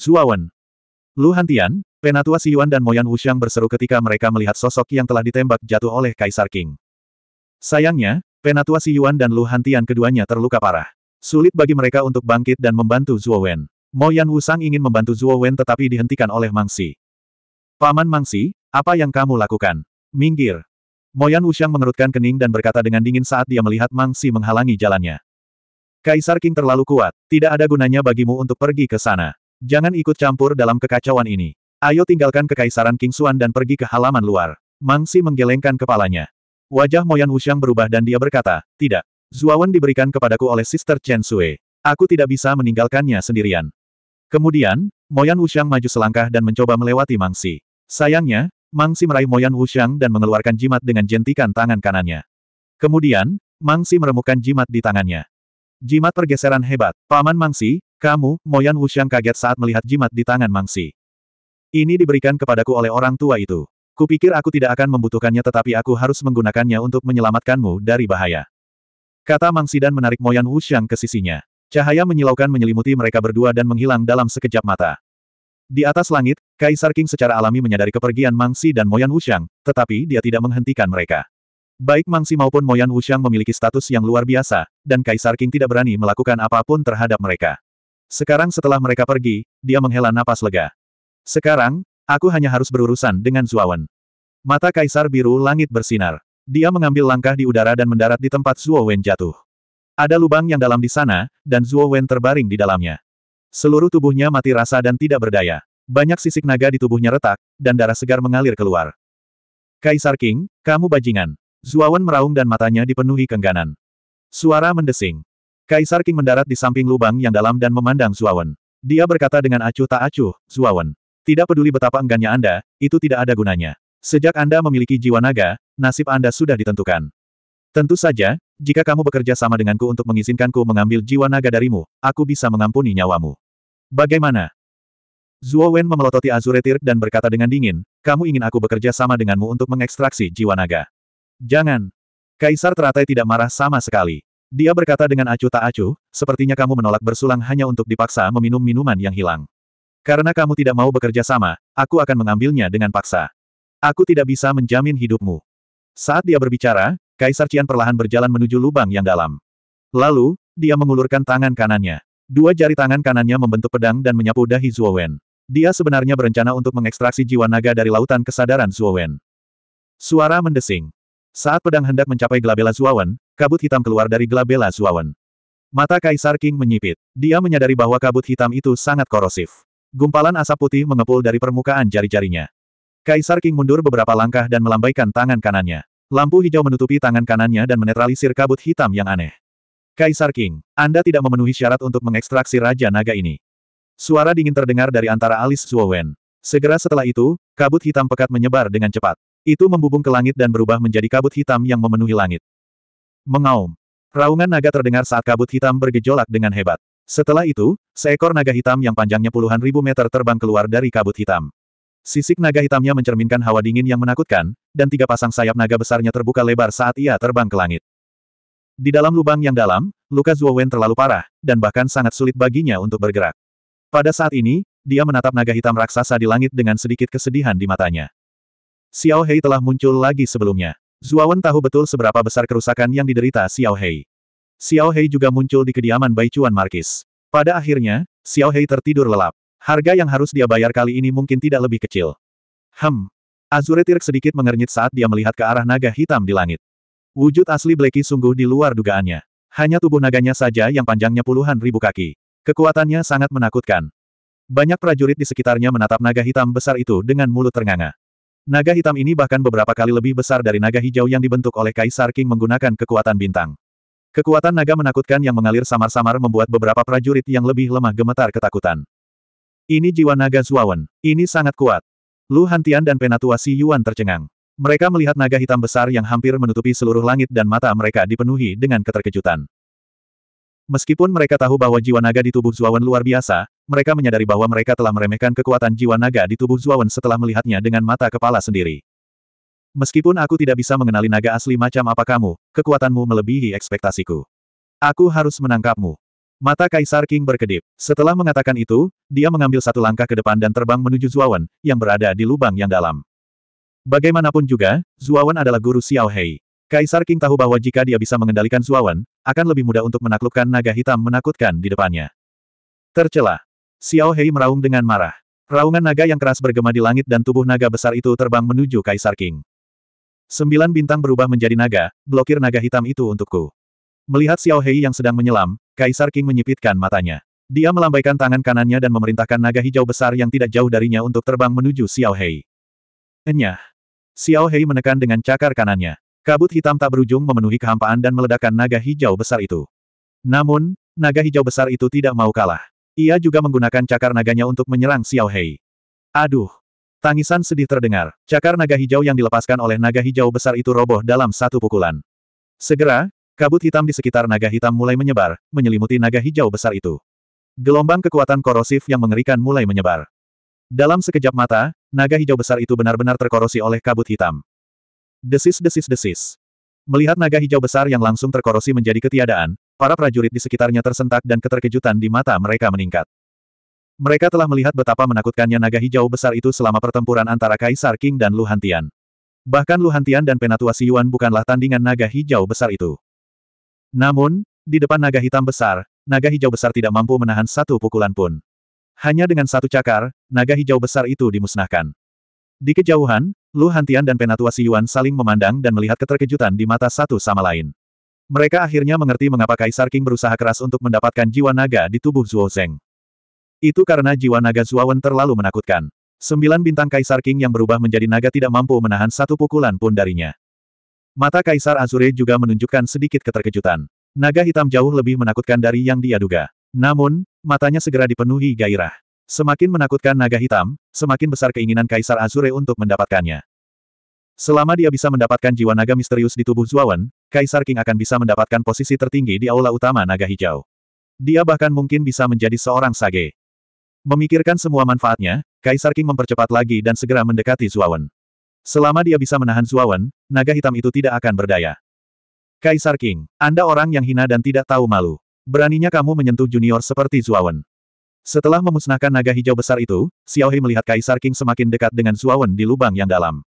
Zuawan. Lu Hantian, Penatua Siyuan dan Moyan Wuxiang berseru ketika mereka melihat sosok yang telah ditembak jatuh oleh Kaisar King. Sayangnya, Penatua Siyuan dan Lu Hantian keduanya terluka parah. Sulit bagi mereka untuk bangkit dan membantu Zuo Moyan Wusang ingin membantu Zuo tetapi dihentikan oleh Mangsi. Paman Mangsi, apa yang kamu lakukan? Minggir. Moyan Wushang mengerutkan kening dan berkata dengan dingin saat dia melihat Mangsi menghalangi jalannya. Kaisar King terlalu kuat, tidak ada gunanya bagimu untuk pergi ke sana. Jangan ikut campur dalam kekacauan ini. Ayo tinggalkan kekaisaran King Xuan dan pergi ke halaman luar. Mangsi menggelengkan kepalanya. Wajah Moyan Wuxiang berubah dan dia berkata, Tidak. Zuawan diberikan kepadaku oleh Sister Chen Sui. Aku tidak bisa meninggalkannya sendirian. Kemudian, Moyan Wuxiang maju selangkah dan mencoba melewati Mangsi. Sayangnya, Mangsi meraih Moyan Wuxiang dan mengeluarkan jimat dengan jentikan tangan kanannya. Kemudian, Mangsi meremukkan jimat di tangannya. Jimat pergeseran hebat. Paman Mangsi, kamu, Moyan Wuxiang kaget saat melihat jimat di tangan Mangsi. Ini diberikan kepadaku oleh orang tua itu. Kupikir aku tidak akan membutuhkannya tetapi aku harus menggunakannya untuk menyelamatkanmu dari bahaya. Kata Mangsi dan menarik Moyan Wuxiang ke sisinya. Cahaya menyilaukan menyelimuti mereka berdua dan menghilang dalam sekejap mata. Di atas langit, Kaisar King secara alami menyadari kepergian Mangsi dan Moyan Wuxiang, tetapi dia tidak menghentikan mereka. Baik Mangsi maupun Moyan Wuxiang memiliki status yang luar biasa, dan Kaisar King tidak berani melakukan apapun terhadap mereka. Sekarang setelah mereka pergi, dia menghela napas lega. Sekarang, aku hanya harus berurusan dengan Zuowen. Mata kaisar biru langit bersinar. Dia mengambil langkah di udara dan mendarat di tempat Zuowen jatuh. Ada lubang yang dalam di sana, dan Zuowen terbaring di dalamnya. Seluruh tubuhnya mati rasa dan tidak berdaya. Banyak sisik naga di tubuhnya retak, dan darah segar mengalir keluar. Kaisar King, kamu bajingan. Zuawan meraung dan matanya dipenuhi kengganan. Suara mendesing. Kaisar King mendarat di samping lubang yang dalam dan memandang Zuawan. Dia berkata dengan acuh tak acuh, Zuawan. Tidak peduli betapa enggannya Anda, itu tidak ada gunanya. Sejak Anda memiliki jiwa naga, nasib Anda sudah ditentukan. Tentu saja, jika kamu bekerja sama denganku untuk mengizinkanku mengambil jiwa naga darimu, aku bisa mengampuni nyawamu. Bagaimana? Zuo Wen memelototi Azure Tirk dan berkata dengan dingin, kamu ingin aku bekerja sama denganmu untuk mengekstraksi jiwa naga. Jangan. Kaisar teratai tidak marah sama sekali. Dia berkata dengan acuh tak acuh, sepertinya kamu menolak bersulang hanya untuk dipaksa meminum minuman yang hilang. Karena kamu tidak mau bekerja sama, aku akan mengambilnya dengan paksa. Aku tidak bisa menjamin hidupmu. Saat dia berbicara, Kaisar Cian perlahan berjalan menuju lubang yang dalam. Lalu, dia mengulurkan tangan kanannya. Dua jari tangan kanannya membentuk pedang dan menyapu dahi Zuowen. Dia sebenarnya berencana untuk mengekstraksi jiwa naga dari lautan kesadaran Zuowen. Suara mendesing. Saat pedang hendak mencapai gelabela Zuowen, kabut hitam keluar dari glabella Zuawan. Mata Kaisar King menyipit. Dia menyadari bahwa kabut hitam itu sangat korosif. Gumpalan asap putih mengepul dari permukaan jari-jarinya. Kaisar King mundur beberapa langkah dan melambaikan tangan kanannya. Lampu hijau menutupi tangan kanannya dan menetralisir kabut hitam yang aneh. Kaisar King, Anda tidak memenuhi syarat untuk mengekstraksi Raja Naga ini. Suara dingin terdengar dari antara alis Zuowen. Segera setelah itu, kabut hitam pekat menyebar dengan cepat. Itu membubung ke langit dan berubah menjadi kabut hitam yang memenuhi langit. Mengaum. Raungan naga terdengar saat kabut hitam bergejolak dengan hebat. Setelah itu, seekor naga hitam yang panjangnya puluhan ribu meter terbang keluar dari kabut hitam. Sisik naga hitamnya mencerminkan hawa dingin yang menakutkan, dan tiga pasang sayap naga besarnya terbuka lebar saat ia terbang ke langit. Di dalam lubang yang dalam, luka Zuowen terlalu parah, dan bahkan sangat sulit baginya untuk bergerak. Pada saat ini, dia menatap naga hitam raksasa di langit dengan sedikit kesedihan di matanya. Xiao Hei telah muncul lagi sebelumnya. Zuawan tahu betul seberapa besar kerusakan yang diderita Xiao Hei. Xiao Hei juga muncul di kediaman Bai Chuan Markis. Pada akhirnya, Xiao Hei tertidur lelap. Harga yang harus dia bayar kali ini mungkin tidak lebih kecil. Hem. Azure Tirk sedikit mengernyit saat dia melihat ke arah naga hitam di langit. Wujud asli Blacky sungguh di luar dugaannya. Hanya tubuh naganya saja yang panjangnya puluhan ribu kaki. Kekuatannya sangat menakutkan. Banyak prajurit di sekitarnya menatap naga hitam besar itu dengan mulut ternganga. Naga hitam ini bahkan beberapa kali lebih besar dari naga hijau yang dibentuk oleh Kaisar King menggunakan kekuatan bintang. Kekuatan naga menakutkan yang mengalir samar-samar membuat beberapa prajurit yang lebih lemah gemetar ketakutan. Ini jiwa naga Zuawan. Ini sangat kuat. Lu Hantian dan Penatua Si Yuan tercengang. Mereka melihat naga hitam besar yang hampir menutupi seluruh langit dan mata mereka dipenuhi dengan keterkejutan. Meskipun mereka tahu bahwa jiwa naga di tubuh Zuawan luar biasa, mereka menyadari bahwa mereka telah meremehkan kekuatan jiwa naga di tubuh Zuawan setelah melihatnya dengan mata kepala sendiri. Meskipun aku tidak bisa mengenali naga asli macam apa kamu, kekuatanmu melebihi ekspektasiku. Aku harus menangkapmu. Mata Kaisar King berkedip. Setelah mengatakan itu, dia mengambil satu langkah ke depan dan terbang menuju Zuawan, yang berada di lubang yang dalam. Bagaimanapun juga, Zuawan adalah guru Xiao Hei. Kaisar King tahu bahwa jika dia bisa mengendalikan Zuawan, akan lebih mudah untuk menaklukkan naga hitam menakutkan di depannya. Tercela. Xiao Hei meraung dengan marah. Raungan naga yang keras bergema di langit dan tubuh naga besar itu terbang menuju Kaisar King. Sembilan bintang berubah menjadi naga, blokir naga hitam itu untukku. Melihat Xiao Hei yang sedang menyelam, Kaisar King menyipitkan matanya. Dia melambaikan tangan kanannya dan memerintahkan naga hijau besar yang tidak jauh darinya untuk terbang menuju Xiao Hei. Enyah. Xiao Hei menekan dengan cakar kanannya. Kabut hitam tak berujung memenuhi kehampaan dan meledakkan naga hijau besar itu. Namun, naga hijau besar itu tidak mau kalah. Ia juga menggunakan cakar naganya untuk menyerang Xiao Hei. Aduh! Tangisan sedih terdengar. Cakar naga hijau yang dilepaskan oleh naga hijau besar itu roboh dalam satu pukulan. Segera, kabut hitam di sekitar naga hitam mulai menyebar, menyelimuti naga hijau besar itu. Gelombang kekuatan korosif yang mengerikan mulai menyebar. Dalam sekejap mata, naga hijau besar itu benar-benar terkorosi oleh kabut hitam. Desis-desis-desis. Melihat naga hijau besar yang langsung terkorosi menjadi ketiadaan, Para prajurit di sekitarnya tersentak dan keterkejutan di mata mereka meningkat. Mereka telah melihat betapa menakutkannya naga hijau besar itu selama pertempuran antara Kaisar King dan Lu Hantian. Bahkan Lu Hantian dan Penatua Siyuan bukanlah tandingan naga hijau besar itu. Namun, di depan naga hitam besar, naga hijau besar tidak mampu menahan satu pukulan pun. Hanya dengan satu cakar, naga hijau besar itu dimusnahkan. Di kejauhan, Lu Hantian dan Penatua Siyuan saling memandang dan melihat keterkejutan di mata satu sama lain. Mereka akhirnya mengerti mengapa Kaisar King berusaha keras untuk mendapatkan jiwa naga di tubuh Zuo Zeng. Itu karena jiwa naga Zuawan terlalu menakutkan. Sembilan bintang Kaisar King yang berubah menjadi naga tidak mampu menahan satu pukulan pun darinya. Mata Kaisar Azure juga menunjukkan sedikit keterkejutan. Naga hitam jauh lebih menakutkan dari yang dia duga. Namun, matanya segera dipenuhi gairah. Semakin menakutkan naga hitam, semakin besar keinginan Kaisar Azure untuk mendapatkannya. Selama dia bisa mendapatkan jiwa naga misterius di tubuh Zuawan, Kaisar King akan bisa mendapatkan posisi tertinggi di aula utama naga hijau. Dia bahkan mungkin bisa menjadi seorang sage. Memikirkan semua manfaatnya, Kaisar King mempercepat lagi dan segera mendekati Zuawan. Selama dia bisa menahan Zuawan, naga hitam itu tidak akan berdaya. Kaisar King, Anda orang yang hina dan tidak tahu malu. Beraninya kamu menyentuh junior seperti Zuawan. Setelah memusnahkan naga hijau besar itu, Xiaohei melihat Kaisar King semakin dekat dengan Zuawan di lubang yang dalam.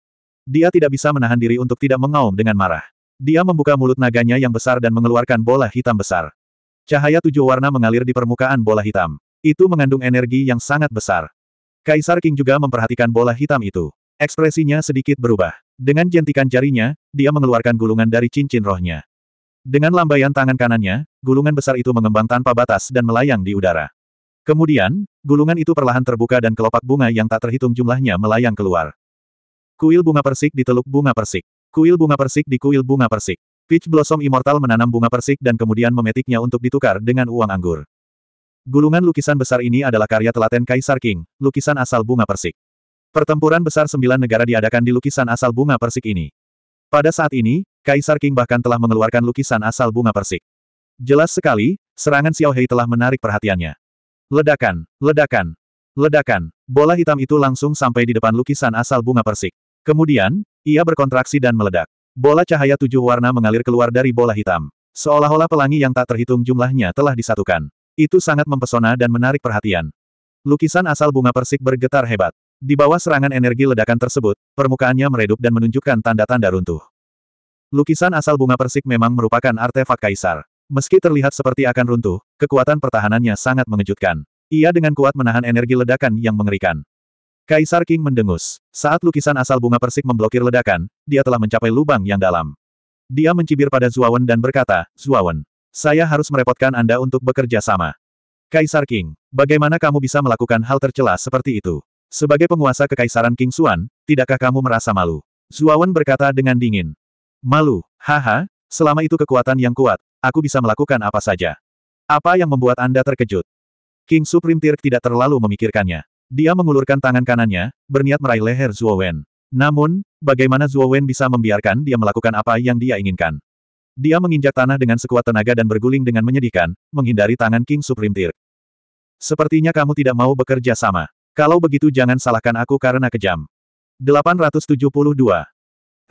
Dia tidak bisa menahan diri untuk tidak mengaum dengan marah. Dia membuka mulut naganya yang besar dan mengeluarkan bola hitam besar. Cahaya tujuh warna mengalir di permukaan bola hitam. Itu mengandung energi yang sangat besar. Kaisar King juga memperhatikan bola hitam itu. Ekspresinya sedikit berubah. Dengan jentikan jarinya, dia mengeluarkan gulungan dari cincin rohnya. Dengan lambaian tangan kanannya, gulungan besar itu mengembang tanpa batas dan melayang di udara. Kemudian, gulungan itu perlahan terbuka dan kelopak bunga yang tak terhitung jumlahnya melayang keluar. Kuil bunga persik di teluk bunga persik. Kuil bunga persik di kuil bunga persik. Peach Blossom Immortal menanam bunga persik dan kemudian memetiknya untuk ditukar dengan uang anggur. Gulungan lukisan besar ini adalah karya telaten Kaisar King, lukisan asal bunga persik. Pertempuran besar sembilan negara diadakan di lukisan asal bunga persik ini. Pada saat ini, Kaisar King bahkan telah mengeluarkan lukisan asal bunga persik. Jelas sekali, serangan Xiao Hei telah menarik perhatiannya. Ledakan, ledakan, ledakan, bola hitam itu langsung sampai di depan lukisan asal bunga persik. Kemudian, ia berkontraksi dan meledak. Bola cahaya tujuh warna mengalir keluar dari bola hitam. Seolah-olah pelangi yang tak terhitung jumlahnya telah disatukan. Itu sangat mempesona dan menarik perhatian. Lukisan asal bunga persik bergetar hebat. Di bawah serangan energi ledakan tersebut, permukaannya meredup dan menunjukkan tanda-tanda runtuh. Lukisan asal bunga persik memang merupakan artefak kaisar. Meski terlihat seperti akan runtuh, kekuatan pertahanannya sangat mengejutkan. Ia dengan kuat menahan energi ledakan yang mengerikan. Kaisar King mendengus. Saat lukisan asal bunga persik memblokir ledakan, dia telah mencapai lubang yang dalam. Dia mencibir pada Zuawan dan berkata, Zuawan, saya harus merepotkan Anda untuk bekerja sama. Kaisar King, bagaimana kamu bisa melakukan hal tercela seperti itu? Sebagai penguasa kekaisaran King Xuan, tidakkah kamu merasa malu? Zuawan berkata dengan dingin. Malu, haha, selama itu kekuatan yang kuat, aku bisa melakukan apa saja. Apa yang membuat Anda terkejut? King Supreme Tirk tidak terlalu memikirkannya. Dia mengulurkan tangan kanannya, berniat meraih leher Zuo Wen. Namun, bagaimana Zuo Wen bisa membiarkan dia melakukan apa yang dia inginkan? Dia menginjak tanah dengan sekuat tenaga dan berguling dengan menyedihkan, menghindari tangan King Supreme Tear. Sepertinya kamu tidak mau bekerja sama. Kalau begitu jangan salahkan aku karena kejam. 872.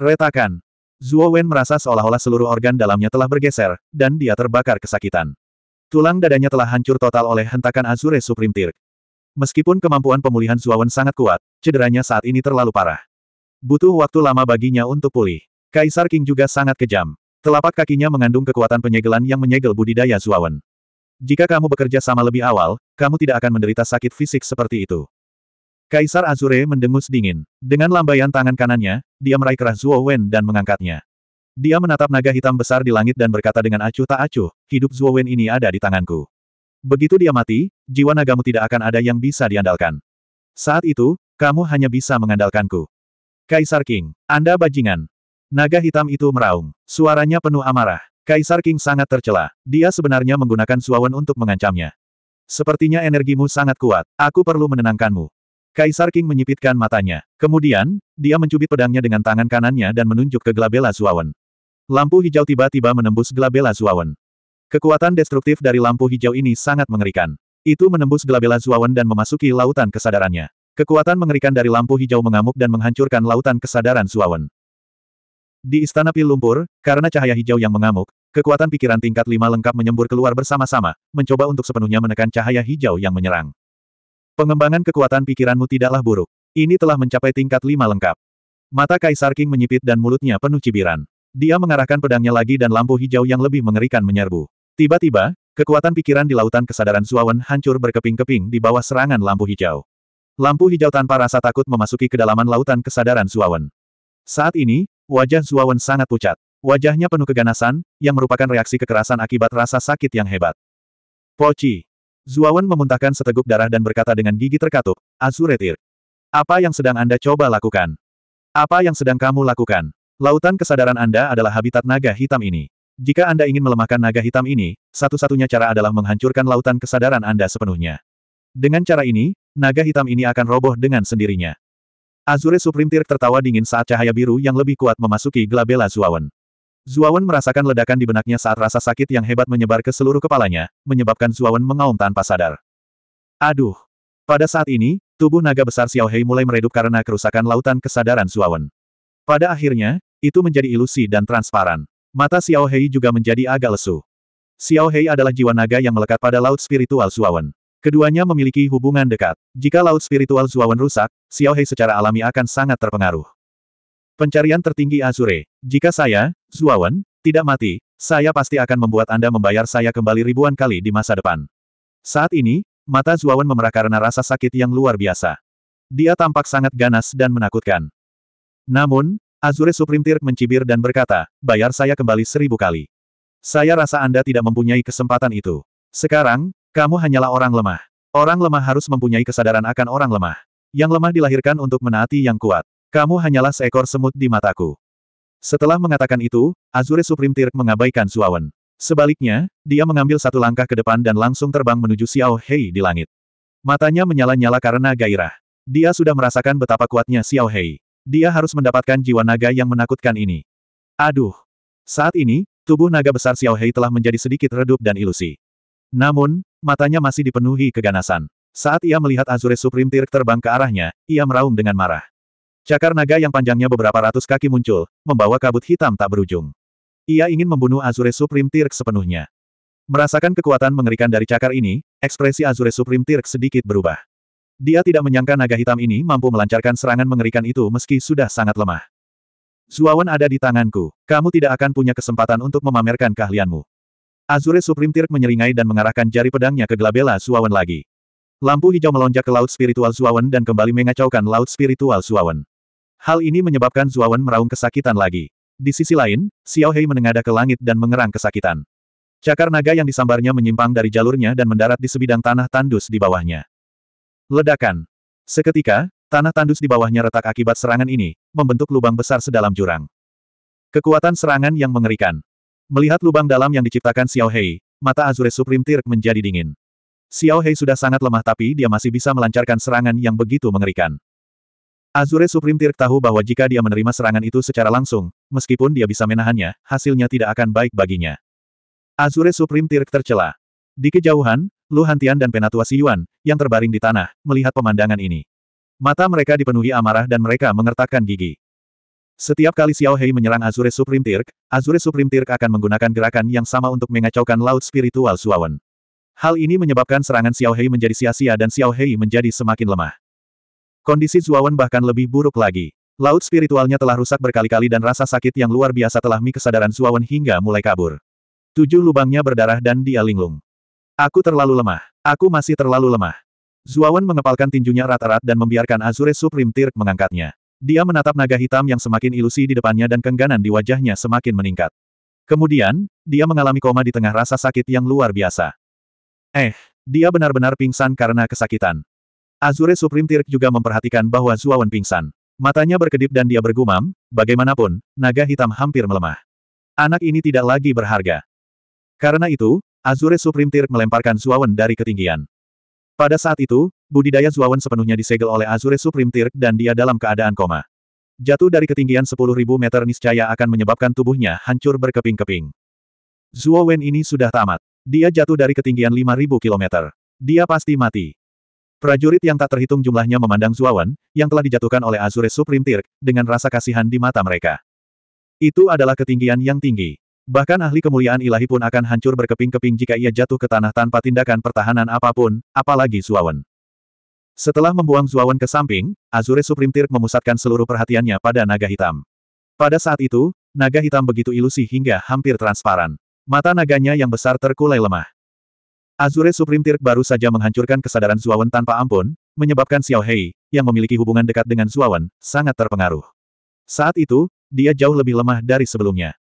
Retakan. Zuo Wen merasa seolah-olah seluruh organ dalamnya telah bergeser, dan dia terbakar kesakitan. Tulang dadanya telah hancur total oleh hentakan Azure Supreme Tear. Meskipun kemampuan pemulihan Zuawan sangat kuat, cederanya saat ini terlalu parah. Butuh waktu lama baginya untuk pulih. Kaisar King juga sangat kejam. Telapak kakinya mengandung kekuatan penyegelan yang menyegel budidaya Zuawan. Jika kamu bekerja sama lebih awal, kamu tidak akan menderita sakit fisik seperti itu. Kaisar Azure mendengus dingin. Dengan lambaian tangan kanannya, dia meraih kerah Zuo Wen dan mengangkatnya. Dia menatap naga hitam besar di langit dan berkata dengan acuh tak acuh, hidup Zuo Wen ini ada di tanganku. Begitu dia mati, jiwa nagamu tidak akan ada yang bisa diandalkan. Saat itu, kamu hanya bisa mengandalkanku. Kaisar King, Anda bajingan. Naga hitam itu meraung. Suaranya penuh amarah. Kaisar King sangat tercela. Dia sebenarnya menggunakan suawan untuk mengancamnya. Sepertinya energimu sangat kuat. Aku perlu menenangkanmu. Kaisar King menyipitkan matanya. Kemudian, dia mencubit pedangnya dengan tangan kanannya dan menunjuk ke Glabella Suawan. Lampu hijau tiba-tiba menembus Glabella Suawan. Kekuatan destruktif dari lampu hijau ini sangat mengerikan. Itu menembus gelabela Zuawan dan memasuki lautan kesadarannya. Kekuatan mengerikan dari lampu hijau mengamuk dan menghancurkan lautan kesadaran Zuawan. Di Istana Pil Lumpur, karena cahaya hijau yang mengamuk, kekuatan pikiran tingkat lima lengkap menyembur keluar bersama-sama, mencoba untuk sepenuhnya menekan cahaya hijau yang menyerang. Pengembangan kekuatan pikiranmu tidaklah buruk. Ini telah mencapai tingkat lima lengkap. Mata Kaisar King menyipit dan mulutnya penuh cibiran. Dia mengarahkan pedangnya lagi dan lampu hijau yang lebih mengerikan menyerbu. Tiba-tiba, kekuatan pikiran di lautan kesadaran Zuawan hancur berkeping-keping di bawah serangan lampu hijau. Lampu hijau tanpa rasa takut memasuki kedalaman lautan kesadaran Zuawan. Saat ini, wajah Zuawan sangat pucat. Wajahnya penuh keganasan, yang merupakan reaksi kekerasan akibat rasa sakit yang hebat. Poci. Zuawan memuntahkan seteguk darah dan berkata dengan gigi terkatup, Azuretir. Apa yang sedang Anda coba lakukan? Apa yang sedang kamu lakukan? Lautan kesadaran Anda adalah habitat naga hitam ini. Jika Anda ingin melemahkan naga hitam ini, satu-satunya cara adalah menghancurkan lautan kesadaran Anda sepenuhnya. Dengan cara ini, naga hitam ini akan roboh dengan sendirinya. Azure Supreme Tirk tertawa dingin saat cahaya biru yang lebih kuat memasuki gelabela Zuawan. Zuawan merasakan ledakan di benaknya saat rasa sakit yang hebat menyebar ke seluruh kepalanya, menyebabkan Zuawan mengaum tanpa sadar. Aduh! Pada saat ini, tubuh naga besar Xiao Hei mulai meredup karena kerusakan lautan kesadaran Zuawan. Pada akhirnya, itu menjadi ilusi dan transparan. Mata Xiao Hei juga menjadi agak lesu. Xiao Hei adalah jiwa naga yang melekat pada laut spiritual Zuawan. Keduanya memiliki hubungan dekat. Jika laut spiritual Zuawan rusak, Xiao Hei secara alami akan sangat terpengaruh. Pencarian tertinggi Azure. Jika saya, Zuawan, tidak mati, saya pasti akan membuat Anda membayar saya kembali ribuan kali di masa depan. Saat ini, mata Zuawan memerah karena rasa sakit yang luar biasa. Dia tampak sangat ganas dan menakutkan. Namun, Azure Supreme Tirk mencibir dan berkata, bayar saya kembali seribu kali. Saya rasa Anda tidak mempunyai kesempatan itu. Sekarang, kamu hanyalah orang lemah. Orang lemah harus mempunyai kesadaran akan orang lemah. Yang lemah dilahirkan untuk menaati yang kuat. Kamu hanyalah seekor semut di mataku. Setelah mengatakan itu, Azure Supreme Tirk mengabaikan Zuawan. Sebaliknya, dia mengambil satu langkah ke depan dan langsung terbang menuju Xiao Hei di langit. Matanya menyala-nyala karena gairah. Dia sudah merasakan betapa kuatnya Xiao Hei. Dia harus mendapatkan jiwa naga yang menakutkan ini. Aduh! Saat ini, tubuh naga besar Xiao Hei telah menjadi sedikit redup dan ilusi. Namun, matanya masih dipenuhi keganasan. Saat ia melihat Azure Supreme Tirk terbang ke arahnya, ia meraung dengan marah. Cakar naga yang panjangnya beberapa ratus kaki muncul, membawa kabut hitam tak berujung. Ia ingin membunuh Azure Supreme Tirk sepenuhnya. Merasakan kekuatan mengerikan dari cakar ini, ekspresi Azure Supreme Tirk sedikit berubah. Dia tidak menyangka naga hitam ini mampu melancarkan serangan mengerikan itu meski sudah sangat lemah. Zuawan ada di tanganku. Kamu tidak akan punya kesempatan untuk memamerkan keahlianmu. Azure Supreme Tirk menyeringai dan mengarahkan jari pedangnya ke Glabella Zuawan lagi. Lampu hijau melonjak ke laut spiritual Zuawan dan kembali mengacaukan laut spiritual Zuawan. Hal ini menyebabkan Zuawan meraung kesakitan lagi. Di sisi lain, Xiao Hei menengadah ke langit dan mengerang kesakitan. Cakar naga yang disambarnya menyimpang dari jalurnya dan mendarat di sebidang tanah tandus di bawahnya. Ledakan. Seketika, tanah tandus di bawahnya retak akibat serangan ini, membentuk lubang besar sedalam jurang. Kekuatan serangan yang mengerikan. Melihat lubang dalam yang diciptakan Xiao Hei, mata Azure Supreme Tirk menjadi dingin. Xiao Hei sudah sangat lemah tapi dia masih bisa melancarkan serangan yang begitu mengerikan. Azure Supreme Tirk tahu bahwa jika dia menerima serangan itu secara langsung, meskipun dia bisa menahannya, hasilnya tidak akan baik baginya. Azure Supreme Tirk tercela. Di kejauhan, Lu Hantian dan Penatua Siyuan, yang terbaring di tanah, melihat pemandangan ini. Mata mereka dipenuhi amarah dan mereka mengertakkan gigi. Setiap kali Xiao Hei menyerang Azure Supreme Tirk, Azure Supreme Tirk akan menggunakan gerakan yang sama untuk mengacaukan laut spiritual Suawen. Hal ini menyebabkan serangan Xiao Hei menjadi sia-sia dan Xiao Hei menjadi semakin lemah. Kondisi Zuawan bahkan lebih buruk lagi. Laut spiritualnya telah rusak berkali-kali dan rasa sakit yang luar biasa telah mi kesadaran Zuawan hingga mulai kabur. Tujuh lubangnya berdarah dan dia linglung. Aku terlalu lemah. Aku masih terlalu lemah. Zuawan mengepalkan tinjunya rata-rat dan membiarkan Azure Supreme Tirk mengangkatnya. Dia menatap naga hitam yang semakin ilusi di depannya dan kengganan di wajahnya semakin meningkat. Kemudian, dia mengalami koma di tengah rasa sakit yang luar biasa. Eh, dia benar-benar pingsan karena kesakitan. Azure Supreme Tirk juga memperhatikan bahwa Zuawan pingsan. Matanya berkedip dan dia bergumam, bagaimanapun, naga hitam hampir melemah. Anak ini tidak lagi berharga. Karena itu, Azure Supreme Tirk melemparkan Zuawan dari ketinggian. Pada saat itu, budidaya Zuawan sepenuhnya disegel oleh Azure Supreme Tirk dan dia dalam keadaan koma. Jatuh dari ketinggian 10.000 meter niscaya akan menyebabkan tubuhnya hancur berkeping-keping. Zuawan ini sudah tamat. Dia jatuh dari ketinggian 5.000 kilometer. Dia pasti mati. Prajurit yang tak terhitung jumlahnya memandang Zuawan, yang telah dijatuhkan oleh Azure Supreme Tirk, dengan rasa kasihan di mata mereka. Itu adalah ketinggian yang tinggi. Bahkan ahli kemuliaan ilahi pun akan hancur berkeping-keping jika ia jatuh ke tanah tanpa tindakan pertahanan apapun, apalagi Zuawan. Setelah membuang Zuawan ke samping, Azure Supreme Tirk memusatkan seluruh perhatiannya pada naga hitam. Pada saat itu, naga hitam begitu ilusi hingga hampir transparan. Mata naganya yang besar terkulai lemah. Azure Supreme Tirk baru saja menghancurkan kesadaran Zuawan tanpa ampun, menyebabkan Xiao Hei, yang memiliki hubungan dekat dengan Zuawan, sangat terpengaruh. Saat itu, dia jauh lebih lemah dari sebelumnya.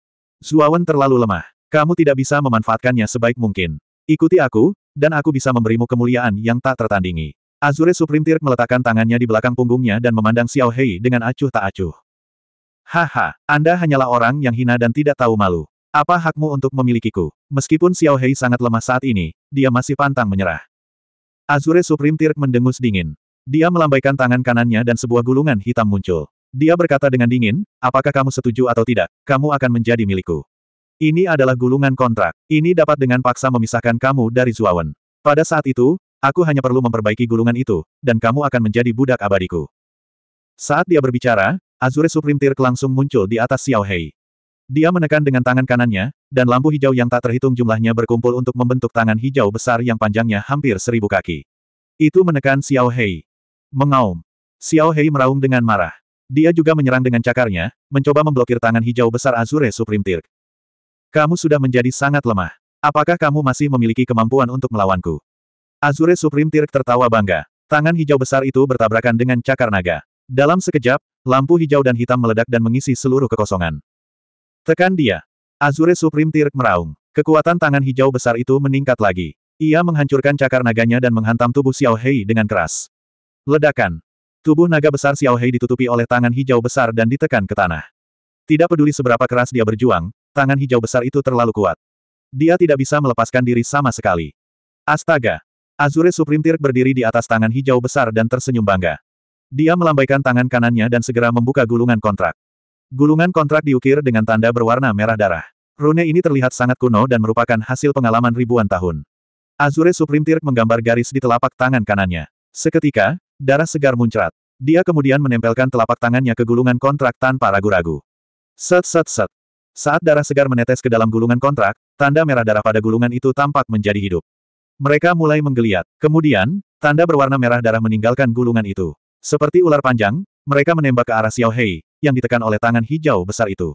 Zuawan terlalu lemah. Kamu tidak bisa memanfaatkannya sebaik mungkin. Ikuti aku, dan aku bisa memberimu kemuliaan yang tak tertandingi. Azure Supreme Tirk meletakkan tangannya di belakang punggungnya dan memandang Xiao Hei dengan acuh tak acuh. Haha, Anda hanyalah orang yang hina dan tidak tahu malu. Apa hakmu untuk memilikiku? Meskipun Xiao Hei sangat lemah saat ini, dia masih pantang menyerah. Azure Supreme Tirk mendengus dingin. Dia melambaikan tangan kanannya dan sebuah gulungan hitam muncul. Dia berkata dengan dingin, apakah kamu setuju atau tidak, kamu akan menjadi milikku. Ini adalah gulungan kontrak. Ini dapat dengan paksa memisahkan kamu dari Zuawan. Pada saat itu, aku hanya perlu memperbaiki gulungan itu, dan kamu akan menjadi budak abadiku. Saat dia berbicara, Azure Supreme Tirk langsung muncul di atas Xiao Hei. Dia menekan dengan tangan kanannya, dan lampu hijau yang tak terhitung jumlahnya berkumpul untuk membentuk tangan hijau besar yang panjangnya hampir seribu kaki. Itu menekan Xiao Hei. Mengaum. Xiao Hei meraung dengan marah. Dia juga menyerang dengan cakarnya, mencoba memblokir tangan hijau besar Azure Supreme Tirk. Kamu sudah menjadi sangat lemah. Apakah kamu masih memiliki kemampuan untuk melawanku? Azure Supreme Tirk tertawa bangga. Tangan hijau besar itu bertabrakan dengan cakar naga. Dalam sekejap, lampu hijau dan hitam meledak dan mengisi seluruh kekosongan. Tekan dia. Azure Supreme Tirk meraung. Kekuatan tangan hijau besar itu meningkat lagi. Ia menghancurkan cakar naganya dan menghantam tubuh Xiao Hei dengan keras. Ledakan. Tubuh naga besar Xiao Hei ditutupi oleh tangan hijau besar dan ditekan ke tanah. Tidak peduli seberapa keras dia berjuang, tangan hijau besar itu terlalu kuat. Dia tidak bisa melepaskan diri sama sekali. Astaga! Azure Supreme Tirk berdiri di atas tangan hijau besar dan tersenyum bangga. Dia melambaikan tangan kanannya dan segera membuka gulungan kontrak. Gulungan kontrak diukir dengan tanda berwarna merah darah. Rune ini terlihat sangat kuno dan merupakan hasil pengalaman ribuan tahun. Azure Supreme Tirk menggambar garis di telapak tangan kanannya. Seketika, darah segar muncrat. Dia kemudian menempelkan telapak tangannya ke gulungan kontrak tanpa ragu-ragu. Set set set. Saat darah segar menetes ke dalam gulungan kontrak, tanda merah darah pada gulungan itu tampak menjadi hidup. Mereka mulai menggeliat. Kemudian, tanda berwarna merah darah meninggalkan gulungan itu. Seperti ular panjang, mereka menembak ke arah Xiao Hei, yang ditekan oleh tangan hijau besar itu.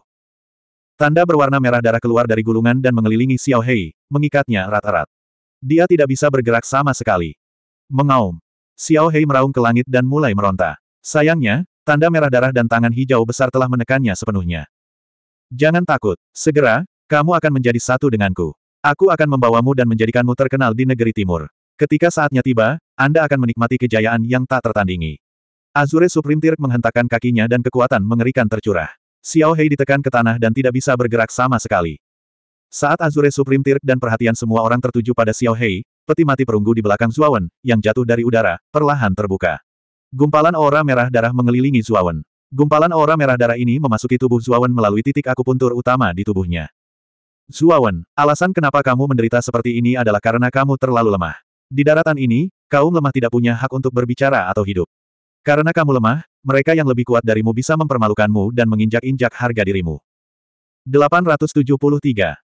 Tanda berwarna merah darah keluar dari gulungan dan mengelilingi Xiao Hei, mengikatnya erat-erat. Dia tidak bisa bergerak sama sekali. Mengaum. Xiao Hei meraung ke langit dan mulai meronta. Sayangnya, tanda merah darah dan tangan hijau besar telah menekannya sepenuhnya. Jangan takut, segera, kamu akan menjadi satu denganku. Aku akan membawamu dan menjadikanmu terkenal di negeri timur. Ketika saatnya tiba, Anda akan menikmati kejayaan yang tak tertandingi. Azure Supreme Tirk menghentakkan kakinya dan kekuatan mengerikan tercurah. Xiao Hei ditekan ke tanah dan tidak bisa bergerak sama sekali. Saat Azure Supreme Tirk dan perhatian semua orang tertuju pada Xiao Hei, peti mati perunggu di belakang Zuawan, yang jatuh dari udara, perlahan terbuka. Gumpalan aura merah darah mengelilingi Zuawan. Gumpalan aura merah darah ini memasuki tubuh Zuawan melalui titik akupuntur utama di tubuhnya. Zuawan, alasan kenapa kamu menderita seperti ini adalah karena kamu terlalu lemah. Di daratan ini, kaum lemah tidak punya hak untuk berbicara atau hidup. Karena kamu lemah, mereka yang lebih kuat darimu bisa mempermalukanmu dan menginjak-injak harga dirimu. 873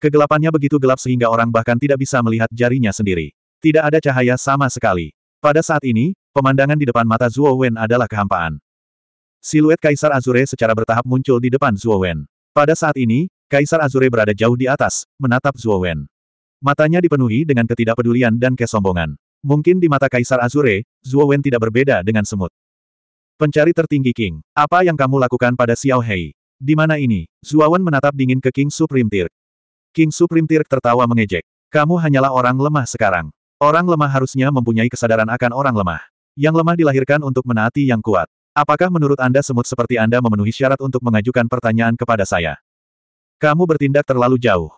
Kegelapannya begitu gelap sehingga orang bahkan tidak bisa melihat jarinya sendiri. Tidak ada cahaya sama sekali. Pada saat ini, pemandangan di depan mata Zuo Wen adalah kehampaan. Siluet Kaisar Azure secara bertahap muncul di depan Zuo Wen. Pada saat ini, Kaisar Azure berada jauh di atas, menatap Zuo Wen. Matanya dipenuhi dengan ketidakpedulian dan kesombongan. Mungkin di mata Kaisar Azure, Zuo Wen tidak berbeda dengan semut. Pencari tertinggi King, apa yang kamu lakukan pada Xiao Hei? Di mana ini? Wen menatap dingin ke King Supreme Tier. King Supreme Tirk tertawa mengejek. Kamu hanyalah orang lemah sekarang. Orang lemah harusnya mempunyai kesadaran akan orang lemah. Yang lemah dilahirkan untuk menaati yang kuat. Apakah menurut Anda semut seperti Anda memenuhi syarat untuk mengajukan pertanyaan kepada saya? Kamu bertindak terlalu jauh.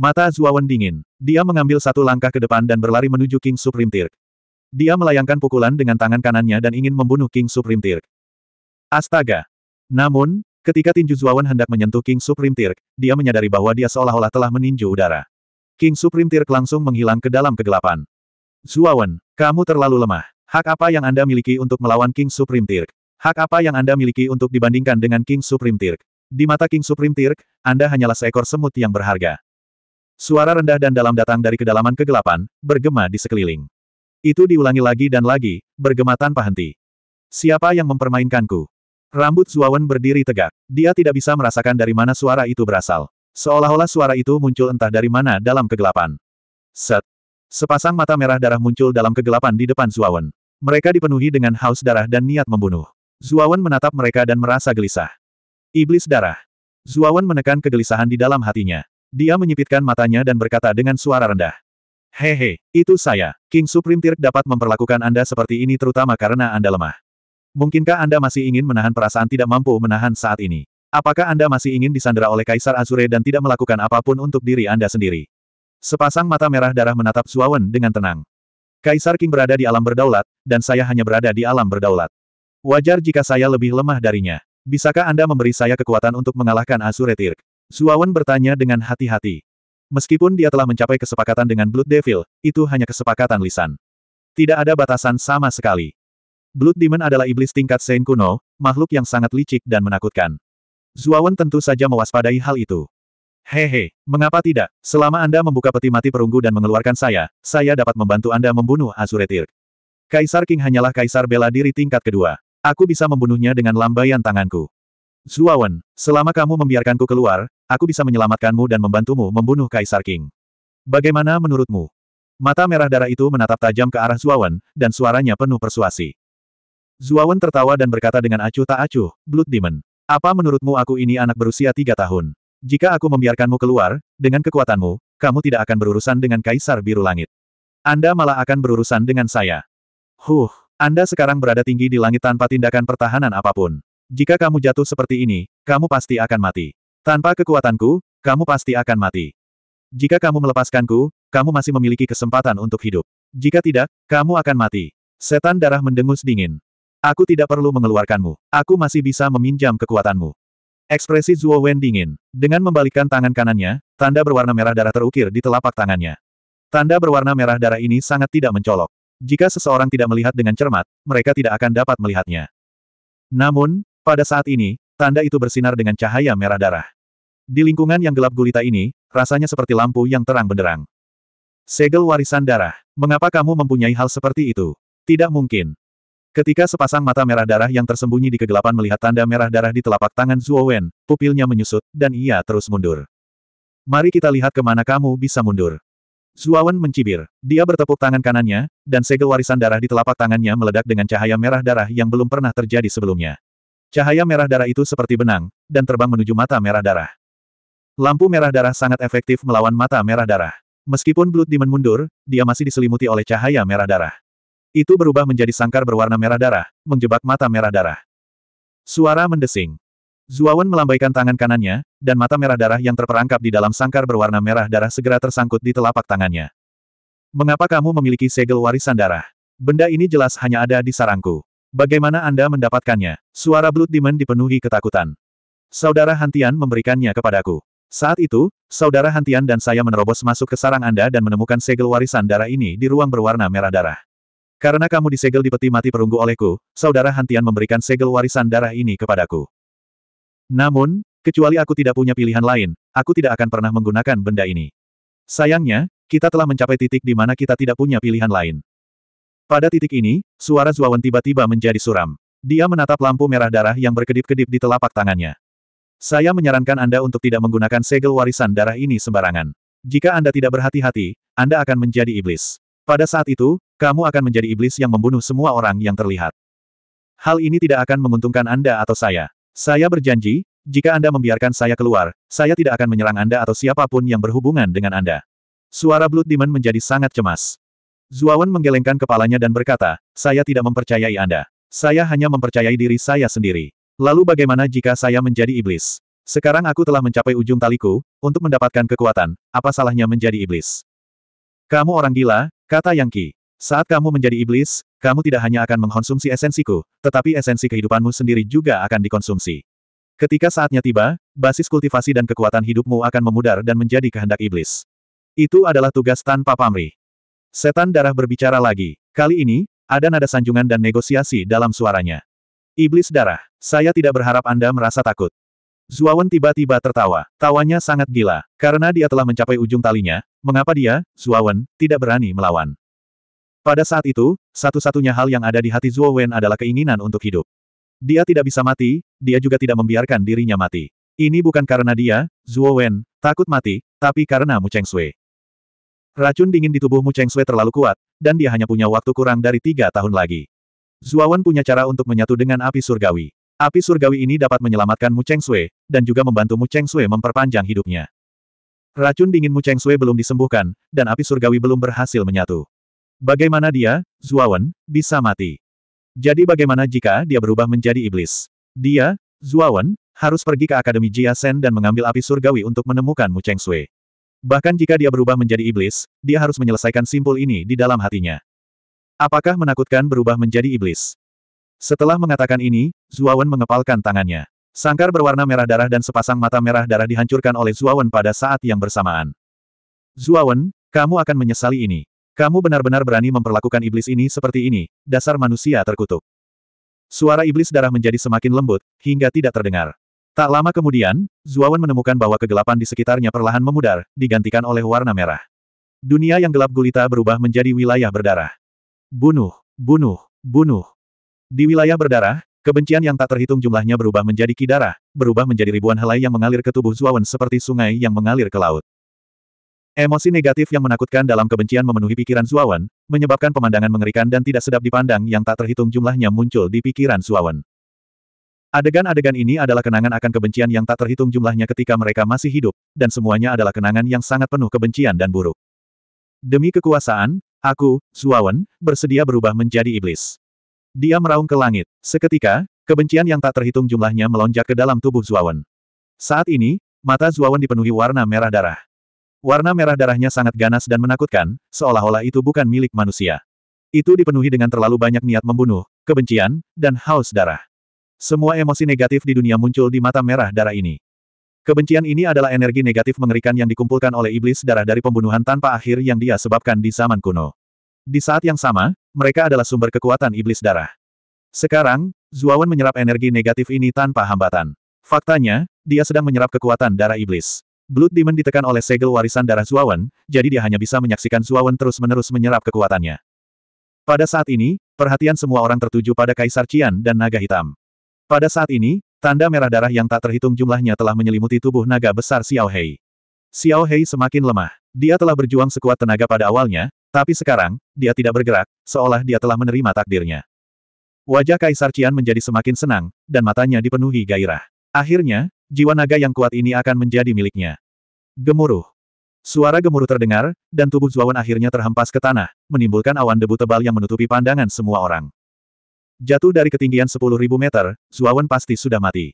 Mata Zuawan dingin. Dia mengambil satu langkah ke depan dan berlari menuju King Supreme Tirk. Dia melayangkan pukulan dengan tangan kanannya dan ingin membunuh King Supreme Tirk. Astaga! Namun, Ketika tinju Zuawan hendak menyentuh King Supreme Tirk, dia menyadari bahwa dia seolah-olah telah meninju udara. King Supreme Tirk langsung menghilang ke dalam kegelapan. Zuawan, kamu terlalu lemah. Hak apa yang Anda miliki untuk melawan King Supreme Tirk? Hak apa yang Anda miliki untuk dibandingkan dengan King Supreme Tirk? Di mata King Supreme Tirk, Anda hanyalah seekor semut yang berharga. Suara rendah dan dalam datang dari kedalaman kegelapan, bergema di sekeliling. Itu diulangi lagi dan lagi, bergema tanpa henti. Siapa yang mempermainkanku? Rambut Zuawan berdiri tegak. Dia tidak bisa merasakan dari mana suara itu berasal. Seolah-olah suara itu muncul entah dari mana dalam kegelapan. Set. Sepasang mata merah darah muncul dalam kegelapan di depan Zuawan. Mereka dipenuhi dengan haus darah dan niat membunuh. Zuawan menatap mereka dan merasa gelisah. Iblis darah. Zuawan menekan kegelisahan di dalam hatinya. Dia menyipitkan matanya dan berkata dengan suara rendah. Hehe, itu saya. King Supreme Tirk dapat memperlakukan Anda seperti ini terutama karena Anda lemah. Mungkinkah Anda masih ingin menahan perasaan tidak mampu menahan saat ini? Apakah Anda masih ingin disandera oleh Kaisar Azure dan tidak melakukan apapun untuk diri Anda sendiri? Sepasang mata merah darah menatap Suawen dengan tenang. Kaisar King berada di alam berdaulat, dan saya hanya berada di alam berdaulat. Wajar jika saya lebih lemah darinya. Bisakah Anda memberi saya kekuatan untuk mengalahkan Azure Tirk? Suawen bertanya dengan hati-hati. Meskipun dia telah mencapai kesepakatan dengan Blood Devil, itu hanya kesepakatan lisan. Tidak ada batasan sama sekali. Blood Demon adalah iblis tingkat Sein kuno, makhluk yang sangat licik dan menakutkan. Zuawan tentu saja mewaspadai hal itu. Hehe, mengapa tidak? Selama Anda membuka peti mati perunggu dan mengeluarkan saya, saya dapat membantu Anda membunuh Azuretir. Kaisar King hanyalah kaisar bela diri tingkat kedua. Aku bisa membunuhnya dengan lambaian tanganku. Zuawan, selama kamu membiarkanku keluar, aku bisa menyelamatkanmu dan membantumu membunuh Kaisar King. Bagaimana menurutmu? Mata merah darah itu menatap tajam ke arah Zuawan, dan suaranya penuh persuasi. Zuawan tertawa dan berkata dengan acuh tak acuh, Blood Demon. Apa menurutmu aku ini anak berusia tiga tahun? Jika aku membiarkanmu keluar, dengan kekuatanmu, kamu tidak akan berurusan dengan Kaisar Biru Langit. Anda malah akan berurusan dengan saya. Huh, Anda sekarang berada tinggi di langit tanpa tindakan pertahanan apapun. Jika kamu jatuh seperti ini, kamu pasti akan mati. Tanpa kekuatanku, kamu pasti akan mati. Jika kamu melepaskanku, kamu masih memiliki kesempatan untuk hidup. Jika tidak, kamu akan mati. Setan darah mendengus dingin. Aku tidak perlu mengeluarkanmu. Aku masih bisa meminjam kekuatanmu. Ekspresi Zuo Wen dingin. Dengan membalikkan tangan kanannya, tanda berwarna merah darah terukir di telapak tangannya. Tanda berwarna merah darah ini sangat tidak mencolok. Jika seseorang tidak melihat dengan cermat, mereka tidak akan dapat melihatnya. Namun, pada saat ini, tanda itu bersinar dengan cahaya merah darah. Di lingkungan yang gelap gulita ini, rasanya seperti lampu yang terang benderang. Segel warisan darah. Mengapa kamu mempunyai hal seperti itu? Tidak mungkin. Ketika sepasang mata merah darah yang tersembunyi di kegelapan melihat tanda merah darah di telapak tangan Zuo Wen, pupilnya menyusut, dan ia terus mundur. Mari kita lihat kemana kamu bisa mundur. Zuawan mencibir. Dia bertepuk tangan kanannya, dan segel warisan darah di telapak tangannya meledak dengan cahaya merah darah yang belum pernah terjadi sebelumnya. Cahaya merah darah itu seperti benang, dan terbang menuju mata merah darah. Lampu merah darah sangat efektif melawan mata merah darah. Meskipun Blood Demon mundur, dia masih diselimuti oleh cahaya merah darah. Itu berubah menjadi sangkar berwarna merah darah, menjebak mata merah darah. Suara mendesing. Zuawan melambaikan tangan kanannya, dan mata merah darah yang terperangkap di dalam sangkar berwarna merah darah segera tersangkut di telapak tangannya. Mengapa kamu memiliki segel warisan darah? Benda ini jelas hanya ada di sarangku. Bagaimana Anda mendapatkannya? Suara Blood Demon dipenuhi ketakutan. Saudara Hantian memberikannya kepadaku. Saat itu, saudara Hantian dan saya menerobos masuk ke sarang Anda dan menemukan segel warisan darah ini di ruang berwarna merah darah. Karena kamu disegel di peti mati perunggu olehku, saudara Hantian memberikan segel warisan darah ini kepadaku. Namun, kecuali aku tidak punya pilihan lain, aku tidak akan pernah menggunakan benda ini. Sayangnya, kita telah mencapai titik di mana kita tidak punya pilihan lain. Pada titik ini, suara Zuawan tiba-tiba menjadi suram. Dia menatap lampu merah darah yang berkedip-kedip di telapak tangannya. Saya menyarankan Anda untuk tidak menggunakan segel warisan darah ini sembarangan. Jika Anda tidak berhati-hati, Anda akan menjadi iblis. Pada saat itu, kamu akan menjadi iblis yang membunuh semua orang yang terlihat. Hal ini tidak akan menguntungkan Anda atau saya. Saya berjanji, jika Anda membiarkan saya keluar, saya tidak akan menyerang Anda atau siapapun yang berhubungan dengan Anda. Suara Blood Demon menjadi sangat cemas. Zuawan menggelengkan kepalanya dan berkata, saya tidak mempercayai Anda. Saya hanya mempercayai diri saya sendiri. Lalu bagaimana jika saya menjadi iblis? Sekarang aku telah mencapai ujung taliku, untuk mendapatkan kekuatan, apa salahnya menjadi iblis? Kamu orang gila, kata Yang Qi. Saat kamu menjadi iblis, kamu tidak hanya akan mengkonsumsi esensiku, tetapi esensi kehidupanmu sendiri juga akan dikonsumsi. Ketika saatnya tiba, basis kultivasi dan kekuatan hidupmu akan memudar dan menjadi kehendak iblis. Itu adalah tugas tanpa pamrih. Setan darah berbicara lagi. Kali ini, ada nada sanjungan dan negosiasi dalam suaranya. Iblis darah, saya tidak berharap Anda merasa takut. Zuawan tiba-tiba tertawa. Tawanya sangat gila. Karena dia telah mencapai ujung talinya, mengapa dia, Zuawan, tidak berani melawan. Pada saat itu, satu-satunya hal yang ada di hati Zuawan adalah keinginan untuk hidup. Dia tidak bisa mati, dia juga tidak membiarkan dirinya mati. Ini bukan karena dia, Zuowen, takut mati, tapi karena Mu Cheng Sui. Racun dingin di tubuh Mu Cheng Sui terlalu kuat, dan dia hanya punya waktu kurang dari tiga tahun lagi. Zuawan punya cara untuk menyatu dengan api surgawi. Api surgawi ini dapat menyelamatkan Mu Cheng Sui, dan juga membantu Mu Cheng Sui memperpanjang hidupnya. Racun dingin Mu Cheng Sui belum disembuhkan, dan api surgawi belum berhasil menyatu. Bagaimana dia, Zuawan, bisa mati? Jadi bagaimana jika dia berubah menjadi iblis? Dia, Zuawan, harus pergi ke Akademi Jia Sen dan mengambil api surgawi untuk menemukan Mu Cheng Sui. Bahkan jika dia berubah menjadi iblis, dia harus menyelesaikan simpul ini di dalam hatinya. Apakah menakutkan berubah menjadi iblis? Setelah mengatakan ini, Zuawan mengepalkan tangannya. Sangkar berwarna merah darah dan sepasang mata merah darah dihancurkan oleh Zuawan pada saat yang bersamaan. Zuawan, kamu akan menyesali ini. Kamu benar-benar berani memperlakukan iblis ini seperti ini, dasar manusia terkutuk. Suara iblis darah menjadi semakin lembut, hingga tidak terdengar. Tak lama kemudian, Zuawan menemukan bahwa kegelapan di sekitarnya perlahan memudar, digantikan oleh warna merah. Dunia yang gelap gulita berubah menjadi wilayah berdarah. Bunuh, bunuh, bunuh. Di wilayah berdarah, kebencian yang tak terhitung jumlahnya berubah menjadi kidara, berubah menjadi ribuan helai yang mengalir ke tubuh Zuawan seperti sungai yang mengalir ke laut. Emosi negatif yang menakutkan dalam kebencian memenuhi pikiran Zuawan, menyebabkan pemandangan mengerikan dan tidak sedap dipandang yang tak terhitung jumlahnya muncul di pikiran Zuawan. Adegan-adegan ini adalah kenangan akan kebencian yang tak terhitung jumlahnya ketika mereka masih hidup, dan semuanya adalah kenangan yang sangat penuh kebencian dan buruk. Demi kekuasaan, aku, Zuawan, bersedia berubah menjadi iblis. Dia meraung ke langit. Seketika, kebencian yang tak terhitung jumlahnya melonjak ke dalam tubuh Zuawan. Saat ini, mata Zuawan dipenuhi warna merah darah. Warna merah darahnya sangat ganas dan menakutkan, seolah-olah itu bukan milik manusia. Itu dipenuhi dengan terlalu banyak niat membunuh, kebencian, dan haus darah. Semua emosi negatif di dunia muncul di mata merah darah ini. Kebencian ini adalah energi negatif mengerikan yang dikumpulkan oleh iblis darah dari pembunuhan tanpa akhir yang dia sebabkan di zaman kuno. Di saat yang sama, mereka adalah sumber kekuatan iblis darah. Sekarang, Zuawan menyerap energi negatif ini tanpa hambatan. Faktanya, dia sedang menyerap kekuatan darah iblis. Blood Demon ditekan oleh segel warisan darah Zuawan, jadi dia hanya bisa menyaksikan Zuawan terus-menerus menyerap kekuatannya. Pada saat ini, perhatian semua orang tertuju pada Kaisar Cian dan Naga Hitam. Pada saat ini, tanda merah darah yang tak terhitung jumlahnya telah menyelimuti tubuh naga besar Xiao Hei. Xiao Hei semakin lemah. Dia telah berjuang sekuat tenaga pada awalnya, tapi sekarang, dia tidak bergerak, seolah dia telah menerima takdirnya. Wajah Kaisar Cian menjadi semakin senang, dan matanya dipenuhi gairah. Akhirnya, jiwa naga yang kuat ini akan menjadi miliknya. Gemuruh. Suara gemuruh terdengar, dan tubuh Zuawan akhirnya terhempas ke tanah, menimbulkan awan debu tebal yang menutupi pandangan semua orang. Jatuh dari ketinggian 10.000 meter, Zuawan pasti sudah mati.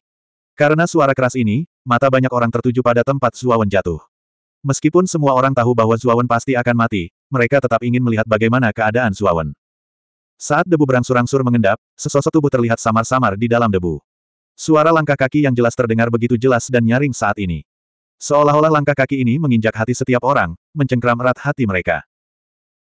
Karena suara keras ini, mata banyak orang tertuju pada tempat Zuawan jatuh. Meskipun semua orang tahu bahwa Zuawan pasti akan mati, mereka tetap ingin melihat bagaimana keadaan Suawen. Saat debu berangsur-angsur mengendap, sesosok tubuh terlihat samar-samar di dalam debu. Suara langkah kaki yang jelas terdengar begitu jelas dan nyaring saat ini. Seolah-olah langkah kaki ini menginjak hati setiap orang, mencengkram erat hati mereka.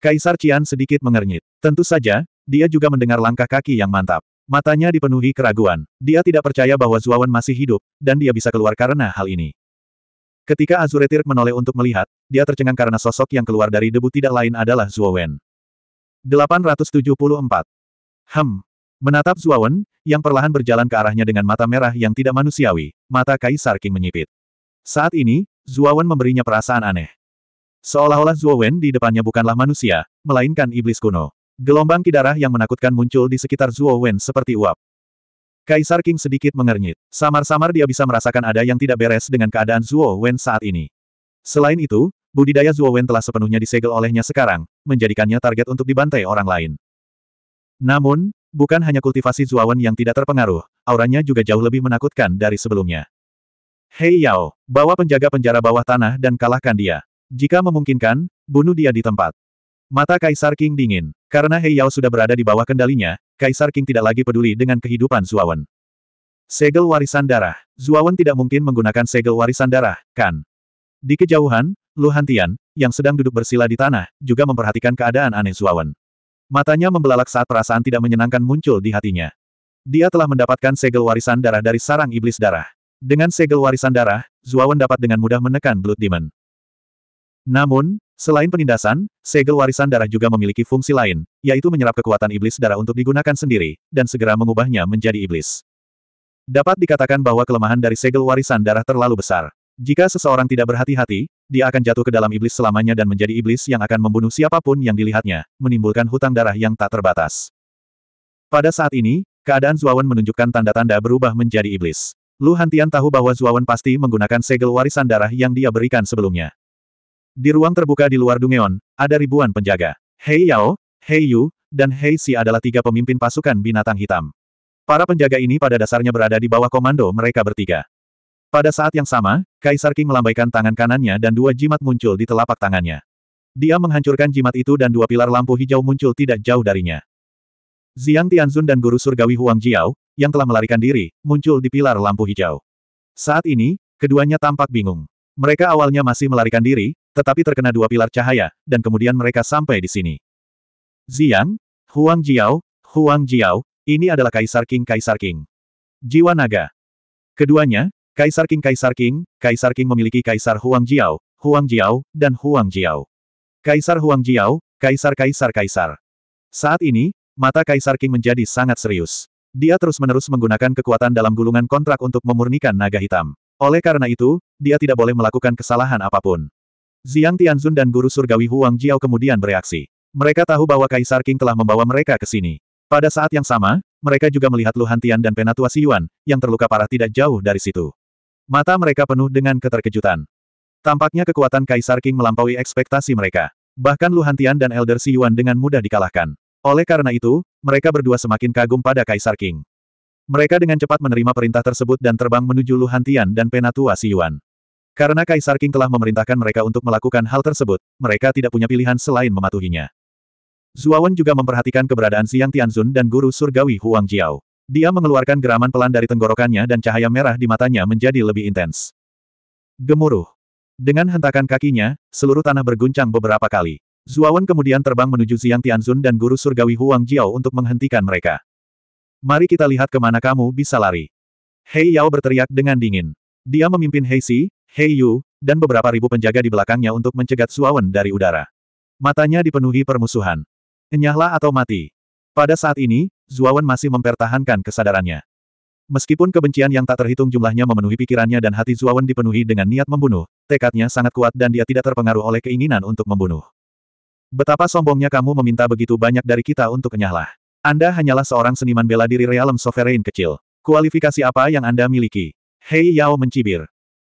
Kaisar Cian sedikit mengernyit. Tentu saja, dia juga mendengar langkah kaki yang mantap. Matanya dipenuhi keraguan. Dia tidak percaya bahwa Zuawan masih hidup, dan dia bisa keluar karena hal ini. Ketika Azure Tirk menoleh untuk melihat, dia tercengang karena sosok yang keluar dari debu tidak lain adalah Wen. 874. Hem. Menatap Wen, yang perlahan berjalan ke arahnya dengan mata merah yang tidak manusiawi, mata Kaisar King menyipit. Saat ini, Wen memberinya perasaan aneh. Seolah-olah Wen di depannya bukanlah manusia, melainkan iblis kuno. Gelombang kidarah yang menakutkan muncul di sekitar Wen seperti uap. Kaisar King sedikit mengernyit. Samar-samar dia bisa merasakan ada yang tidak beres dengan keadaan Zuo Wen saat ini. Selain itu, budidaya Zuo Wen telah sepenuhnya disegel olehnya sekarang, menjadikannya target untuk dibantai orang lain. Namun, bukan hanya kultivasi Zuo Wen yang tidak terpengaruh, auranya juga jauh lebih menakutkan dari sebelumnya. Hei Yao, bawa penjaga penjara bawah tanah dan kalahkan dia. Jika memungkinkan, bunuh dia di tempat. Mata Kaisar King dingin. Karena Hei Yao sudah berada di bawah kendalinya, Kaisar King tidak lagi peduli dengan kehidupan Zuawan. Segel warisan darah. Zuawan tidak mungkin menggunakan segel warisan darah, kan? Di kejauhan, Lu Hantian, yang sedang duduk bersila di tanah, juga memperhatikan keadaan aneh Zuawan. Matanya membelalak saat perasaan tidak menyenangkan muncul di hatinya. Dia telah mendapatkan segel warisan darah dari sarang iblis darah. Dengan segel warisan darah, Zuawan dapat dengan mudah menekan Blood Demon. Namun, Selain penindasan, segel warisan darah juga memiliki fungsi lain, yaitu menyerap kekuatan iblis darah untuk digunakan sendiri, dan segera mengubahnya menjadi iblis. Dapat dikatakan bahwa kelemahan dari segel warisan darah terlalu besar. Jika seseorang tidak berhati-hati, dia akan jatuh ke dalam iblis selamanya dan menjadi iblis yang akan membunuh siapapun yang dilihatnya, menimbulkan hutang darah yang tak terbatas. Pada saat ini, keadaan Zuawan menunjukkan tanda-tanda berubah menjadi iblis. Lu Hantian tahu bahwa Zuawan pasti menggunakan segel warisan darah yang dia berikan sebelumnya. Di ruang terbuka di luar Dungeon, ada ribuan penjaga. Hei Yao, Hei Yu, dan Hei Si adalah tiga pemimpin pasukan binatang hitam. Para penjaga ini pada dasarnya berada di bawah komando mereka bertiga. Pada saat yang sama, Kaisar King melambaikan tangan kanannya dan dua jimat muncul di telapak tangannya. Dia menghancurkan jimat itu dan dua pilar lampu hijau muncul tidak jauh darinya. Ziang Tianzun dan Guru Surgawi Huang Jiao, yang telah melarikan diri, muncul di pilar lampu hijau. Saat ini, keduanya tampak bingung. Mereka awalnya masih melarikan diri, tetapi terkena dua pilar cahaya, dan kemudian mereka sampai di sini. Ziyang, Huang Jiao, Huang Jiao, ini adalah Kaisar King Kaisar King. Jiwa Naga. Keduanya, Kaisar King Kaisar King, Kaisar King memiliki Kaisar Huang Jiao, Huang Jiao, dan Huang Jiao. Kaisar Huang Jiao, Kaisar Kaisar Kaisar. Saat ini, mata Kaisar King menjadi sangat serius. Dia terus-menerus menggunakan kekuatan dalam gulungan kontrak untuk memurnikan naga hitam. Oleh karena itu, dia tidak boleh melakukan kesalahan apapun. Ziang Tianzun dan guru surgawi Huang Jiao kemudian bereaksi. Mereka tahu bahwa Kaisar King telah membawa mereka ke sini. Pada saat yang sama, mereka juga melihat Luhan Tian dan Penatua Siyuan, yang terluka parah tidak jauh dari situ. Mata mereka penuh dengan keterkejutan. Tampaknya kekuatan Kaisar King melampaui ekspektasi mereka. Bahkan Luhan Tian dan Elder Siyuan dengan mudah dikalahkan. Oleh karena itu, mereka berdua semakin kagum pada Kaisar King. Mereka dengan cepat menerima perintah tersebut dan terbang menuju Luhantian dan Penatua Siyuan. Karena Kaisar King telah memerintahkan mereka untuk melakukan hal tersebut, mereka tidak punya pilihan selain mematuhinya. Zuawan juga memperhatikan keberadaan Siang Tianzun dan guru surgawi Huang Jiao. Dia mengeluarkan geraman pelan dari tenggorokannya dan cahaya merah di matanya menjadi lebih intens. Gemuruh. Dengan hentakan kakinya, seluruh tanah berguncang beberapa kali. Zuawan kemudian terbang menuju Siang Tianzun dan guru surgawi Huang Jiao untuk menghentikan mereka. Mari kita lihat kemana kamu bisa lari. Hei Yao berteriak dengan dingin. Dia memimpin Hei Si, Hei Yu, dan beberapa ribu penjaga di belakangnya untuk mencegat Suawen dari udara. Matanya dipenuhi permusuhan. Enyahlah atau mati. Pada saat ini, Zuawan masih mempertahankan kesadarannya. Meskipun kebencian yang tak terhitung jumlahnya memenuhi pikirannya dan hati Zuawan dipenuhi dengan niat membunuh, tekadnya sangat kuat dan dia tidak terpengaruh oleh keinginan untuk membunuh. Betapa sombongnya kamu meminta begitu banyak dari kita untuk enyahlah. Anda hanyalah seorang seniman bela diri realem sovereign kecil. Kualifikasi apa yang Anda miliki? Hei Yao mencibir.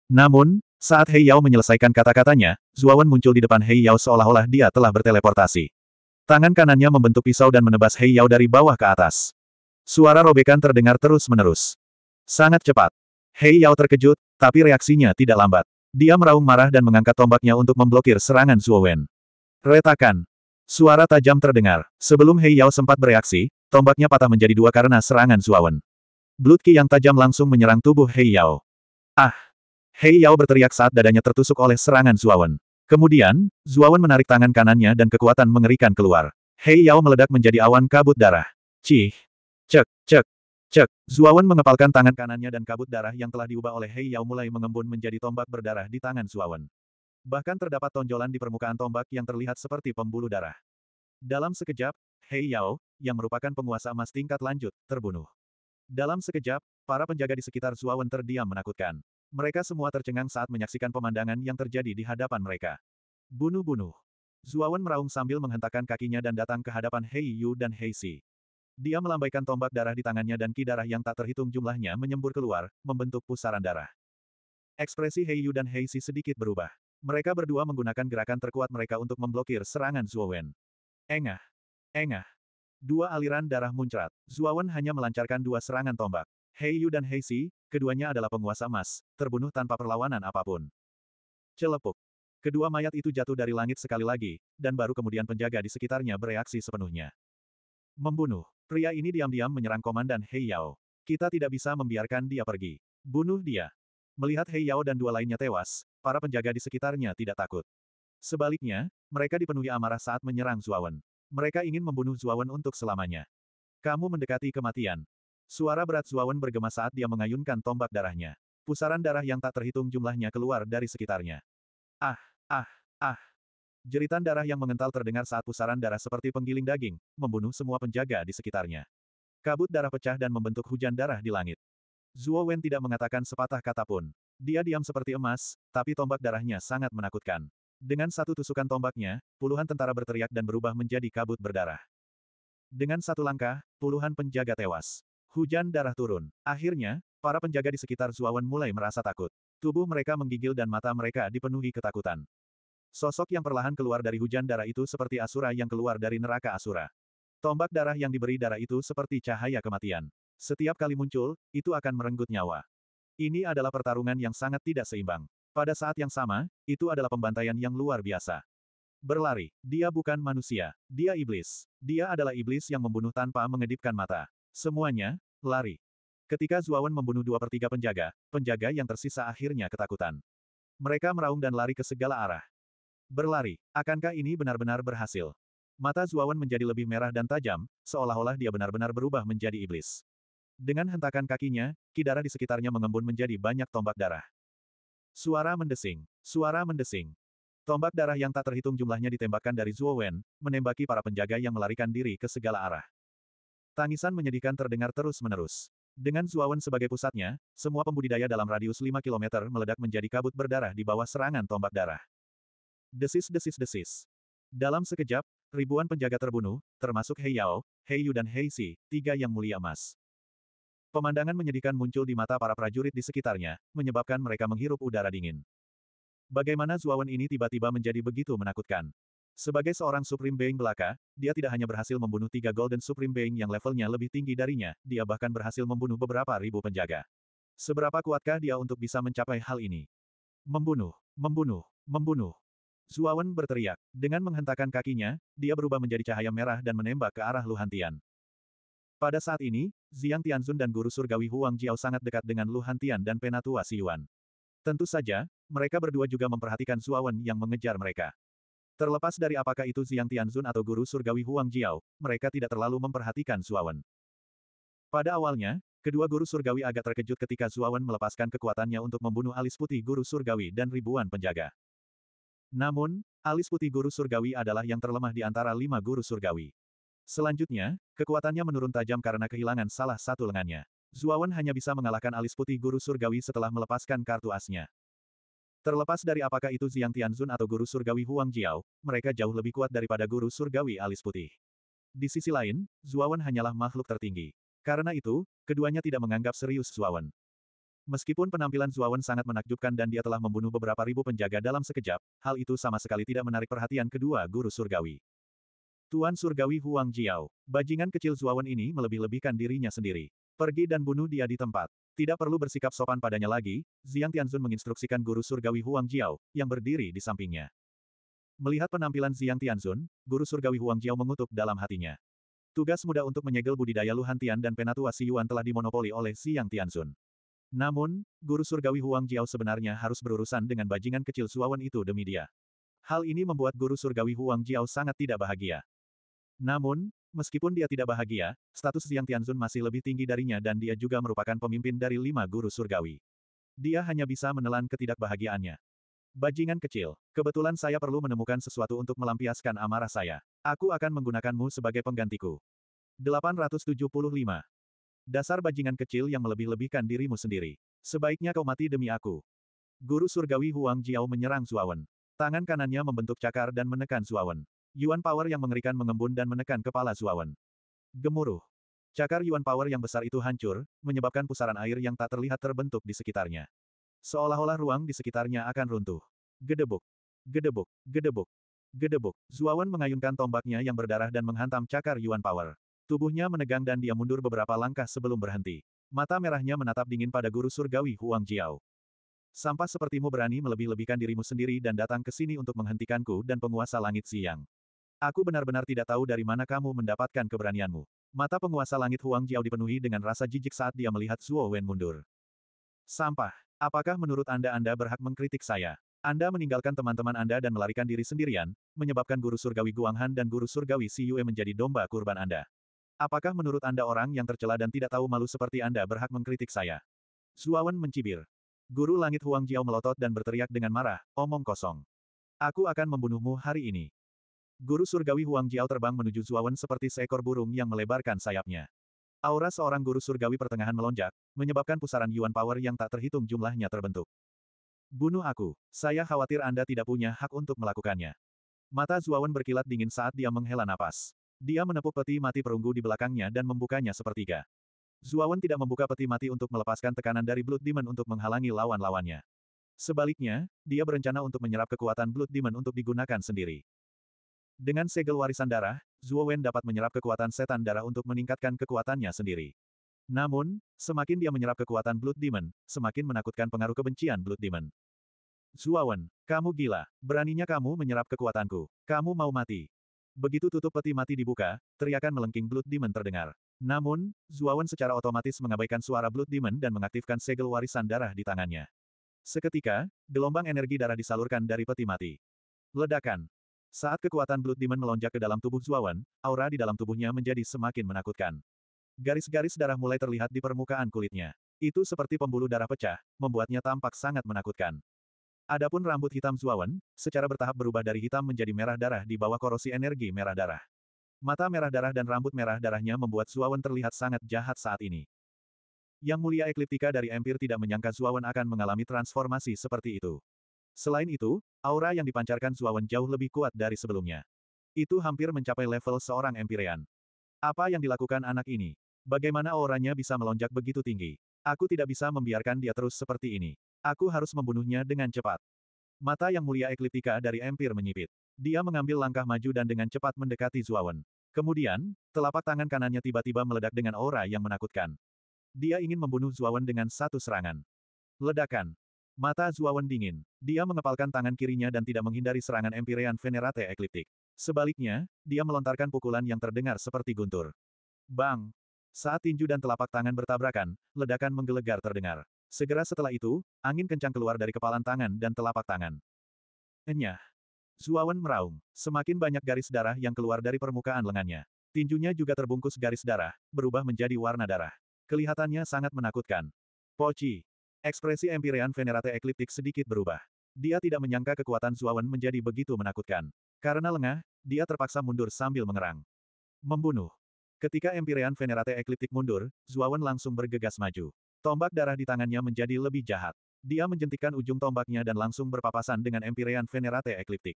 Namun, saat Hei Yao menyelesaikan kata-katanya, Zuawan muncul di depan Hei Yao seolah-olah dia telah berteleportasi. Tangan kanannya membentuk pisau dan menebas Hei Yao dari bawah ke atas. Suara robekan terdengar terus-menerus. Sangat cepat. Hei Yao terkejut, tapi reaksinya tidak lambat. Dia meraung marah dan mengangkat tombaknya untuk memblokir serangan Zuowen. Retakan. Suara tajam terdengar. Sebelum Hei Yao sempat bereaksi, tombaknya patah menjadi dua karena serangan Zuawan. Blood Qi yang tajam langsung menyerang tubuh Hei Yao. Ah! Hei Yao berteriak saat dadanya tertusuk oleh serangan Zuawan. Kemudian, Zuawan menarik tangan kanannya dan kekuatan mengerikan keluar. Hei Yao meledak menjadi awan kabut darah. Cih! Cek, cek, Cek, Zuawan mengepalkan tangan kanannya dan kabut darah yang telah diubah oleh Hei Yao mulai mengembun menjadi tombak berdarah di tangan Zuawan. Bahkan terdapat tonjolan di permukaan tombak yang terlihat seperti pembuluh darah. Dalam sekejap, Hei Yao, yang merupakan penguasa emas tingkat lanjut, terbunuh. Dalam sekejap, para penjaga di sekitar Zuawan terdiam menakutkan. Mereka semua tercengang saat menyaksikan pemandangan yang terjadi di hadapan mereka. Bunuh-bunuh. Zuawan meraung sambil menghentakkan kakinya dan datang ke hadapan Hei Yu dan Hei Si. Dia melambaikan tombak darah di tangannya dan ki darah yang tak terhitung jumlahnya menyembur keluar, membentuk pusaran darah. Ekspresi Hei Yu dan Hei Si sedikit berubah. Mereka berdua menggunakan gerakan terkuat mereka untuk memblokir serangan Zuowen. Engah! Engah! Dua aliran darah muncrat. Zuowen hanya melancarkan dua serangan tombak. Hei Yu dan Hei Si, keduanya adalah penguasa emas, terbunuh tanpa perlawanan apapun. Celepuk. Kedua mayat itu jatuh dari langit sekali lagi, dan baru kemudian penjaga di sekitarnya bereaksi sepenuhnya. Membunuh. Pria ini diam-diam menyerang Komandan Hei Yao. Kita tidak bisa membiarkan dia pergi. Bunuh dia. Melihat Hei Yao dan dua lainnya tewas, para penjaga di sekitarnya tidak takut. Sebaliknya, mereka dipenuhi amarah saat menyerang Zuawan. Mereka ingin membunuh Zuawan untuk selamanya. Kamu mendekati kematian. Suara berat Zuawan bergema saat dia mengayunkan tombak darahnya. Pusaran darah yang tak terhitung jumlahnya keluar dari sekitarnya. Ah, ah, ah. Jeritan darah yang mengental terdengar saat pusaran darah seperti penggiling daging, membunuh semua penjaga di sekitarnya. Kabut darah pecah dan membentuk hujan darah di langit. Zuo Wen tidak mengatakan sepatah kata pun. Dia diam seperti emas, tapi tombak darahnya sangat menakutkan. Dengan satu tusukan tombaknya, puluhan tentara berteriak dan berubah menjadi kabut berdarah. Dengan satu langkah, puluhan penjaga tewas. Hujan darah turun. Akhirnya, para penjaga di sekitar Wen mulai merasa takut. Tubuh mereka menggigil dan mata mereka dipenuhi ketakutan. Sosok yang perlahan keluar dari hujan darah itu seperti asura yang keluar dari neraka asura. Tombak darah yang diberi darah itu seperti cahaya kematian. Setiap kali muncul, itu akan merenggut nyawa. Ini adalah pertarungan yang sangat tidak seimbang. Pada saat yang sama, itu adalah pembantaian yang luar biasa. Berlari, dia bukan manusia, dia iblis. Dia adalah iblis yang membunuh tanpa mengedipkan mata. Semuanya, lari. Ketika Zuawan membunuh dua per tiga penjaga, penjaga yang tersisa akhirnya ketakutan. Mereka meraung dan lari ke segala arah. Berlari, akankah ini benar-benar berhasil? Mata Zuawan menjadi lebih merah dan tajam, seolah-olah dia benar-benar berubah menjadi iblis. Dengan hentakan kakinya, kidara di sekitarnya mengembun menjadi banyak tombak darah. Suara mendesing. Suara mendesing. Tombak darah yang tak terhitung jumlahnya ditembakkan dari Zuo Wen, menembaki para penjaga yang melarikan diri ke segala arah. Tangisan menyedihkan terdengar terus-menerus. Dengan Wen sebagai pusatnya, semua pembudidaya dalam radius 5 km meledak menjadi kabut berdarah di bawah serangan tombak darah. Desis-desis-desis. Dalam sekejap, ribuan penjaga terbunuh, termasuk Hei Yao, Hei Yu dan Hei Si, tiga yang mulia emas. Pemandangan menyedihkan muncul di mata para prajurit di sekitarnya, menyebabkan mereka menghirup udara dingin. Bagaimana Zuawan ini tiba-tiba menjadi begitu menakutkan? Sebagai seorang Supreme Being belaka, dia tidak hanya berhasil membunuh tiga Golden Supreme Being yang levelnya lebih tinggi darinya, dia bahkan berhasil membunuh beberapa ribu penjaga. Seberapa kuatkah dia untuk bisa mencapai hal ini? Membunuh, membunuh, membunuh. Zuawan berteriak. Dengan menghentakkan kakinya, dia berubah menjadi cahaya merah dan menembak ke arah Luhantian. Pada saat ini, Ziang Tianzun dan guru surgawi Huang Jiao sangat dekat dengan Lu Hantian dan Penatua Siyuan. Tentu saja, mereka berdua juga memperhatikan Zuawan yang mengejar mereka. Terlepas dari apakah itu Ziang Tianzun atau guru surgawi Huang Jiao, mereka tidak terlalu memperhatikan Zuawan. Pada awalnya, kedua guru surgawi agak terkejut ketika Zuawan melepaskan kekuatannya untuk membunuh alis putih guru surgawi dan ribuan penjaga. Namun, alis putih guru surgawi adalah yang terlemah di antara lima guru surgawi. Selanjutnya, kekuatannya menurun tajam karena kehilangan salah satu lengannya. Zuawan hanya bisa mengalahkan alis putih guru surgawi setelah melepaskan kartu asnya. Terlepas dari apakah itu Ziang Tianzun atau guru surgawi Huang Jiao, mereka jauh lebih kuat daripada guru surgawi alis putih. Di sisi lain, Zuawan hanyalah makhluk tertinggi. Karena itu, keduanya tidak menganggap serius Zuawan. Meskipun penampilan Zuawan sangat menakjubkan dan dia telah membunuh beberapa ribu penjaga dalam sekejap, hal itu sama sekali tidak menarik perhatian kedua guru surgawi. Tuan Surgawi Huang Jiao, bajingan kecil Zuawan ini melebih-lebihkan dirinya sendiri. Pergi dan bunuh dia di tempat. Tidak perlu bersikap sopan padanya lagi, Ziang Tianzun menginstruksikan guru Surgawi Huang Jiao, yang berdiri di sampingnya. Melihat penampilan Ziang Tianzun, guru Surgawi Huang Jiao mengutuk dalam hatinya. Tugas mudah untuk menyegel budidaya Luhan Tian dan penatua Si Yuan telah dimonopoli oleh Ziang Tianzun. Namun, guru Surgawi Huang Jiao sebenarnya harus berurusan dengan bajingan kecil Zuawan itu demi dia. Hal ini membuat guru Surgawi Huang Jiao sangat tidak bahagia. Namun, meskipun dia tidak bahagia, status Jiang Tianzun masih lebih tinggi darinya dan dia juga merupakan pemimpin dari lima guru surgawi. Dia hanya bisa menelan ketidakbahagiaannya. Bajingan kecil, kebetulan saya perlu menemukan sesuatu untuk melampiaskan amarah saya. Aku akan menggunakanmu sebagai penggantiku. 875. Dasar bajingan kecil yang melebih-lebihkan dirimu sendiri. Sebaiknya kau mati demi aku. Guru surgawi Huang Jiao menyerang Zuawan. Tangan kanannya membentuk cakar dan menekan Zuawan. Yuan Power yang mengerikan mengembun dan menekan kepala Zuawan. Gemuruh. Cakar Yuan Power yang besar itu hancur, menyebabkan pusaran air yang tak terlihat terbentuk di sekitarnya. Seolah-olah ruang di sekitarnya akan runtuh. Gedebuk. Gedebuk. Gedebuk. Gedebuk. Zuawan mengayunkan tombaknya yang berdarah dan menghantam cakar Yuan Power. Tubuhnya menegang dan dia mundur beberapa langkah sebelum berhenti. Mata merahnya menatap dingin pada guru surgawi Huang Jiao. Sampah sepertimu berani melebih-lebihkan dirimu sendiri dan datang ke sini untuk menghentikanku dan penguasa langit siang. Aku benar-benar tidak tahu dari mana kamu mendapatkan keberanianmu. Mata penguasa langit Huang Jiao dipenuhi dengan rasa jijik saat dia melihat Zuo Wen mundur. Sampah. Apakah menurut Anda Anda berhak mengkritik saya? Anda meninggalkan teman-teman Anda dan melarikan diri sendirian, menyebabkan guru surgawi Guanghan dan guru surgawi Si Yue menjadi domba kurban Anda. Apakah menurut Anda orang yang tercela dan tidak tahu malu seperti Anda berhak mengkritik saya? Wen mencibir. Guru langit Huang Jiao melotot dan berteriak dengan marah, omong kosong. Aku akan membunuhmu hari ini. Guru surgawi Huang Jiao terbang menuju Zuawan seperti seekor burung yang melebarkan sayapnya. Aura seorang guru surgawi pertengahan melonjak, menyebabkan pusaran Yuan Power yang tak terhitung jumlahnya terbentuk. Bunuh aku. Saya khawatir Anda tidak punya hak untuk melakukannya. Mata Zuawan berkilat dingin saat dia menghela napas. Dia menepuk peti mati perunggu di belakangnya dan membukanya sepertiga. Zuawan tidak membuka peti mati untuk melepaskan tekanan dari Blood Demon untuk menghalangi lawan-lawannya. Sebaliknya, dia berencana untuk menyerap kekuatan Blood Demon untuk digunakan sendiri. Dengan segel warisan darah, Zuo Wen dapat menyerap kekuatan setan darah untuk meningkatkan kekuatannya sendiri. Namun, semakin dia menyerap kekuatan Blood Demon, semakin menakutkan pengaruh kebencian Blood Demon. Zuo Wen, kamu gila. Beraninya kamu menyerap kekuatanku. Kamu mau mati. Begitu tutup peti mati dibuka, teriakan melengking Blood Demon terdengar. Namun, Zuo Wen secara otomatis mengabaikan suara Blood Demon dan mengaktifkan segel warisan darah di tangannya. Seketika, gelombang energi darah disalurkan dari peti mati. Ledakan. Saat kekuatan Blood Demon melonjak ke dalam tubuh Zuawan, aura di dalam tubuhnya menjadi semakin menakutkan. Garis-garis darah mulai terlihat di permukaan kulitnya. Itu seperti pembuluh darah pecah, membuatnya tampak sangat menakutkan. Adapun rambut hitam Zuawan, secara bertahap berubah dari hitam menjadi merah darah di bawah korosi energi merah darah. Mata merah darah dan rambut merah darahnya membuat Zuawan terlihat sangat jahat saat ini. Yang mulia ekliptika dari Empir tidak menyangka Zuawan akan mengalami transformasi seperti itu. Selain itu, aura yang dipancarkan Zuawan jauh lebih kuat dari sebelumnya. Itu hampir mencapai level seorang Empyrean. Apa yang dilakukan anak ini? Bagaimana auranya bisa melonjak begitu tinggi? Aku tidak bisa membiarkan dia terus seperti ini. Aku harus membunuhnya dengan cepat. Mata yang mulia ekliptika dari Empir menyipit. Dia mengambil langkah maju dan dengan cepat mendekati Zuawan. Kemudian, telapak tangan kanannya tiba-tiba meledak dengan aura yang menakutkan. Dia ingin membunuh Zuawan dengan satu serangan. Ledakan. Mata Zuawan dingin. Dia mengepalkan tangan kirinya dan tidak menghindari serangan Empyrean Venerate Ecliptic. Sebaliknya, dia melontarkan pukulan yang terdengar seperti guntur. Bang! Saat tinju dan telapak tangan bertabrakan, ledakan menggelegar terdengar. Segera setelah itu, angin kencang keluar dari kepalan tangan dan telapak tangan. Enyah! Zuawan meraung. Semakin banyak garis darah yang keluar dari permukaan lengannya. Tinjunya juga terbungkus garis darah, berubah menjadi warna darah. Kelihatannya sangat menakutkan. Poci! Ekspresi Empyrean Venerate Ekliptik sedikit berubah. Dia tidak menyangka kekuatan Zuawan menjadi begitu menakutkan. Karena lengah, dia terpaksa mundur sambil mengerang. Membunuh. Ketika Empyrean Venerate Ekliptik mundur, Zuawan langsung bergegas maju. Tombak darah di tangannya menjadi lebih jahat. Dia menjentikan ujung tombaknya dan langsung berpapasan dengan Empyrean Venerate Ekliptik.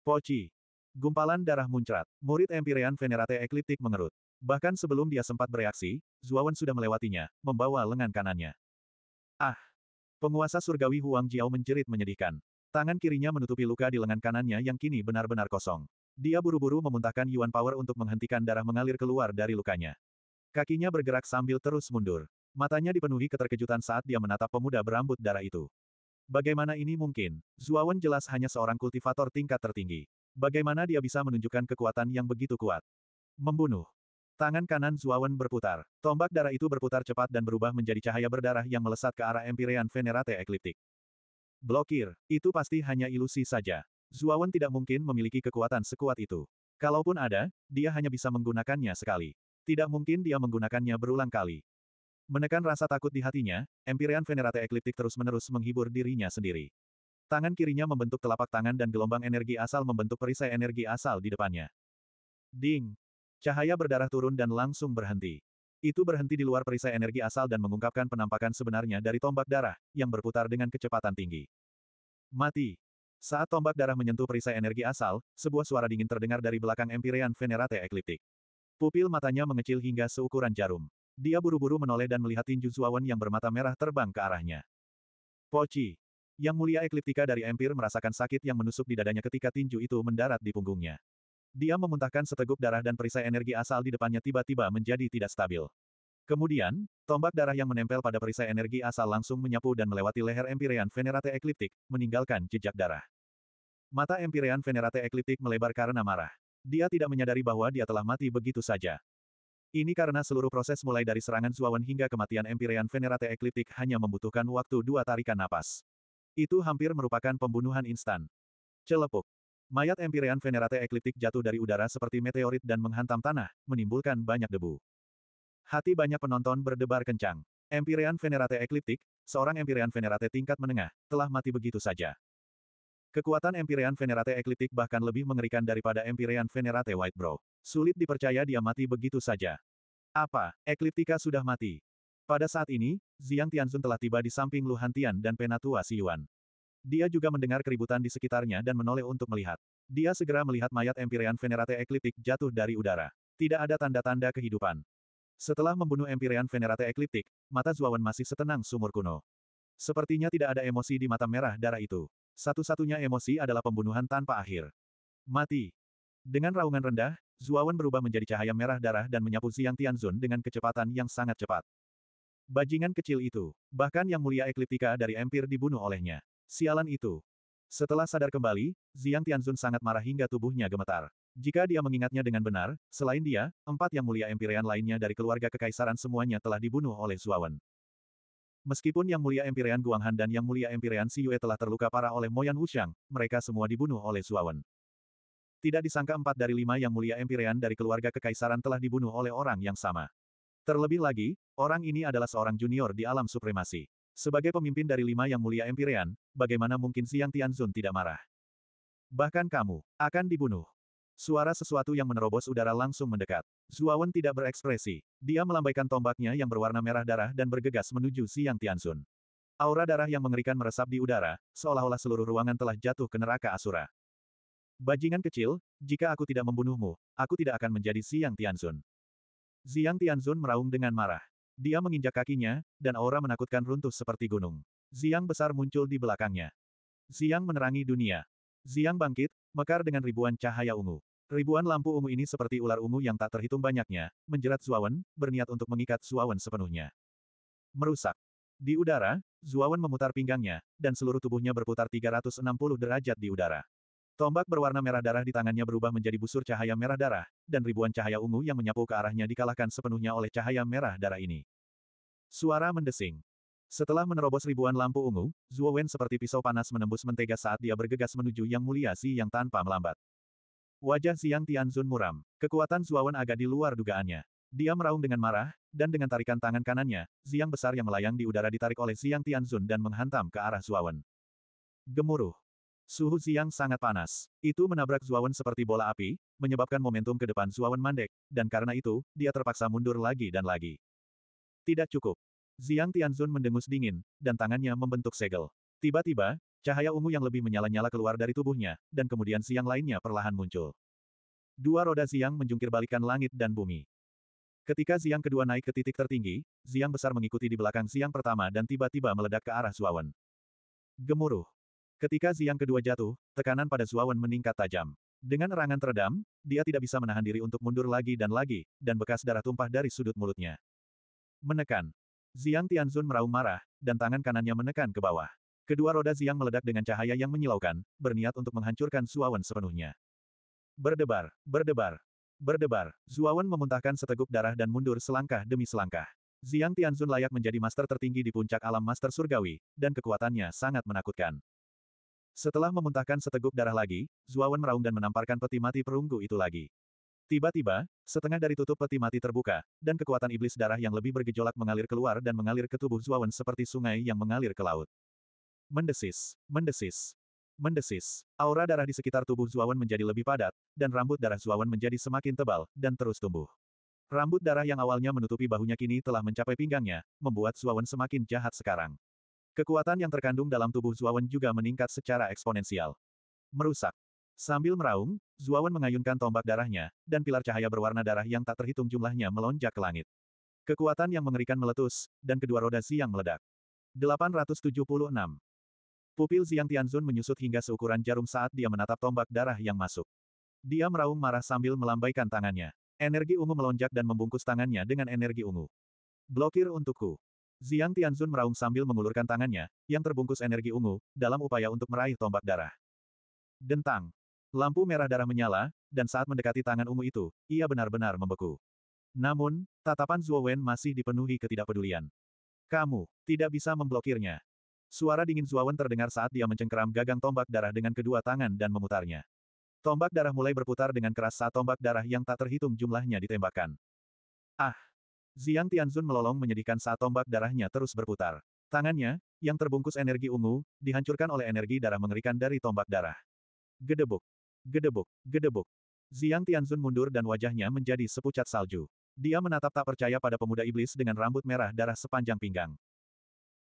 Poci. Gumpalan darah muncrat. Murid Empyrean Venerate Ekliptik mengerut. Bahkan sebelum dia sempat bereaksi, Zuawan sudah melewatinya, membawa lengan kanannya. Ah! Penguasa surgawi Huang Jiao menjerit menyedihkan. Tangan kirinya menutupi luka di lengan kanannya yang kini benar-benar kosong. Dia buru-buru memuntahkan Yuan Power untuk menghentikan darah mengalir keluar dari lukanya. Kakinya bergerak sambil terus mundur. Matanya dipenuhi keterkejutan saat dia menatap pemuda berambut darah itu. Bagaimana ini mungkin? Zuawan jelas hanya seorang kultivator tingkat tertinggi. Bagaimana dia bisa menunjukkan kekuatan yang begitu kuat? Membunuh. Tangan kanan Zuawan berputar. Tombak darah itu berputar cepat dan berubah menjadi cahaya berdarah yang melesat ke arah Empyrean Venerate Ecliptic. Blokir, itu pasti hanya ilusi saja. Zuawan tidak mungkin memiliki kekuatan sekuat itu. Kalaupun ada, dia hanya bisa menggunakannya sekali. Tidak mungkin dia menggunakannya berulang kali. Menekan rasa takut di hatinya, Empyrean Venerate Ecliptic terus-menerus menghibur dirinya sendiri. Tangan kirinya membentuk telapak tangan dan gelombang energi asal membentuk perisai energi asal di depannya. Ding! Cahaya berdarah turun dan langsung berhenti. Itu berhenti di luar perisai energi asal dan mengungkapkan penampakan sebenarnya dari tombak darah, yang berputar dengan kecepatan tinggi. Mati. Saat tombak darah menyentuh perisai energi asal, sebuah suara dingin terdengar dari belakang Empyrean Venerate Ecliptic. Pupil matanya mengecil hingga seukuran jarum. Dia buru-buru menoleh dan melihat tinju Zuawan yang bermata merah terbang ke arahnya. Poci. Yang mulia ekliptika dari Empir merasakan sakit yang menusuk di dadanya ketika tinju itu mendarat di punggungnya. Dia memuntahkan seteguk darah dan perisai energi asal di depannya tiba-tiba menjadi tidak stabil. Kemudian, tombak darah yang menempel pada perisai energi asal langsung menyapu dan melewati leher Empyrean Venerate Ecliptic, meninggalkan jejak darah. Mata Empyrean Venerate Ecliptic melebar karena marah. Dia tidak menyadari bahwa dia telah mati begitu saja. Ini karena seluruh proses mulai dari serangan Zuawan hingga kematian Empyrean Venerate Ecliptic hanya membutuhkan waktu dua tarikan napas. Itu hampir merupakan pembunuhan instan. Celepuk. Mayat Empyrean Venerate Ekliptik jatuh dari udara seperti meteorit dan menghantam tanah, menimbulkan banyak debu. Hati banyak penonton berdebar kencang. Empyrean Venerate Ekliptik, seorang Empyrean Venerate tingkat menengah, telah mati begitu saja. Kekuatan Empyrean Venerate Ekliptik bahkan lebih mengerikan daripada Empyrean Venerate Whitebrow. Sulit dipercaya dia mati begitu saja. Apa, Ekliptika sudah mati? Pada saat ini, Ziang Tianzun telah tiba di samping Lu Hantian dan Penatua Siyuan. Dia juga mendengar keributan di sekitarnya dan menoleh untuk melihat. Dia segera melihat mayat Empyrean Venerate Ecliptic jatuh dari udara. Tidak ada tanda-tanda kehidupan. Setelah membunuh Empyrean Venerate Ecliptic, mata Zuawan masih setenang sumur kuno. Sepertinya tidak ada emosi di mata merah darah itu. Satu-satunya emosi adalah pembunuhan tanpa akhir. Mati. Dengan raungan rendah, Zuawan berubah menjadi cahaya merah darah dan menyapu Siang Tianzun dengan kecepatan yang sangat cepat. Bajingan kecil itu, bahkan yang mulia ekliptika dari Empir dibunuh olehnya. Sialan itu. Setelah sadar kembali, Ziang Tianzun sangat marah hingga tubuhnya gemetar. Jika dia mengingatnya dengan benar, selain dia, empat yang mulia Empyrean lainnya dari keluarga kekaisaran semuanya telah dibunuh oleh Zuawan. Meskipun yang mulia Empyrean Guanghan dan yang mulia Empyrean Siyue telah terluka parah oleh Moyan Wushang, mereka semua dibunuh oleh Zuawan. Tidak disangka empat dari lima yang mulia Empyrean dari keluarga kekaisaran telah dibunuh oleh orang yang sama. Terlebih lagi, orang ini adalah seorang junior di alam supremasi. Sebagai pemimpin dari lima yang mulia Empyrean, bagaimana mungkin Siang Tianzun tidak marah? Bahkan kamu, akan dibunuh. Suara sesuatu yang menerobos udara langsung mendekat. Zuawan tidak berekspresi. Dia melambaikan tombaknya yang berwarna merah darah dan bergegas menuju Siang Tianzun. Aura darah yang mengerikan meresap di udara, seolah-olah seluruh ruangan telah jatuh ke neraka asura. Bajingan kecil, jika aku tidak membunuhmu, aku tidak akan menjadi Siang Tianzun. Siang Tianzun meraung dengan marah. Dia menginjak kakinya, dan aura menakutkan runtuh seperti gunung. Ziang besar muncul di belakangnya. Ziang menerangi dunia. Ziang bangkit, mekar dengan ribuan cahaya ungu. Ribuan lampu ungu ini seperti ular ungu yang tak terhitung banyaknya, menjerat Zuawan, berniat untuk mengikat Zuawan sepenuhnya. Merusak. Di udara, Zuawan memutar pinggangnya, dan seluruh tubuhnya berputar 360 derajat di udara. Tombak berwarna merah darah di tangannya berubah menjadi busur cahaya merah darah, dan ribuan cahaya ungu yang menyapu ke arahnya dikalahkan sepenuhnya oleh cahaya merah darah ini. Suara mendesing. Setelah menerobos ribuan lampu ungu, Zhuo Wen seperti pisau panas menembus mentega saat dia bergegas menuju Yang Mulia Si yang tanpa melambat. Wajah Siang Tianzun muram. Kekuatan Zhuo Wen agak di luar dugaannya. Dia meraung dengan marah, dan dengan tarikan tangan kanannya, Ziang besar yang melayang di udara ditarik oleh Siang Tianzun dan menghantam ke arah Zhuo Wen. Gemuruh. Suhu siang sangat panas. Itu menabrak Zuawan seperti bola api, menyebabkan momentum ke depan Zuawan mandek, dan karena itu, dia terpaksa mundur lagi dan lagi. Tidak cukup. Ziyang Tianzun mendengus dingin, dan tangannya membentuk segel. Tiba-tiba, cahaya ungu yang lebih menyala-nyala keluar dari tubuhnya, dan kemudian siang lainnya perlahan muncul. Dua roda Ziyang menjungkir balikan langit dan bumi. Ketika Ziyang kedua naik ke titik tertinggi, Ziyang besar mengikuti di belakang Ziyang pertama dan tiba-tiba meledak ke arah Zuawan. Gemuruh. Ketika Ziang kedua jatuh, tekanan pada Zuawan meningkat tajam. Dengan erangan teredam, dia tidak bisa menahan diri untuk mundur lagi dan lagi, dan bekas darah tumpah dari sudut mulutnya. Menekan. Ziang Tianzun meraung marah, dan tangan kanannya menekan ke bawah. Kedua roda Ziang meledak dengan cahaya yang menyilaukan, berniat untuk menghancurkan Zuawan sepenuhnya. Berdebar, berdebar, berdebar, Zuawan memuntahkan seteguk darah dan mundur selangkah demi selangkah. Ziang Tianzun layak menjadi master tertinggi di puncak alam master surgawi, dan kekuatannya sangat menakutkan. Setelah memuntahkan seteguk darah lagi, Zuawan meraung dan menamparkan peti mati perunggu itu lagi. Tiba-tiba, setengah dari tutup peti mati terbuka, dan kekuatan iblis darah yang lebih bergejolak mengalir keluar dan mengalir ke tubuh Zuawan seperti sungai yang mengalir ke laut. Mendesis, mendesis, mendesis. Aura darah di sekitar tubuh Zuawan menjadi lebih padat, dan rambut darah Zuawan menjadi semakin tebal, dan terus tumbuh. Rambut darah yang awalnya menutupi bahunya kini telah mencapai pinggangnya, membuat Zuawan semakin jahat sekarang. Kekuatan yang terkandung dalam tubuh Zuawan juga meningkat secara eksponensial. Merusak. Sambil meraung, Zuawan mengayunkan tombak darahnya, dan pilar cahaya berwarna darah yang tak terhitung jumlahnya melonjak ke langit. Kekuatan yang mengerikan meletus, dan kedua roda siang meledak. 876. Pupil Ziyang Tianzun menyusut hingga seukuran jarum saat dia menatap tombak darah yang masuk. Dia meraung marah sambil melambaikan tangannya. Energi ungu melonjak dan membungkus tangannya dengan energi ungu. Blokir untukku. Ziang Tianzun meraung sambil mengulurkan tangannya, yang terbungkus energi ungu, dalam upaya untuk meraih tombak darah. Dentang. Lampu merah darah menyala, dan saat mendekati tangan ungu itu, ia benar-benar membeku. Namun, tatapan Zuo Wen masih dipenuhi ketidakpedulian. Kamu, tidak bisa memblokirnya. Suara dingin Zuo Wen terdengar saat dia mencengkeram gagang tombak darah dengan kedua tangan dan memutarnya. Tombak darah mulai berputar dengan keras saat tombak darah yang tak terhitung jumlahnya ditembakkan. Ah! Ziang Tianzun melolong menyedihkan saat tombak darahnya terus berputar. Tangannya, yang terbungkus energi ungu, dihancurkan oleh energi darah mengerikan dari tombak darah. Gedebuk, gedebuk, gedebuk. Ziang Tianzun mundur dan wajahnya menjadi sepucat salju. Dia menatap tak percaya pada pemuda iblis dengan rambut merah darah sepanjang pinggang.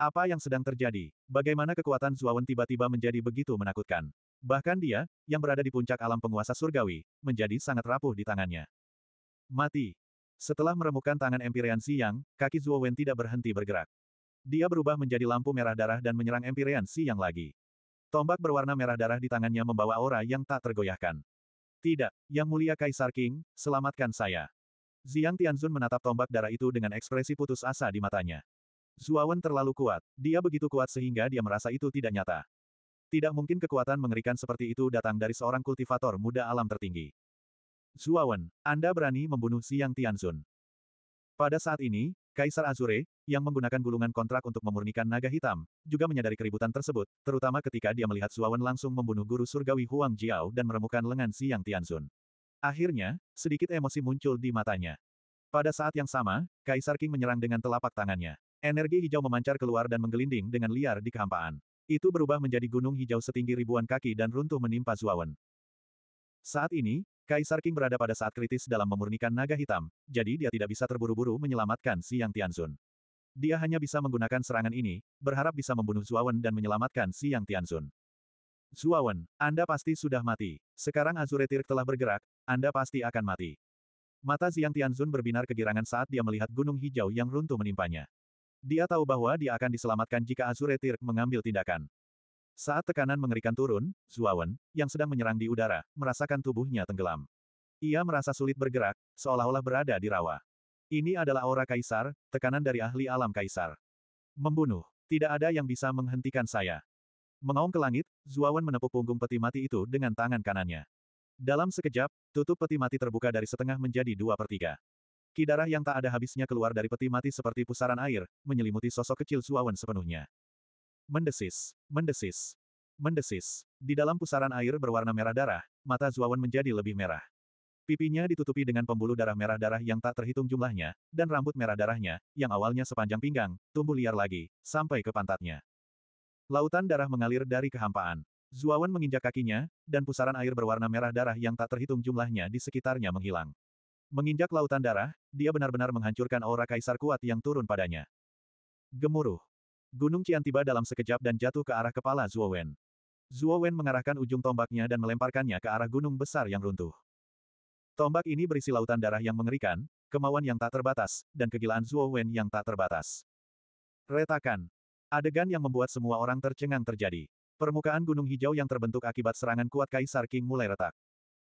Apa yang sedang terjadi? Bagaimana kekuatan Zuawan tiba-tiba menjadi begitu menakutkan? Bahkan dia, yang berada di puncak alam penguasa surgawi, menjadi sangat rapuh di tangannya. Mati. Setelah meremukkan tangan Empyrean Siang, kaki Zhuo Wen tidak berhenti bergerak. Dia berubah menjadi lampu merah darah dan menyerang Empyrean Siang lagi. Tombak berwarna merah darah di tangannya membawa aura yang tak tergoyahkan. Tidak, Yang Mulia Kaisar King, selamatkan saya. Ziang Tianzun menatap tombak darah itu dengan ekspresi putus asa di matanya. Zuawan terlalu kuat, dia begitu kuat sehingga dia merasa itu tidak nyata. Tidak mungkin kekuatan mengerikan seperti itu datang dari seorang kultivator muda alam tertinggi. Zuawan, Anda berani membunuh Siang Tianzun. Pada saat ini, Kaisar Azure, yang menggunakan gulungan kontrak untuk memurnikan naga hitam, juga menyadari keributan tersebut, terutama ketika dia melihat Zuawan langsung membunuh guru surgawi Huang Jiao dan meremukan lengan Siang Tianzun. Akhirnya, sedikit emosi muncul di matanya. Pada saat yang sama, Kaisar King menyerang dengan telapak tangannya. Energi hijau memancar keluar dan menggelinding dengan liar di kehampaan. Itu berubah menjadi gunung hijau setinggi ribuan kaki dan runtuh menimpa Zuawan. Saat ini, Kaisar King berada pada saat kritis dalam memurnikan naga hitam, jadi dia tidak bisa terburu-buru menyelamatkan Si Yang Tianzun. Dia hanya bisa menggunakan serangan ini, berharap bisa membunuh Zuawan dan menyelamatkan Si Yang Tianzun. Zuawan, Anda pasti sudah mati. Sekarang Azure Tirk telah bergerak, Anda pasti akan mati. Mata Siang Tianzun berbinar kegirangan saat dia melihat gunung hijau yang runtuh menimpanya. Dia tahu bahwa dia akan diselamatkan jika Azure Tirk mengambil tindakan. Saat tekanan mengerikan turun, Zuawan, yang sedang menyerang di udara, merasakan tubuhnya tenggelam. Ia merasa sulit bergerak, seolah-olah berada di rawa. Ini adalah aura kaisar, tekanan dari ahli alam kaisar. Membunuh. Tidak ada yang bisa menghentikan saya. Mengaum ke langit, Zuawan menepuk punggung peti mati itu dengan tangan kanannya. Dalam sekejap, tutup peti mati terbuka dari setengah menjadi dua per tiga. Kidarah yang tak ada habisnya keluar dari peti mati seperti pusaran air, menyelimuti sosok kecil Zuawan sepenuhnya. Mendesis, mendesis, mendesis. Di dalam pusaran air berwarna merah darah, mata Zuawan menjadi lebih merah. Pipinya ditutupi dengan pembuluh darah merah darah yang tak terhitung jumlahnya, dan rambut merah darahnya, yang awalnya sepanjang pinggang, tumbuh liar lagi, sampai ke pantatnya. Lautan darah mengalir dari kehampaan. Zuawan menginjak kakinya, dan pusaran air berwarna merah darah yang tak terhitung jumlahnya di sekitarnya menghilang. Menginjak lautan darah, dia benar-benar menghancurkan aura kaisar kuat yang turun padanya. Gemuruh. Gunung Qian tiba dalam sekejap dan jatuh ke arah kepala Zuo Wen. Zuo Wen mengarahkan ujung tombaknya dan melemparkannya ke arah gunung besar yang runtuh. Tombak ini berisi lautan darah yang mengerikan, kemauan yang tak terbatas, dan kegilaan Zuo Wen yang tak terbatas. Retakan. Adegan yang membuat semua orang tercengang terjadi. Permukaan gunung hijau yang terbentuk akibat serangan kuat Kaisar King mulai retak.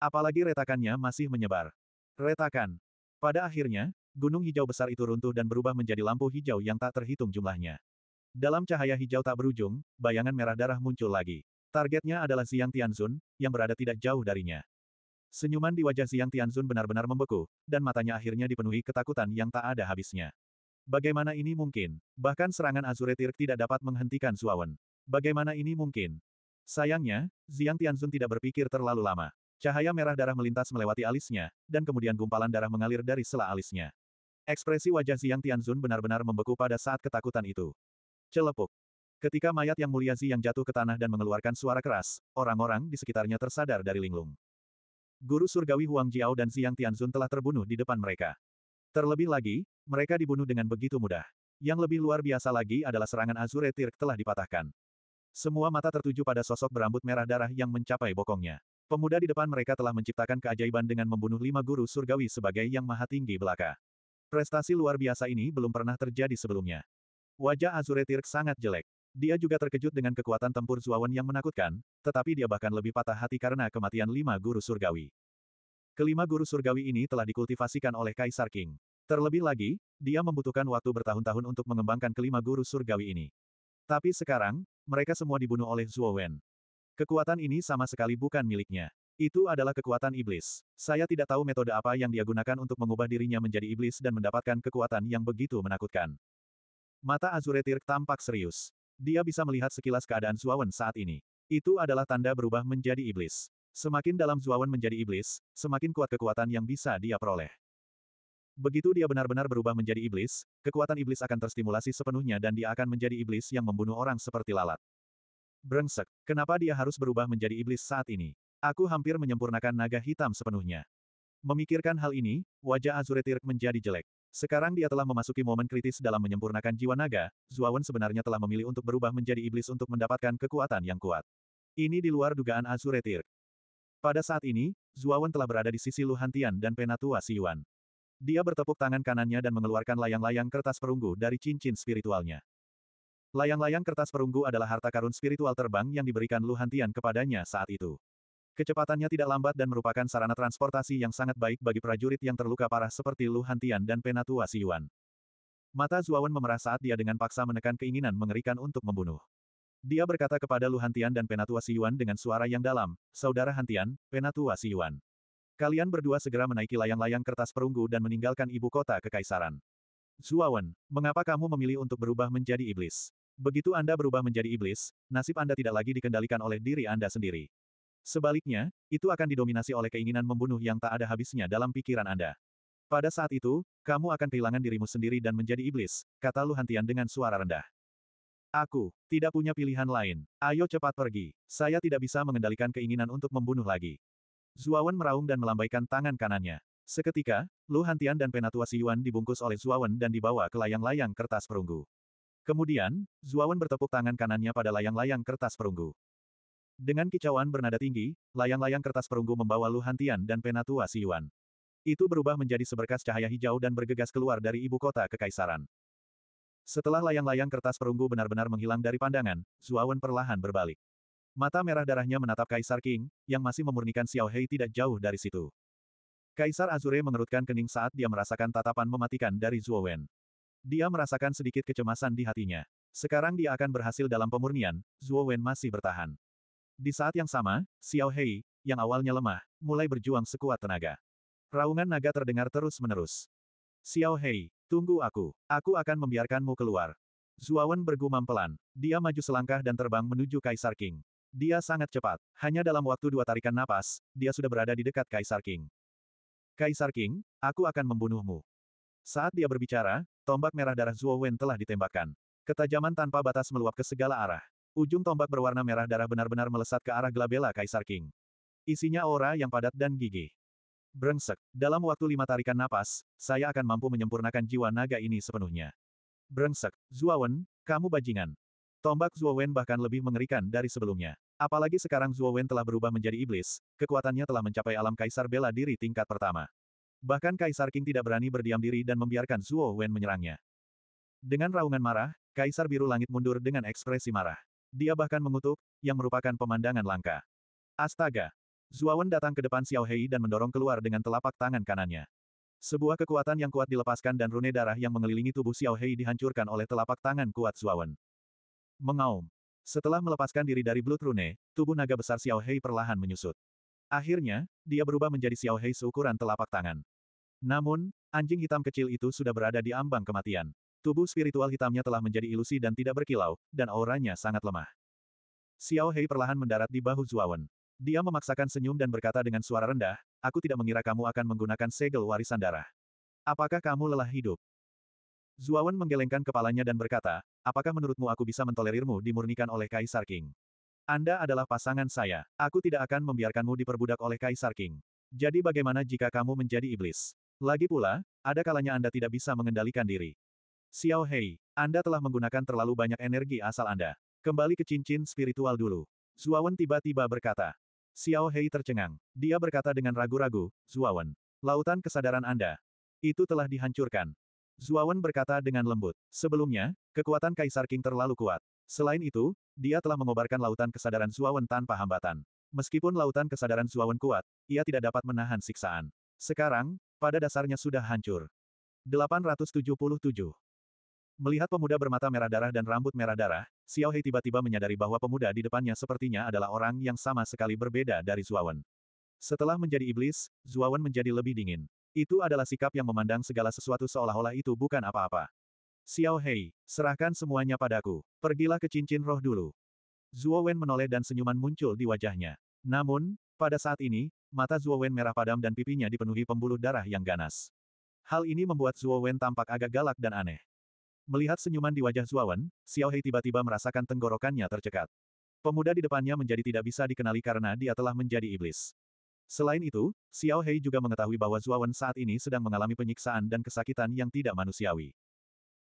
Apalagi retakannya masih menyebar. Retakan. Pada akhirnya, gunung hijau besar itu runtuh dan berubah menjadi lampu hijau yang tak terhitung jumlahnya. Dalam cahaya hijau tak berujung, bayangan merah darah muncul lagi. Targetnya adalah Xiang Tianzun, yang berada tidak jauh darinya. Senyuman di wajah Xiang Tianzun benar-benar membeku, dan matanya akhirnya dipenuhi ketakutan yang tak ada habisnya. Bagaimana ini mungkin? Bahkan serangan Azure Tirk tidak dapat menghentikan Suawen. Bagaimana ini mungkin? Sayangnya, Xiang Tianzun tidak berpikir terlalu lama. Cahaya merah darah melintas melewati alisnya, dan kemudian gumpalan darah mengalir dari sela alisnya. Ekspresi wajah Xiang Tianzun benar-benar membeku pada saat ketakutan itu. Celepuk. Ketika mayat yang mulia Zi yang jatuh ke tanah dan mengeluarkan suara keras, orang-orang di sekitarnya tersadar dari linglung. Guru surgawi Huang Jiao dan Ziang Tianzun telah terbunuh di depan mereka. Terlebih lagi, mereka dibunuh dengan begitu mudah. Yang lebih luar biasa lagi adalah serangan Azure Tirk telah dipatahkan. Semua mata tertuju pada sosok berambut merah darah yang mencapai bokongnya. Pemuda di depan mereka telah menciptakan keajaiban dengan membunuh lima guru surgawi sebagai yang maha tinggi belaka. Prestasi luar biasa ini belum pernah terjadi sebelumnya. Wajah Azure Tirk sangat jelek. Dia juga terkejut dengan kekuatan tempur Zuawan yang menakutkan, tetapi dia bahkan lebih patah hati karena kematian lima guru surgawi. Kelima guru surgawi ini telah dikultivasikan oleh Kaisar King. Terlebih lagi, dia membutuhkan waktu bertahun-tahun untuk mengembangkan kelima guru surgawi ini. Tapi sekarang, mereka semua dibunuh oleh Zuowen. Kekuatan ini sama sekali bukan miliknya. Itu adalah kekuatan iblis. Saya tidak tahu metode apa yang dia gunakan untuk mengubah dirinya menjadi iblis dan mendapatkan kekuatan yang begitu menakutkan. Mata Azure Tirk tampak serius. Dia bisa melihat sekilas keadaan Zuawan saat ini. Itu adalah tanda berubah menjadi iblis. Semakin dalam Zuawan menjadi iblis, semakin kuat kekuatan yang bisa dia peroleh. Begitu dia benar-benar berubah menjadi iblis, kekuatan iblis akan terstimulasi sepenuhnya dan dia akan menjadi iblis yang membunuh orang seperti lalat. Brengsek, kenapa dia harus berubah menjadi iblis saat ini? Aku hampir menyempurnakan naga hitam sepenuhnya. Memikirkan hal ini, wajah Azure Tirk menjadi jelek. Sekarang dia telah memasuki momen kritis dalam menyempurnakan jiwa naga, Zuawan sebenarnya telah memilih untuk berubah menjadi iblis untuk mendapatkan kekuatan yang kuat. Ini di luar dugaan Azuretir. Pada saat ini, Zuawan telah berada di sisi Luhantian dan Penatua Siyuan. Dia bertepuk tangan kanannya dan mengeluarkan layang-layang kertas perunggu dari cincin spiritualnya. Layang-layang kertas perunggu adalah harta karun spiritual terbang yang diberikan Luhantian kepadanya saat itu. Kecepatannya tidak lambat dan merupakan sarana transportasi yang sangat baik bagi prajurit yang terluka parah seperti Lu Hantian dan Penatua Siyuan. Mata Zuawan memerah saat dia dengan paksa menekan keinginan mengerikan untuk membunuh. Dia berkata kepada Lu Hantian dan Penatua Siyuan dengan suara yang dalam, Saudara Hantian, Penatua Siyuan. Kalian berdua segera menaiki layang-layang kertas perunggu dan meninggalkan ibu kota kekaisaran. Zuawan, mengapa kamu memilih untuk berubah menjadi iblis? Begitu Anda berubah menjadi iblis, nasib Anda tidak lagi dikendalikan oleh diri Anda sendiri. Sebaliknya, itu akan didominasi oleh keinginan membunuh yang tak ada habisnya dalam pikiran Anda. Pada saat itu, kamu akan kehilangan dirimu sendiri dan menjadi iblis, kata Luhantian dengan suara rendah. Aku, tidak punya pilihan lain. Ayo cepat pergi. Saya tidak bisa mengendalikan keinginan untuk membunuh lagi. Zuawan meraung dan melambaikan tangan kanannya. Seketika, Lu Hantian dan Penatua Siyuan dibungkus oleh Zuawan dan dibawa ke layang-layang kertas perunggu. Kemudian, Zuawan bertepuk tangan kanannya pada layang-layang kertas perunggu. Dengan kicauan bernada tinggi, layang-layang kertas perunggu membawa Lu Hantian dan Penatua Si Yuan. Itu berubah menjadi seberkas cahaya hijau dan bergegas keluar dari ibu kota kekaisaran. Setelah layang-layang kertas perunggu benar-benar menghilang dari pandangan, Zuawan perlahan berbalik. Mata merah darahnya menatap Kaisar King, yang masih memurnikan Xiao Hei tidak jauh dari situ. Kaisar Azure mengerutkan kening saat dia merasakan tatapan mematikan dari Zuowen. Dia merasakan sedikit kecemasan di hatinya. Sekarang dia akan berhasil dalam pemurnian, Zuowen masih bertahan. Di saat yang sama, Xiao Hei, yang awalnya lemah, mulai berjuang sekuat tenaga. Raungan naga terdengar terus-menerus. Xiao Hei, tunggu aku. Aku akan membiarkanmu keluar. Zuawan bergumam pelan. Dia maju selangkah dan terbang menuju Kaisar King. Dia sangat cepat. Hanya dalam waktu dua tarikan napas, dia sudah berada di dekat Kaisar King. Kaisar King, aku akan membunuhmu. Saat dia berbicara, tombak merah darah Zuo Wen telah ditembakkan. Ketajaman tanpa batas meluap ke segala arah. Ujung tombak berwarna merah darah benar-benar melesat ke arah Glabella Kaisar King. Isinya aura yang padat dan gigih. Brengsek, dalam waktu lima tarikan napas, saya akan mampu menyempurnakan jiwa naga ini sepenuhnya. Brengsek, Zuawen, kamu bajingan. Tombak Zuawen bahkan lebih mengerikan dari sebelumnya. Apalagi sekarang Zuawen telah berubah menjadi iblis, kekuatannya telah mencapai alam kaisar bela diri tingkat pertama. Bahkan Kaisar King tidak berani berdiam diri dan membiarkan Zuowen menyerangnya. Dengan raungan marah, Kaisar Biru Langit mundur dengan ekspresi marah. Dia bahkan mengutuk, yang merupakan pemandangan langka. Astaga! Zuawan datang ke depan Xiao Hei dan mendorong keluar dengan telapak tangan kanannya. Sebuah kekuatan yang kuat dilepaskan dan rune darah yang mengelilingi tubuh Xiao Hei dihancurkan oleh telapak tangan kuat Zuawan. Mengaum. Setelah melepaskan diri dari Blood Rune, tubuh naga besar Xiao Hei perlahan menyusut. Akhirnya, dia berubah menjadi Xiao Hei seukuran telapak tangan. Namun, anjing hitam kecil itu sudah berada di ambang kematian. Tubuh spiritual hitamnya telah menjadi ilusi dan tidak berkilau, dan auranya sangat lemah. Xiao Hei perlahan mendarat di bahu Zuawan. Dia memaksakan senyum dan berkata dengan suara rendah, aku tidak mengira kamu akan menggunakan segel warisan darah. Apakah kamu lelah hidup? Zuawan menggelengkan kepalanya dan berkata, apakah menurutmu aku bisa mentolerirmu dimurnikan oleh Kaisar King? Anda adalah pasangan saya, aku tidak akan membiarkanmu diperbudak oleh Kaisar King. Jadi bagaimana jika kamu menjadi iblis? Lagi pula, ada kalanya Anda tidak bisa mengendalikan diri. Xiao Hei, Anda telah menggunakan terlalu banyak energi asal Anda. Kembali ke cincin spiritual dulu. Zuawan tiba-tiba berkata. Xiao Hei tercengang. Dia berkata dengan ragu-ragu, Zuawan. Lautan kesadaran Anda. Itu telah dihancurkan. Zuawan berkata dengan lembut. Sebelumnya, kekuatan Kaisar King terlalu kuat. Selain itu, dia telah mengobarkan lautan kesadaran Zuawan tanpa hambatan. Meskipun lautan kesadaran Zuawan kuat, ia tidak dapat menahan siksaan. Sekarang, pada dasarnya sudah hancur. 877 Melihat pemuda bermata merah darah dan rambut merah darah, Xiao Hei tiba-tiba menyadari bahwa pemuda di depannya sepertinya adalah orang yang sama sekali berbeda dari Zuawan. Setelah menjadi iblis, Zuawan menjadi lebih dingin. Itu adalah sikap yang memandang segala sesuatu seolah-olah itu bukan apa-apa. Xiao Hei, serahkan semuanya padaku. Pergilah ke cincin roh dulu. Zuo Wen menoleh dan senyuman muncul di wajahnya. Namun, pada saat ini, mata Zuo Wen merah padam dan pipinya dipenuhi pembuluh darah yang ganas. Hal ini membuat Zuo Wen tampak agak galak dan aneh. Melihat senyuman di wajah Zuawan, Xiao Hei tiba-tiba merasakan tenggorokannya tercekat. Pemuda di depannya menjadi tidak bisa dikenali karena dia telah menjadi iblis. Selain itu, Xiao Hei juga mengetahui bahwa Zuawan saat ini sedang mengalami penyiksaan dan kesakitan yang tidak manusiawi.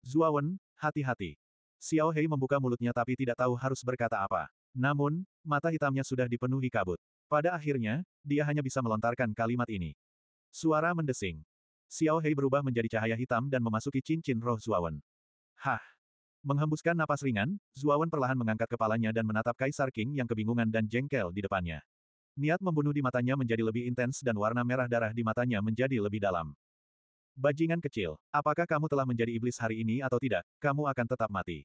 Zuawan, hati-hati. Xiao Hei membuka mulutnya tapi tidak tahu harus berkata apa. Namun, mata hitamnya sudah dipenuhi kabut. Pada akhirnya, dia hanya bisa melontarkan kalimat ini. Suara mendesing. Xiao Hei berubah menjadi cahaya hitam dan memasuki cincin roh Zuawan. Hah! Menghembuskan napas ringan, Zuawan perlahan mengangkat kepalanya dan menatap Kaisar King yang kebingungan dan jengkel di depannya. Niat membunuh di matanya menjadi lebih intens dan warna merah darah di matanya menjadi lebih dalam. Bajingan kecil, apakah kamu telah menjadi iblis hari ini atau tidak, kamu akan tetap mati.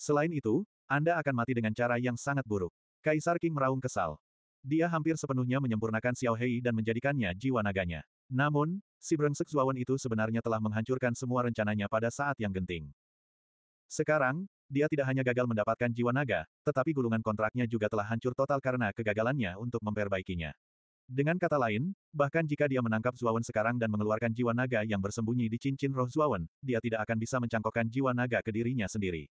Selain itu, Anda akan mati dengan cara yang sangat buruk. Kaisar King meraung kesal. Dia hampir sepenuhnya menyempurnakan Xiao Hei dan menjadikannya jiwa naganya. Namun, si brengsek Zuawan itu sebenarnya telah menghancurkan semua rencananya pada saat yang genting. Sekarang, dia tidak hanya gagal mendapatkan jiwa naga, tetapi gulungan kontraknya juga telah hancur total karena kegagalannya untuk memperbaikinya. Dengan kata lain, bahkan jika dia menangkap Zuawan sekarang dan mengeluarkan jiwa naga yang bersembunyi di cincin roh Zuawan, dia tidak akan bisa mencangkokkan jiwa naga ke dirinya sendiri.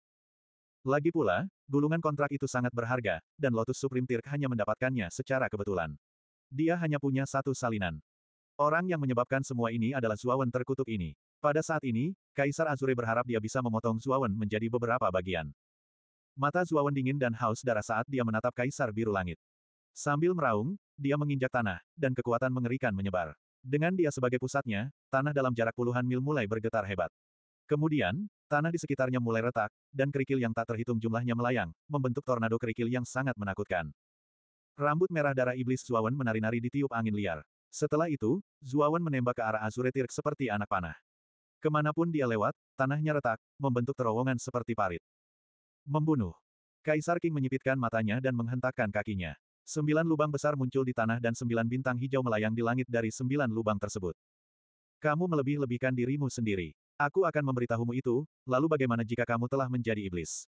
Lagi pula, gulungan kontrak itu sangat berharga, dan Lotus Supreme Tirk hanya mendapatkannya secara kebetulan. Dia hanya punya satu salinan. Orang yang menyebabkan semua ini adalah Zuawan terkutuk ini. Pada saat ini, Kaisar Azure berharap dia bisa memotong Zuawan menjadi beberapa bagian. Mata Zuawan dingin dan haus darah saat dia menatap Kaisar Biru Langit. Sambil meraung, dia menginjak tanah, dan kekuatan mengerikan menyebar. Dengan dia sebagai pusatnya, tanah dalam jarak puluhan mil mulai bergetar hebat. Kemudian, tanah di sekitarnya mulai retak, dan kerikil yang tak terhitung jumlahnya melayang, membentuk tornado kerikil yang sangat menakutkan. Rambut merah darah iblis Zuawan menari-nari di tiup angin liar. Setelah itu, Zuawan menembak ke arah Azure Tirk seperti anak panah. Kemanapun dia lewat, tanahnya retak, membentuk terowongan seperti parit. Membunuh. Kaisar King menyipitkan matanya dan menghentakkan kakinya. Sembilan lubang besar muncul di tanah dan sembilan bintang hijau melayang di langit dari sembilan lubang tersebut. Kamu melebih-lebihkan dirimu sendiri. Aku akan memberitahumu itu, lalu bagaimana jika kamu telah menjadi iblis?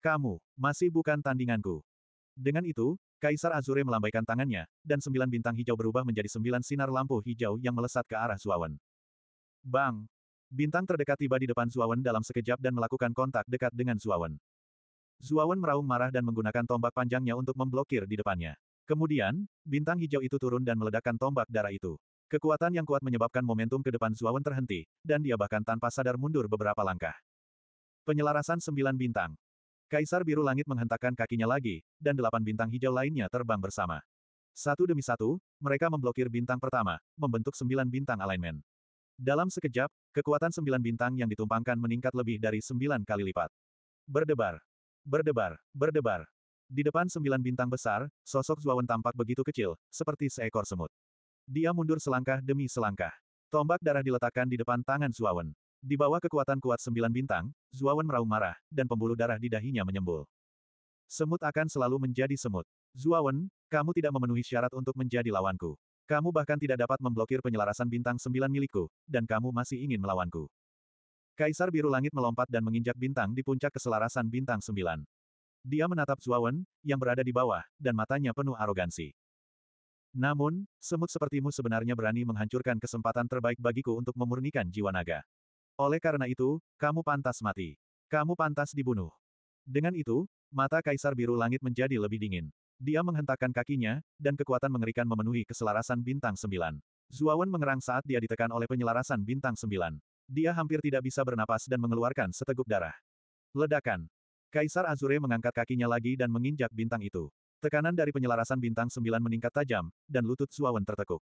Kamu, masih bukan tandinganku. Dengan itu, Kaisar Azure melambaikan tangannya, dan sembilan bintang hijau berubah menjadi sembilan sinar lampu hijau yang melesat ke arah Zuawan. Bang! Bintang terdekat tiba di depan Zuawan dalam sekejap dan melakukan kontak dekat dengan Zuawan. Zuawan meraung marah dan menggunakan tombak panjangnya untuk memblokir di depannya. Kemudian, bintang hijau itu turun dan meledakkan tombak darah itu. Kekuatan yang kuat menyebabkan momentum ke depan Zuawan terhenti, dan dia bahkan tanpa sadar mundur beberapa langkah. Penyelarasan sembilan bintang. Kaisar biru langit menghentakkan kakinya lagi, dan delapan bintang hijau lainnya terbang bersama. Satu demi satu, mereka memblokir bintang pertama, membentuk sembilan bintang alignment. Dalam sekejap, kekuatan sembilan bintang yang ditumpangkan meningkat lebih dari sembilan kali lipat. Berdebar. Berdebar. Berdebar. Di depan sembilan bintang besar, sosok Zuawan tampak begitu kecil, seperti seekor semut. Dia mundur selangkah demi selangkah. Tombak darah diletakkan di depan tangan Zuawan. Di bawah kekuatan kuat sembilan bintang, Zuawan meraung marah, dan pembuluh darah di dahinya menyembul. Semut akan selalu menjadi semut. Zuawan, kamu tidak memenuhi syarat untuk menjadi lawanku. Kamu bahkan tidak dapat memblokir penyelarasan bintang sembilan milikku, dan kamu masih ingin melawanku. Kaisar Biru Langit melompat dan menginjak bintang di puncak keselarasan bintang sembilan. Dia menatap Zuawan, yang berada di bawah, dan matanya penuh arogansi. Namun, semut sepertimu sebenarnya berani menghancurkan kesempatan terbaik bagiku untuk memurnikan jiwa naga. Oleh karena itu, kamu pantas mati. Kamu pantas dibunuh. Dengan itu, mata Kaisar Biru Langit menjadi lebih dingin. Dia menghentakkan kakinya, dan kekuatan mengerikan memenuhi keselarasan bintang sembilan. Zuawan mengerang saat dia ditekan oleh penyelarasan bintang sembilan. Dia hampir tidak bisa bernapas dan mengeluarkan seteguk darah. Ledakan. Kaisar Azure mengangkat kakinya lagi dan menginjak bintang itu. Tekanan dari penyelarasan bintang sembilan meningkat tajam, dan lutut Zuawan tertekuk.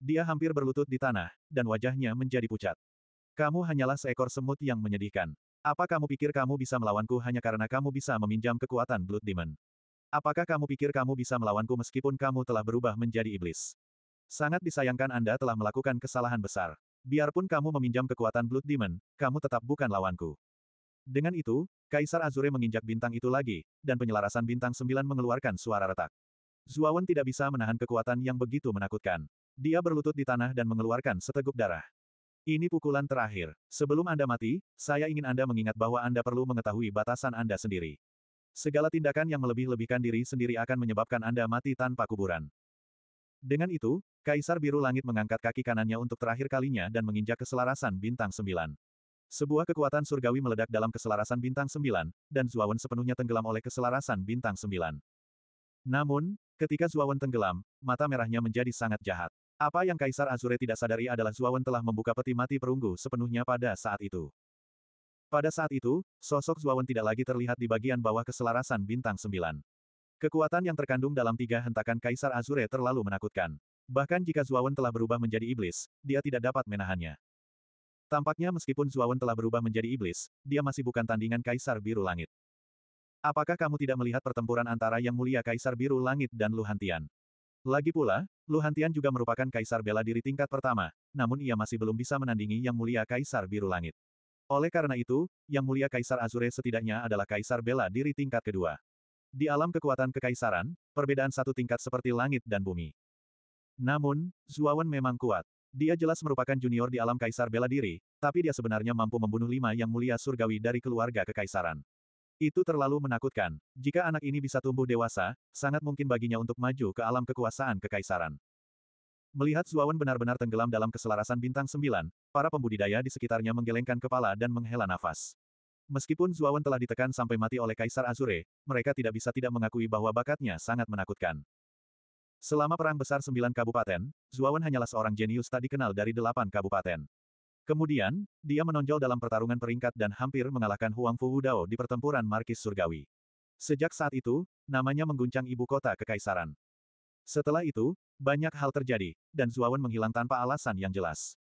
Dia hampir berlutut di tanah, dan wajahnya menjadi pucat. Kamu hanyalah seekor semut yang menyedihkan. Apa kamu pikir kamu bisa melawanku hanya karena kamu bisa meminjam kekuatan Blood Demon? Apakah kamu pikir kamu bisa melawanku meskipun kamu telah berubah menjadi iblis? Sangat disayangkan Anda telah melakukan kesalahan besar. Biarpun kamu meminjam kekuatan Blood Demon, kamu tetap bukan lawanku. Dengan itu, Kaisar Azure menginjak bintang itu lagi, dan penyelarasan bintang sembilan mengeluarkan suara retak. Zuawan tidak bisa menahan kekuatan yang begitu menakutkan. Dia berlutut di tanah dan mengeluarkan seteguk darah. Ini pukulan terakhir. Sebelum Anda mati, saya ingin Anda mengingat bahwa Anda perlu mengetahui batasan Anda sendiri. Segala tindakan yang melebih-lebihkan diri sendiri akan menyebabkan Anda mati tanpa kuburan. Dengan itu, Kaisar Biru Langit mengangkat kaki kanannya untuk terakhir kalinya dan menginjak keselarasan bintang sembilan. Sebuah kekuatan surgawi meledak dalam keselarasan bintang sembilan, dan Zuawan sepenuhnya tenggelam oleh keselarasan bintang sembilan. Namun, ketika Zuawan tenggelam, mata merahnya menjadi sangat jahat. Apa yang Kaisar Azure tidak sadari adalah Zuawan telah membuka peti mati perunggu sepenuhnya pada saat itu. Pada saat itu, sosok Zuawan tidak lagi terlihat di bagian bawah keselarasan bintang sembilan. Kekuatan yang terkandung dalam tiga hentakan Kaisar Azure terlalu menakutkan. Bahkan jika Zuawan telah berubah menjadi iblis, dia tidak dapat menahannya. Tampaknya meskipun Zuawan telah berubah menjadi iblis, dia masih bukan tandingan Kaisar Biru Langit. Apakah kamu tidak melihat pertempuran antara Yang Mulia Kaisar Biru Langit dan Luhantian? Lagi pula, Luhantian juga merupakan Kaisar Bela Diri tingkat pertama, namun ia masih belum bisa menandingi Yang Mulia Kaisar Biru Langit. Oleh karena itu, Yang Mulia Kaisar Azure setidaknya adalah Kaisar Bela Diri tingkat kedua. Di alam kekuatan kekaisaran, perbedaan satu tingkat seperti langit dan bumi. Namun, Zuawan memang kuat. Dia jelas merupakan junior di alam Kaisar Bela Diri, tapi dia sebenarnya mampu membunuh lima yang mulia surgawi dari keluarga kekaisaran. Itu terlalu menakutkan. Jika anak ini bisa tumbuh dewasa, sangat mungkin baginya untuk maju ke alam kekuasaan kekaisaran. Melihat Zuawan benar-benar tenggelam dalam keselarasan bintang sembilan, para pembudidaya di sekitarnya menggelengkan kepala dan menghela nafas. Meskipun Zuawan telah ditekan sampai mati oleh Kaisar Azure, mereka tidak bisa tidak mengakui bahwa bakatnya sangat menakutkan. Selama Perang Besar Sembilan Kabupaten, Zuawan hanyalah seorang jenius tak dikenal dari delapan kabupaten. Kemudian, dia menonjol dalam pertarungan peringkat dan hampir mengalahkan Huang Fu Wudao di pertempuran Markis Surgawi. Sejak saat itu, namanya mengguncang ibu kota kekaisaran. Setelah itu, banyak hal terjadi, dan Zuawan menghilang tanpa alasan yang jelas.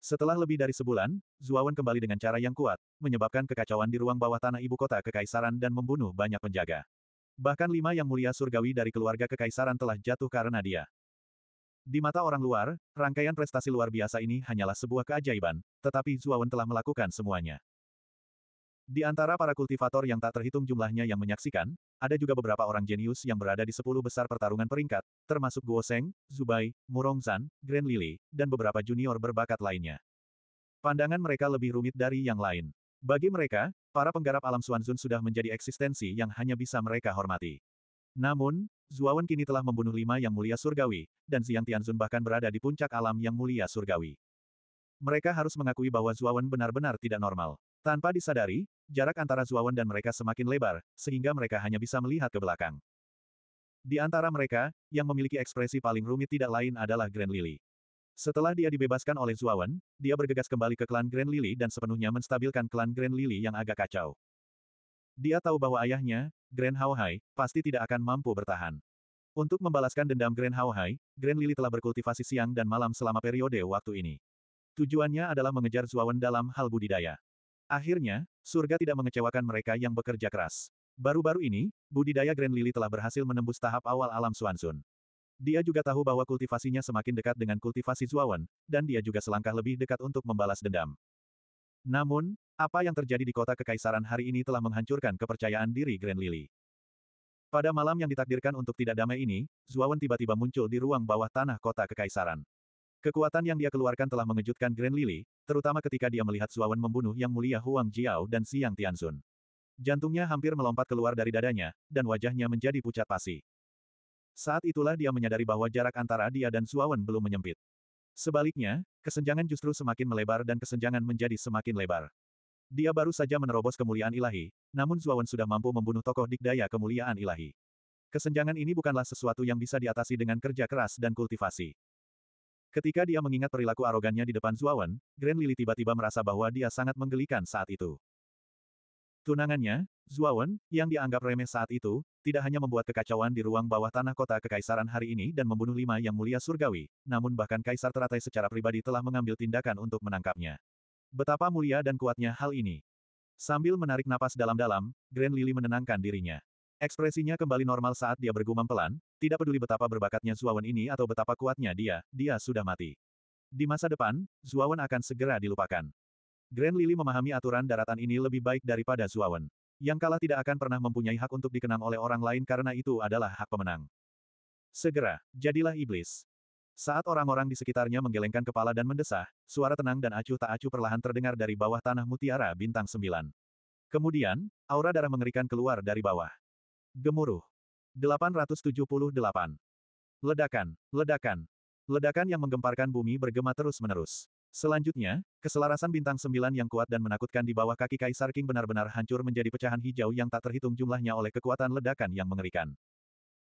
Setelah lebih dari sebulan, Zuawan kembali dengan cara yang kuat, menyebabkan kekacauan di ruang bawah tanah ibu kota kekaisaran dan membunuh banyak penjaga. Bahkan lima yang mulia surgawi dari keluarga kekaisaran telah jatuh karena dia. Di mata orang luar, rangkaian prestasi luar biasa ini hanyalah sebuah keajaiban, tetapi Zuawan telah melakukan semuanya. Di antara para kultivator yang tak terhitung jumlahnya yang menyaksikan, ada juga beberapa orang jenius yang berada di sepuluh besar pertarungan peringkat, termasuk Guo Seng, Zubai, Murongzan, Grand Lily, dan beberapa junior berbakat lainnya. Pandangan mereka lebih rumit dari yang lain. Bagi mereka, para penggarap alam Suanzun sudah menjadi eksistensi yang hanya bisa mereka hormati. Namun, Zuawan kini telah membunuh lima yang mulia surgawi, dan Ziang Tianzun bahkan berada di puncak alam yang mulia surgawi. Mereka harus mengakui bahwa Zuawan benar-benar tidak normal. Tanpa disadari, jarak antara Zuawan dan mereka semakin lebar, sehingga mereka hanya bisa melihat ke belakang. Di antara mereka, yang memiliki ekspresi paling rumit tidak lain adalah Grand Lily. Setelah dia dibebaskan oleh Zuawan, dia bergegas kembali ke klan Grand Lily dan sepenuhnya menstabilkan klan Grand Lily yang agak kacau. Dia tahu bahwa ayahnya, Grand Haohai, pasti tidak akan mampu bertahan. Untuk membalaskan dendam Grand Haohai, Grand Lily telah berkultivasi siang dan malam selama periode waktu ini. Tujuannya adalah mengejar Zuawan dalam hal budidaya. Akhirnya, surga tidak mengecewakan mereka yang bekerja keras. Baru-baru ini, budidaya Grand Lily telah berhasil menembus tahap awal alam Suansun. Dia juga tahu bahwa kultivasinya semakin dekat dengan kultivasi Zuawan, dan dia juga selangkah lebih dekat untuk membalas dendam. Namun, apa yang terjadi di kota kekaisaran hari ini telah menghancurkan kepercayaan diri Grand Lily. Pada malam yang ditakdirkan untuk tidak damai ini, Zuawan tiba-tiba muncul di ruang bawah tanah kota kekaisaran. Kekuatan yang dia keluarkan telah mengejutkan Grand Lily, terutama ketika dia melihat Suawan membunuh Yang Mulia Huang Jiao dan Siang Tianzun. Jantungnya hampir melompat keluar dari dadanya, dan wajahnya menjadi pucat pasi. Saat itulah dia menyadari bahwa jarak antara dia dan Suawan belum menyempit. Sebaliknya, kesenjangan justru semakin melebar dan kesenjangan menjadi semakin lebar. Dia baru saja menerobos kemuliaan ilahi, namun Suawan sudah mampu membunuh tokoh dikdaya kemuliaan ilahi. Kesenjangan ini bukanlah sesuatu yang bisa diatasi dengan kerja keras dan kultivasi. Ketika dia mengingat perilaku arogannya di depan Zuawan, Grand Lily tiba-tiba merasa bahwa dia sangat menggelikan saat itu. Tunangannya, Zuawan, yang dianggap remeh saat itu, tidak hanya membuat kekacauan di ruang bawah tanah kota kekaisaran hari ini dan membunuh lima yang mulia surgawi, namun bahkan Kaisar Teratai secara pribadi telah mengambil tindakan untuk menangkapnya. Betapa mulia dan kuatnya hal ini. Sambil menarik napas dalam-dalam, Grand Lily menenangkan dirinya. Ekspresinya kembali normal saat dia bergumam pelan, tidak peduli betapa berbakatnya Zuawan ini atau betapa kuatnya dia, dia sudah mati. Di masa depan, Zuawan akan segera dilupakan. Grand Lily memahami aturan daratan ini lebih baik daripada Zuawan. Yang kalah tidak akan pernah mempunyai hak untuk dikenang oleh orang lain karena itu adalah hak pemenang. Segera, jadilah iblis. Saat orang-orang di sekitarnya menggelengkan kepala dan mendesah, suara tenang dan acuh tak acuh perlahan terdengar dari bawah tanah mutiara bintang sembilan. Kemudian, aura darah mengerikan keluar dari bawah. Gemuruh. 878. Ledakan, ledakan. Ledakan yang menggemparkan bumi bergema terus-menerus. Selanjutnya, keselarasan bintang sembilan yang kuat dan menakutkan di bawah kaki Kaisar King benar-benar hancur menjadi pecahan hijau yang tak terhitung jumlahnya oleh kekuatan ledakan yang mengerikan.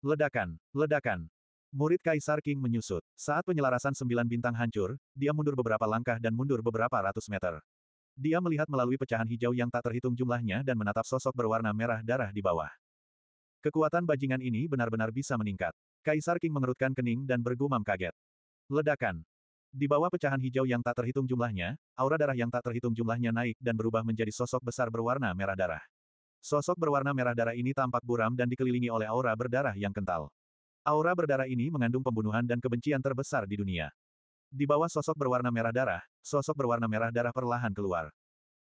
Ledakan, ledakan. Murid Kaisar King menyusut. Saat penyelarasan sembilan bintang hancur, dia mundur beberapa langkah dan mundur beberapa ratus meter. Dia melihat melalui pecahan hijau yang tak terhitung jumlahnya dan menatap sosok berwarna merah darah di bawah. Kekuatan bajingan ini benar-benar bisa meningkat. Kaisar King mengerutkan kening dan bergumam kaget. Ledakan. Di bawah pecahan hijau yang tak terhitung jumlahnya, aura darah yang tak terhitung jumlahnya naik dan berubah menjadi sosok besar berwarna merah darah. Sosok berwarna merah darah ini tampak buram dan dikelilingi oleh aura berdarah yang kental. Aura berdarah ini mengandung pembunuhan dan kebencian terbesar di dunia. Di bawah sosok berwarna merah darah, sosok berwarna merah darah perlahan keluar.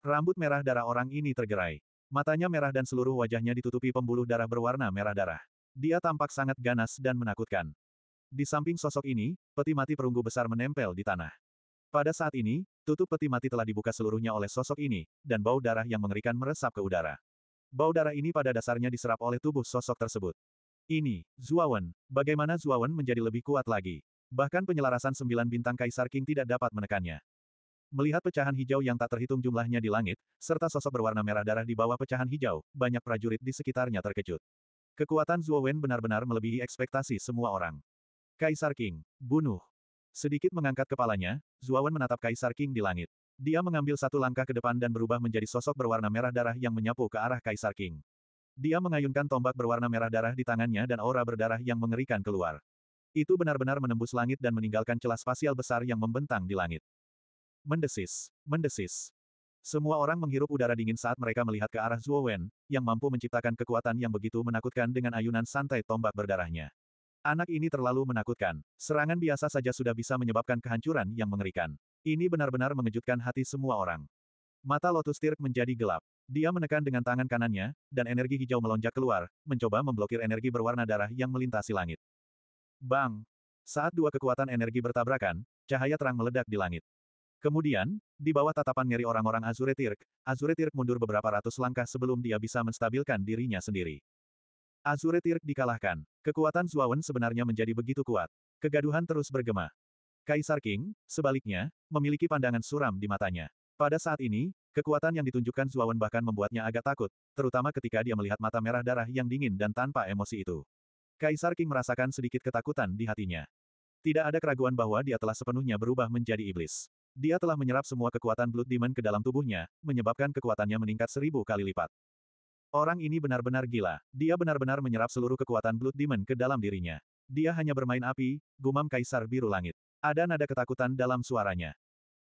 Rambut merah darah orang ini tergerai. Matanya merah dan seluruh wajahnya ditutupi pembuluh darah berwarna merah darah. Dia tampak sangat ganas dan menakutkan. Di samping sosok ini, peti mati perunggu besar menempel di tanah. Pada saat ini, tutup peti mati telah dibuka seluruhnya oleh sosok ini, dan bau darah yang mengerikan meresap ke udara. Bau darah ini pada dasarnya diserap oleh tubuh sosok tersebut. Ini, Zuawan, bagaimana Zuawan menjadi lebih kuat lagi? Bahkan penyelarasan sembilan bintang Kaisar King tidak dapat menekannya. Melihat pecahan hijau yang tak terhitung jumlahnya di langit, serta sosok berwarna merah darah di bawah pecahan hijau, banyak prajurit di sekitarnya terkejut. Kekuatan Zhuo Wen benar-benar melebihi ekspektasi semua orang. Kaisar King, bunuh. Sedikit mengangkat kepalanya, Zhuo Wen menatap Kaisar King di langit. Dia mengambil satu langkah ke depan dan berubah menjadi sosok berwarna merah darah yang menyapu ke arah Kaisar King. Dia mengayunkan tombak berwarna merah darah di tangannya dan aura berdarah yang mengerikan keluar. Itu benar-benar menembus langit dan meninggalkan celah spasial besar yang membentang di langit. Mendesis, mendesis. Semua orang menghirup udara dingin saat mereka melihat ke arah Zhuo Wen, yang mampu menciptakan kekuatan yang begitu menakutkan dengan ayunan santai tombak berdarahnya. Anak ini terlalu menakutkan. Serangan biasa saja sudah bisa menyebabkan kehancuran yang mengerikan. Ini benar-benar mengejutkan hati semua orang. Mata Lotus Tirk menjadi gelap. Dia menekan dengan tangan kanannya, dan energi hijau melonjak keluar, mencoba memblokir energi berwarna darah yang melintasi langit. Bang! Saat dua kekuatan energi bertabrakan, cahaya terang meledak di langit. Kemudian, di bawah tatapan ngeri orang-orang Azure Tirk, Azure Tirk mundur beberapa ratus langkah sebelum dia bisa menstabilkan dirinya sendiri. Azure Tirk dikalahkan. Kekuatan Zuawan sebenarnya menjadi begitu kuat. Kegaduhan terus bergema. Kaisar King, sebaliknya, memiliki pandangan suram di matanya. Pada saat ini, kekuatan yang ditunjukkan Zuawan bahkan membuatnya agak takut, terutama ketika dia melihat mata merah darah yang dingin dan tanpa emosi itu. Kaisar King merasakan sedikit ketakutan di hatinya. Tidak ada keraguan bahwa dia telah sepenuhnya berubah menjadi iblis. Dia telah menyerap semua kekuatan Blood Demon ke dalam tubuhnya, menyebabkan kekuatannya meningkat seribu kali lipat. Orang ini benar-benar gila. Dia benar-benar menyerap seluruh kekuatan Blood Demon ke dalam dirinya. Dia hanya bermain api, gumam Kaisar Biru Langit. Ada nada ketakutan dalam suaranya.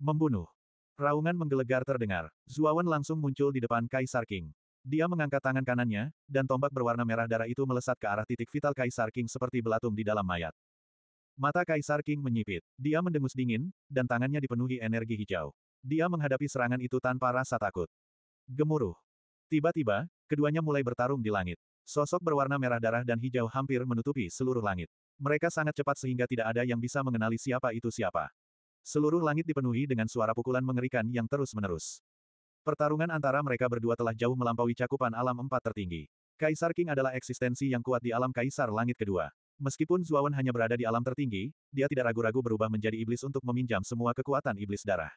Membunuh. Raungan menggelegar terdengar. Zuawan langsung muncul di depan Kaisar King. Dia mengangkat tangan kanannya, dan tombak berwarna merah darah itu melesat ke arah titik vital Kaisar King seperti belatung di dalam mayat. Mata Kaisar King menyipit. Dia mendengus dingin, dan tangannya dipenuhi energi hijau. Dia menghadapi serangan itu tanpa rasa takut. Gemuruh. Tiba-tiba, keduanya mulai bertarung di langit. Sosok berwarna merah darah dan hijau hampir menutupi seluruh langit. Mereka sangat cepat sehingga tidak ada yang bisa mengenali siapa itu siapa. Seluruh langit dipenuhi dengan suara pukulan mengerikan yang terus-menerus. Pertarungan antara mereka berdua telah jauh melampaui cakupan alam empat tertinggi. Kaisar King adalah eksistensi yang kuat di alam Kaisar Langit Kedua. Meskipun Zuawan hanya berada di alam tertinggi, dia tidak ragu-ragu berubah menjadi iblis untuk meminjam semua kekuatan iblis darah.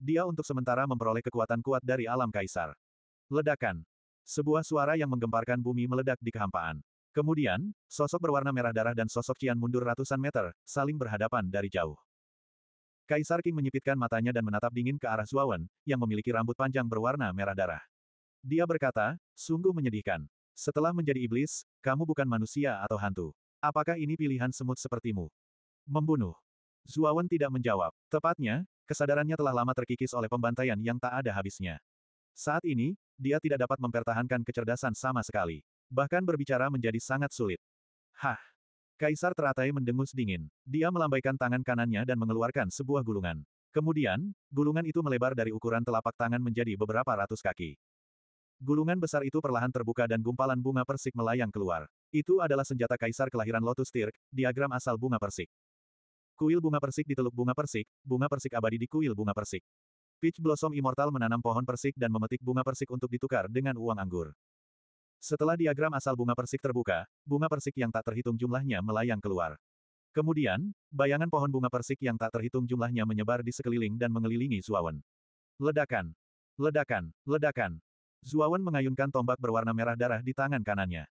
Dia untuk sementara memperoleh kekuatan kuat dari alam kaisar. Ledakan. Sebuah suara yang menggemparkan bumi meledak di kehampaan. Kemudian, sosok berwarna merah darah dan sosok cian mundur ratusan meter, saling berhadapan dari jauh. Kaisar King menyipitkan matanya dan menatap dingin ke arah Zuawan, yang memiliki rambut panjang berwarna merah darah. Dia berkata, sungguh menyedihkan. Setelah menjadi iblis, kamu bukan manusia atau hantu. Apakah ini pilihan semut sepertimu? Membunuh. Zuawan tidak menjawab. Tepatnya, kesadarannya telah lama terkikis oleh pembantaian yang tak ada habisnya. Saat ini, dia tidak dapat mempertahankan kecerdasan sama sekali. Bahkan berbicara menjadi sangat sulit. Hah! Kaisar teratai mendengus dingin. Dia melambaikan tangan kanannya dan mengeluarkan sebuah gulungan. Kemudian, gulungan itu melebar dari ukuran telapak tangan menjadi beberapa ratus kaki. Gulungan besar itu perlahan terbuka dan gumpalan bunga persik melayang keluar. Itu adalah senjata kaisar kelahiran Lotus Tirk, diagram asal bunga persik. Kuil bunga persik di teluk bunga persik, bunga persik abadi di kuil bunga persik. Peach Blossom Immortal menanam pohon persik dan memetik bunga persik untuk ditukar dengan uang anggur. Setelah diagram asal bunga persik terbuka, bunga persik yang tak terhitung jumlahnya melayang keluar. Kemudian, bayangan pohon bunga persik yang tak terhitung jumlahnya menyebar di sekeliling dan mengelilingi Zuawan. Ledakan! Ledakan! Ledakan! Zuawan mengayunkan tombak berwarna merah darah di tangan kanannya.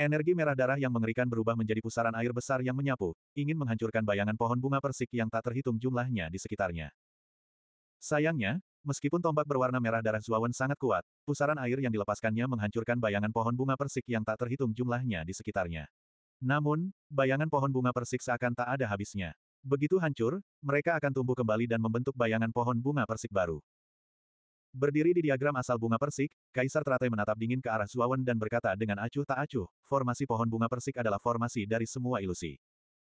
Energi merah darah yang mengerikan berubah menjadi pusaran air besar yang menyapu, ingin menghancurkan bayangan pohon bunga persik yang tak terhitung jumlahnya di sekitarnya. Sayangnya, meskipun tombak berwarna merah darah Zuawan sangat kuat, pusaran air yang dilepaskannya menghancurkan bayangan pohon bunga persik yang tak terhitung jumlahnya di sekitarnya. Namun, bayangan pohon bunga persik seakan tak ada habisnya. Begitu hancur, mereka akan tumbuh kembali dan membentuk bayangan pohon bunga persik baru. Berdiri di diagram asal bunga persik, Kaisar teratai menatap dingin ke arah Zuawan dan berkata dengan acuh tak acuh, formasi pohon bunga persik adalah formasi dari semua ilusi.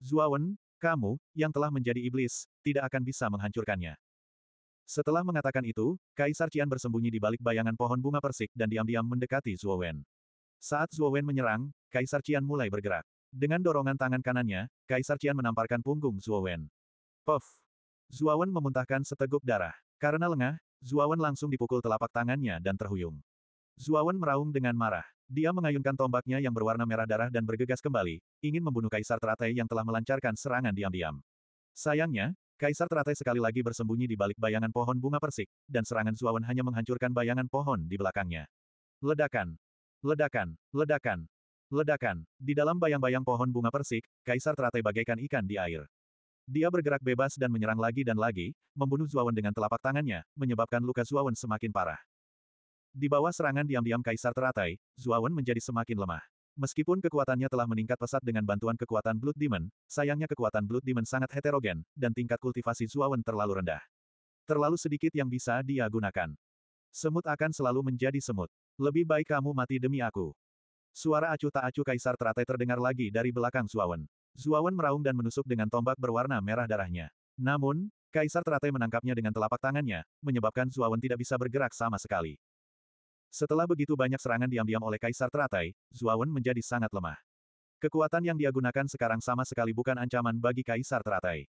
Zuawan, kamu, yang telah menjadi iblis, tidak akan bisa menghancurkannya. Setelah mengatakan itu, Kaisar Cian bersembunyi di balik bayangan pohon bunga persik dan diam-diam mendekati Zuowen. Saat Zuowen menyerang, Kaisar Cian mulai bergerak. Dengan dorongan tangan kanannya, Kaisar Cian menamparkan punggung Zuowen. Puff! Zuowen memuntahkan seteguk darah. Karena lengah, Zuawan langsung dipukul telapak tangannya dan terhuyung. Zuawan meraung dengan marah. Dia mengayunkan tombaknya yang berwarna merah darah dan bergegas kembali, ingin membunuh Kaisar Teratai yang telah melancarkan serangan diam-diam. Sayangnya, Kaisar Teratai sekali lagi bersembunyi di balik bayangan pohon bunga persik, dan serangan Zuawan hanya menghancurkan bayangan pohon di belakangnya. Ledakan! Ledakan! Ledakan! Ledakan! Di dalam bayang-bayang pohon bunga persik, Kaisar Teratai bagaikan ikan di air. Dia bergerak bebas dan menyerang lagi dan lagi, membunuh Zuawan dengan telapak tangannya, menyebabkan luka Zuawan semakin parah. Di bawah serangan diam-diam Kaisar teratai, Zuawan menjadi semakin lemah. Meskipun kekuatannya telah meningkat pesat dengan bantuan kekuatan Blood Demon, sayangnya kekuatan Blood Demon sangat heterogen, dan tingkat kultivasi Zuawan terlalu rendah. Terlalu sedikit yang bisa dia gunakan. Semut akan selalu menjadi semut. Lebih baik kamu mati demi aku. Suara acuh tak acuh Kaisar teratai terdengar lagi dari belakang Zuawan. Zuawan meraung dan menusuk dengan tombak berwarna merah darahnya. Namun, Kaisar teratai menangkapnya dengan telapak tangannya, menyebabkan Zuawan tidak bisa bergerak sama sekali. Setelah begitu banyak serangan diam-diam oleh Kaisar teratai, Zuawan menjadi sangat lemah. Kekuatan yang dia gunakan sekarang sama sekali bukan ancaman bagi Kaisar teratai.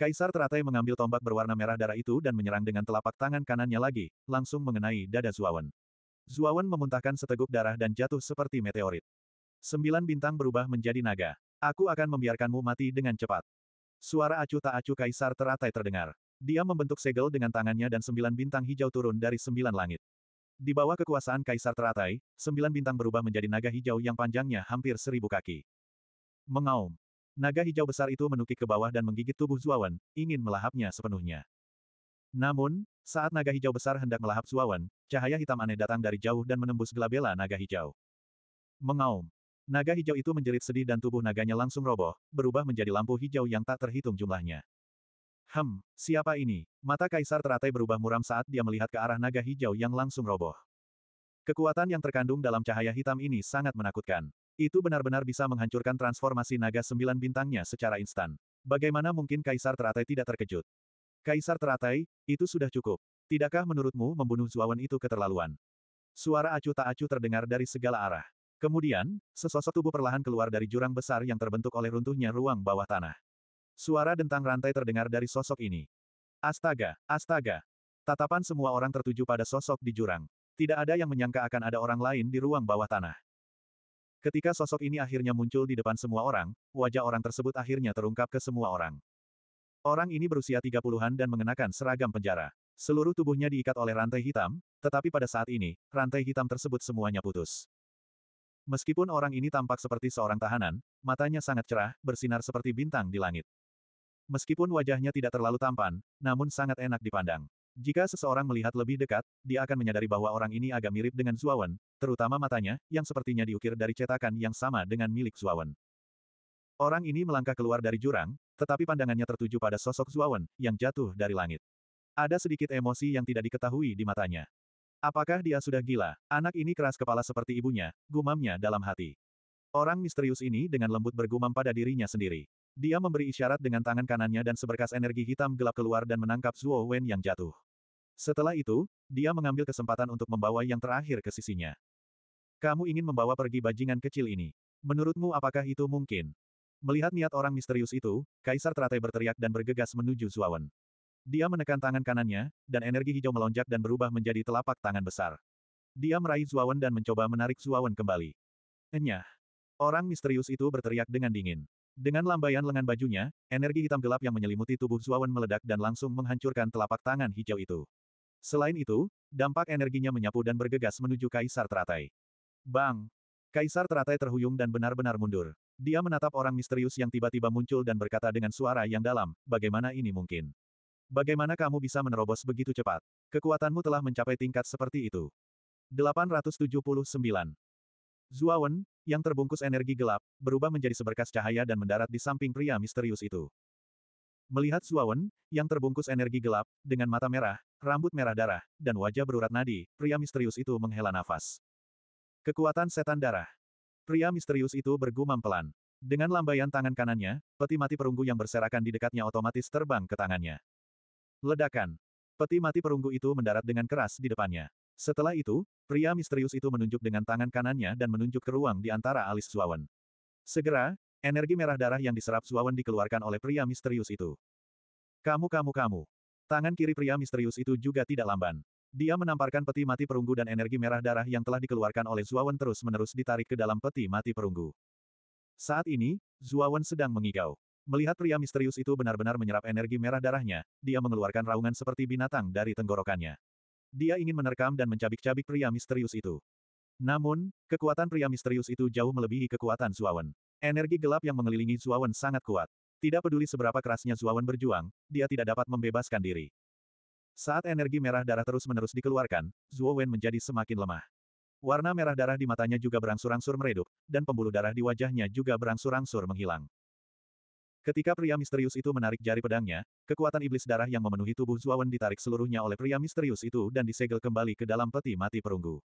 Kaisar teratai mengambil tombak berwarna merah darah itu dan menyerang dengan telapak tangan kanannya lagi, langsung mengenai dada Zuawan. Zuawan memuntahkan seteguk darah dan jatuh seperti meteorit. Sembilan bintang berubah menjadi naga. Aku akan membiarkanmu mati dengan cepat. Suara acuh tak acuh kaisar teratai terdengar. Dia membentuk segel dengan tangannya dan sembilan bintang hijau turun dari sembilan langit. Di bawah kekuasaan kaisar teratai, sembilan bintang berubah menjadi naga hijau yang panjangnya hampir seribu kaki. Mengaum. Naga hijau besar itu menukik ke bawah dan menggigit tubuh Zuawan, ingin melahapnya sepenuhnya. Namun, saat naga hijau besar hendak melahap Zuawan, cahaya hitam aneh datang dari jauh dan menembus gelabela naga hijau. Mengaum. Naga hijau itu menjerit sedih dan tubuh naganya langsung roboh, berubah menjadi lampu hijau yang tak terhitung jumlahnya. Hem, siapa ini? Mata kaisar teratai berubah muram saat dia melihat ke arah naga hijau yang langsung roboh. Kekuatan yang terkandung dalam cahaya hitam ini sangat menakutkan. Itu benar-benar bisa menghancurkan transformasi naga sembilan bintangnya secara instan. Bagaimana mungkin kaisar teratai tidak terkejut? Kaisar teratai, itu sudah cukup. Tidakkah menurutmu membunuh Zuawan itu keterlaluan? Suara acu tak acu terdengar dari segala arah. Kemudian, sesosok tubuh perlahan keluar dari jurang besar yang terbentuk oleh runtuhnya ruang bawah tanah. Suara dentang rantai terdengar dari sosok ini. Astaga, astaga. Tatapan semua orang tertuju pada sosok di jurang. Tidak ada yang menyangka akan ada orang lain di ruang bawah tanah. Ketika sosok ini akhirnya muncul di depan semua orang, wajah orang tersebut akhirnya terungkap ke semua orang. Orang ini berusia 30-an dan mengenakan seragam penjara. Seluruh tubuhnya diikat oleh rantai hitam, tetapi pada saat ini, rantai hitam tersebut semuanya putus. Meskipun orang ini tampak seperti seorang tahanan, matanya sangat cerah, bersinar seperti bintang di langit. Meskipun wajahnya tidak terlalu tampan, namun sangat enak dipandang. Jika seseorang melihat lebih dekat, dia akan menyadari bahwa orang ini agak mirip dengan Zuawan, terutama matanya, yang sepertinya diukir dari cetakan yang sama dengan milik Zuawan. Orang ini melangkah keluar dari jurang, tetapi pandangannya tertuju pada sosok Zuawan, yang jatuh dari langit. Ada sedikit emosi yang tidak diketahui di matanya. Apakah dia sudah gila? Anak ini keras kepala seperti ibunya, gumamnya dalam hati. Orang misterius ini dengan lembut bergumam pada dirinya sendiri. Dia memberi isyarat dengan tangan kanannya dan seberkas energi hitam gelap keluar dan menangkap Zuo Wen yang jatuh. Setelah itu, dia mengambil kesempatan untuk membawa yang terakhir ke sisinya. Kamu ingin membawa pergi bajingan kecil ini. Menurutmu apakah itu mungkin? Melihat niat orang misterius itu, Kaisar teratai berteriak dan bergegas menuju Wen. Dia menekan tangan kanannya, dan energi hijau melonjak dan berubah menjadi telapak tangan besar. Dia meraih Zuawan dan mencoba menarik Zuawan kembali. Enyah. Orang misterius itu berteriak dengan dingin. Dengan lambaian lengan bajunya, energi hitam gelap yang menyelimuti tubuh Zuawan meledak dan langsung menghancurkan telapak tangan hijau itu. Selain itu, dampak energinya menyapu dan bergegas menuju Kaisar Teratai. Bang! Kaisar Teratai terhuyung dan benar-benar mundur. Dia menatap orang misterius yang tiba-tiba muncul dan berkata dengan suara yang dalam, bagaimana ini mungkin? Bagaimana kamu bisa menerobos begitu cepat? Kekuatanmu telah mencapai tingkat seperti itu. 879. Zuawan, yang terbungkus energi gelap, berubah menjadi seberkas cahaya dan mendarat di samping pria misterius itu. Melihat Zuawan, yang terbungkus energi gelap, dengan mata merah, rambut merah darah, dan wajah berurat nadi, pria misterius itu menghela nafas. Kekuatan setan darah. Pria misterius itu bergumam pelan. Dengan lambaian tangan kanannya, peti mati perunggu yang berserakan di dekatnya otomatis terbang ke tangannya. Ledakan. Peti mati perunggu itu mendarat dengan keras di depannya. Setelah itu, pria misterius itu menunjuk dengan tangan kanannya dan menunjuk ke ruang di antara alis Zuawan. Segera, energi merah darah yang diserap Zuawan dikeluarkan oleh pria misterius itu. Kamu kamu kamu. Tangan kiri pria misterius itu juga tidak lamban. Dia menamparkan peti mati perunggu dan energi merah darah yang telah dikeluarkan oleh Zuawan terus-menerus ditarik ke dalam peti mati perunggu. Saat ini, Zuawan sedang mengigau. Melihat pria misterius itu benar-benar menyerap energi merah darahnya, dia mengeluarkan raungan seperti binatang dari tenggorokannya. Dia ingin menerkam dan mencabik-cabik pria misterius itu. Namun, kekuatan pria misterius itu jauh melebihi kekuatan Zuawan. Energi gelap yang mengelilingi Zuawan sangat kuat. Tidak peduli seberapa kerasnya Zuawan berjuang, dia tidak dapat membebaskan diri. Saat energi merah darah terus-menerus dikeluarkan, Zuawan menjadi semakin lemah. Warna merah darah di matanya juga berangsur-angsur meredup, dan pembuluh darah di wajahnya juga berangsur-angsur menghilang. Ketika pria misterius itu menarik jari pedangnya, kekuatan iblis darah yang memenuhi tubuh Zuawan ditarik seluruhnya oleh pria misterius itu dan disegel kembali ke dalam peti mati perunggu.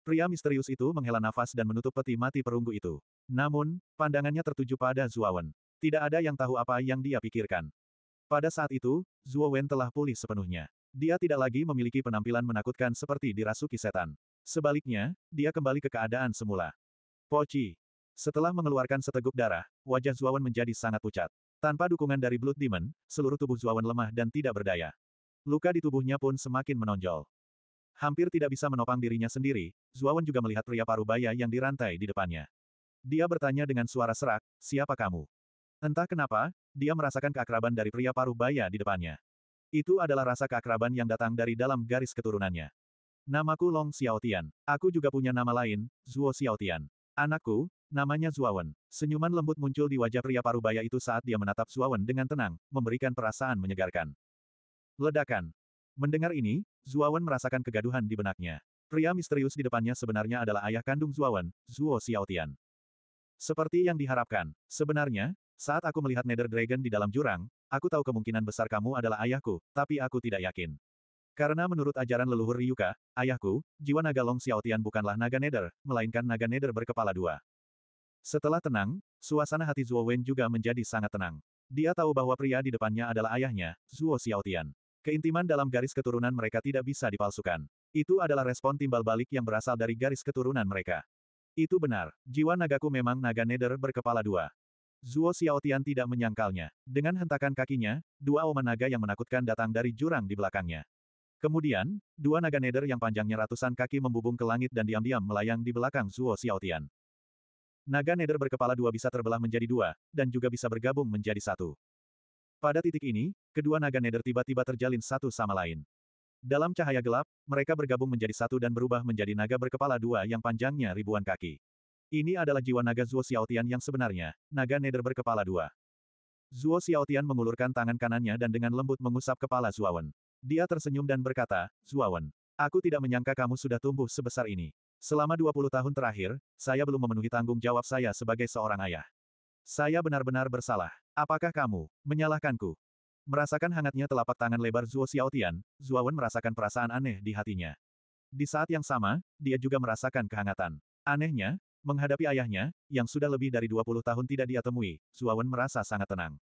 Pria misterius itu menghela nafas dan menutup peti mati perunggu itu. Namun, pandangannya tertuju pada Zuawan. Tidak ada yang tahu apa yang dia pikirkan. Pada saat itu, Zuawan telah pulih sepenuhnya. Dia tidak lagi memiliki penampilan menakutkan seperti dirasuki setan. Sebaliknya, dia kembali ke keadaan semula. Poci, setelah mengeluarkan seteguk darah, wajah Zuawan menjadi sangat pucat. Tanpa dukungan dari Blood Demon, seluruh tubuh Zuawan lemah dan tidak berdaya. Luka di tubuhnya pun semakin menonjol. Hampir tidak bisa menopang dirinya sendiri, Zuawan juga melihat pria paruh baya yang dirantai di depannya. Dia bertanya dengan suara serak, siapa kamu? Entah kenapa, dia merasakan keakraban dari pria paruh baya di depannya. Itu adalah rasa keakraban yang datang dari dalam garis keturunannya. Namaku Long Xiaotian. Aku juga punya nama lain, Zuo Xiaotian. Anakku, Namanya Zuawan. Senyuman lembut muncul di wajah pria parubaya itu saat dia menatap Zuawan dengan tenang, memberikan perasaan menyegarkan. Ledakan. Mendengar ini, Zuawan merasakan kegaduhan di benaknya. Pria misterius di depannya sebenarnya adalah ayah kandung Zuawan, Zuo Xiaotian. Seperti yang diharapkan, sebenarnya, saat aku melihat Nether Dragon di dalam jurang, aku tahu kemungkinan besar kamu adalah ayahku, tapi aku tidak yakin. Karena menurut ajaran leluhur Ryuka, ayahku, jiwa naga Long Xiaotian bukanlah naga Nether, melainkan naga Nether berkepala dua. Setelah tenang, suasana hati Zhuo Wen juga menjadi sangat tenang. Dia tahu bahwa pria di depannya adalah ayahnya, Zhuo Xiaotian. Keintiman dalam garis keturunan mereka tidak bisa dipalsukan. Itu adalah respon timbal balik yang berasal dari garis keturunan mereka. Itu benar, jiwa nagaku memang naga neder berkepala dua. Zuo Xiaotian tidak menyangkalnya. Dengan hentakan kakinya, dua oma naga yang menakutkan datang dari jurang di belakangnya. Kemudian, dua naga neder yang panjangnya ratusan kaki membubung ke langit dan diam-diam melayang di belakang Zuo Xiaotian. Naga Nether berkepala dua bisa terbelah menjadi dua, dan juga bisa bergabung menjadi satu. Pada titik ini, kedua naga Nether tiba-tiba terjalin satu sama lain. Dalam cahaya gelap, mereka bergabung menjadi satu dan berubah menjadi naga berkepala dua yang panjangnya ribuan kaki. Ini adalah jiwa naga Zuo Xiaotian yang sebenarnya, naga Nether berkepala dua. Zuo Xiaotian mengulurkan tangan kanannya dan dengan lembut mengusap kepala Zuawan. Dia tersenyum dan berkata, Zuawan, aku tidak menyangka kamu sudah tumbuh sebesar ini. Selama 20 tahun terakhir, saya belum memenuhi tanggung jawab saya sebagai seorang ayah. Saya benar-benar bersalah. Apakah kamu menyalahkanku? Merasakan hangatnya telapak tangan lebar Zuo Xiaotian, Wen merasakan perasaan aneh di hatinya. Di saat yang sama, dia juga merasakan kehangatan. Anehnya, menghadapi ayahnya, yang sudah lebih dari 20 tahun tidak dia temui, Wen merasa sangat tenang.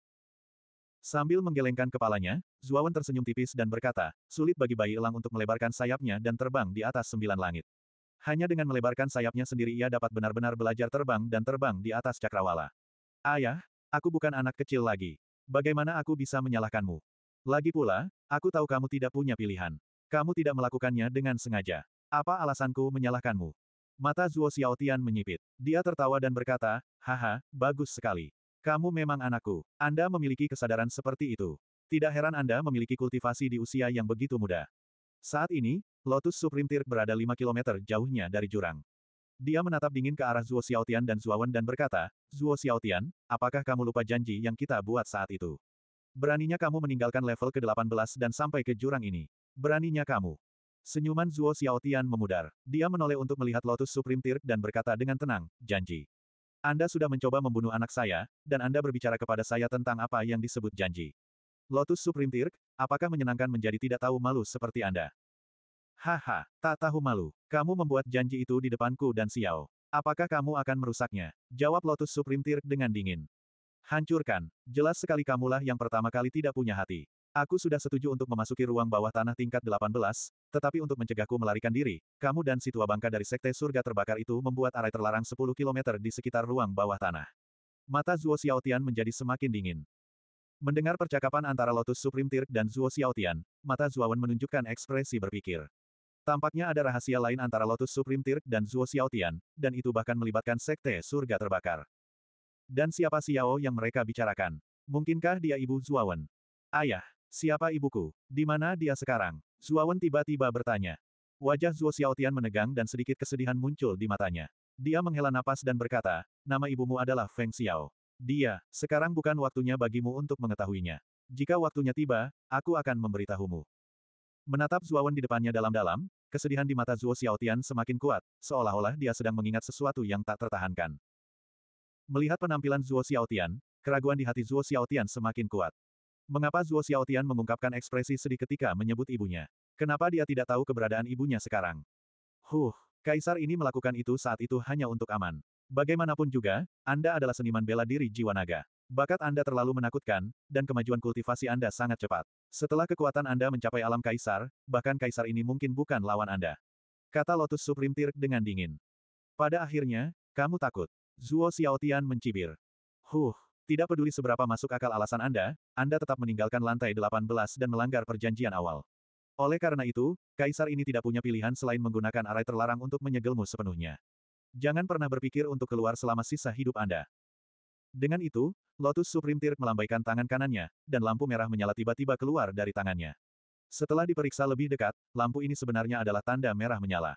Sambil menggelengkan kepalanya, Wen tersenyum tipis dan berkata, sulit bagi bayi elang untuk melebarkan sayapnya dan terbang di atas sembilan langit. Hanya dengan melebarkan sayapnya sendiri ia dapat benar-benar belajar terbang dan terbang di atas cakrawala. Ayah, aku bukan anak kecil lagi. Bagaimana aku bisa menyalahkanmu? Lagi pula, aku tahu kamu tidak punya pilihan. Kamu tidak melakukannya dengan sengaja. Apa alasanku menyalahkanmu? Mata Zuo Xiaotian menyipit. Dia tertawa dan berkata, Haha, bagus sekali. Kamu memang anakku. Anda memiliki kesadaran seperti itu. Tidak heran Anda memiliki kultivasi di usia yang begitu muda. Saat ini, Lotus Supreme Tirk berada 5 km jauhnya dari jurang. Dia menatap dingin ke arah Zuo Xiaotian dan Wen dan berkata, Zuo Xiaotian, apakah kamu lupa janji yang kita buat saat itu? Beraninya kamu meninggalkan level ke-18 dan sampai ke jurang ini. Beraninya kamu. Senyuman Zuo Xiaotian memudar. Dia menoleh untuk melihat Lotus Supreme Tirk dan berkata dengan tenang, janji. Anda sudah mencoba membunuh anak saya, dan Anda berbicara kepada saya tentang apa yang disebut janji. Lotus Supreme Tirk, apakah menyenangkan menjadi tidak tahu malu seperti Anda? Haha, tak tahu malu. Kamu membuat janji itu di depanku dan Xiao. Apakah kamu akan merusaknya? Jawab Lotus Supreme Tirk dengan dingin. Hancurkan. Jelas sekali kamulah yang pertama kali tidak punya hati. Aku sudah setuju untuk memasuki ruang bawah tanah tingkat 18, tetapi untuk mencegahku melarikan diri, kamu dan si tua bangka dari sekte surga terbakar itu membuat arai terlarang 10 km di sekitar ruang bawah tanah. Mata Zuo Xiaotian menjadi semakin dingin. Mendengar percakapan antara Lotus Supreme Tirk dan Zuo Xiaotian, mata Zuawan menunjukkan ekspresi berpikir. Tampaknya ada rahasia lain antara Lotus Supreme Tirk dan Zuo Xiaotian, dan itu bahkan melibatkan Sekte Surga Terbakar. Dan siapa Xiao yang mereka bicarakan? Mungkinkah dia ibu Zuawan? Ayah, siapa ibuku? Di mana dia sekarang? Zuawan tiba-tiba bertanya. Wajah Zuo Xiaotian menegang dan sedikit kesedihan muncul di matanya. Dia menghela napas dan berkata, nama ibumu adalah Feng Xiao. Dia, sekarang bukan waktunya bagimu untuk mengetahuinya. Jika waktunya tiba, aku akan memberitahumu. Menatap Zuawan di depannya dalam-dalam, kesedihan di mata Zuo Xiaotian semakin kuat, seolah-olah dia sedang mengingat sesuatu yang tak tertahankan. Melihat penampilan Zuo Xiaotian, keraguan di hati Zuo Xiaotian semakin kuat. Mengapa Zuo Xiaotian mengungkapkan ekspresi sedih ketika menyebut ibunya? Kenapa dia tidak tahu keberadaan ibunya sekarang? Huh, Kaisar ini melakukan itu saat itu hanya untuk aman. Bagaimanapun juga, Anda adalah seniman bela diri jiwa naga. Bakat Anda terlalu menakutkan, dan kemajuan kultivasi Anda sangat cepat. Setelah kekuatan Anda mencapai alam kaisar, bahkan kaisar ini mungkin bukan lawan Anda. Kata Lotus Supreme Tirk dengan dingin. Pada akhirnya, kamu takut. Zuo Xiaotian mencibir. Huh, tidak peduli seberapa masuk akal alasan Anda, Anda tetap meninggalkan lantai 18 dan melanggar perjanjian awal. Oleh karena itu, kaisar ini tidak punya pilihan selain menggunakan arai terlarang untuk menyegelmu sepenuhnya. Jangan pernah berpikir untuk keluar selama sisa hidup Anda. Dengan itu, Lotus Supreme Tirk melambaikan tangan kanannya, dan lampu merah menyala tiba-tiba keluar dari tangannya. Setelah diperiksa lebih dekat, lampu ini sebenarnya adalah tanda merah menyala.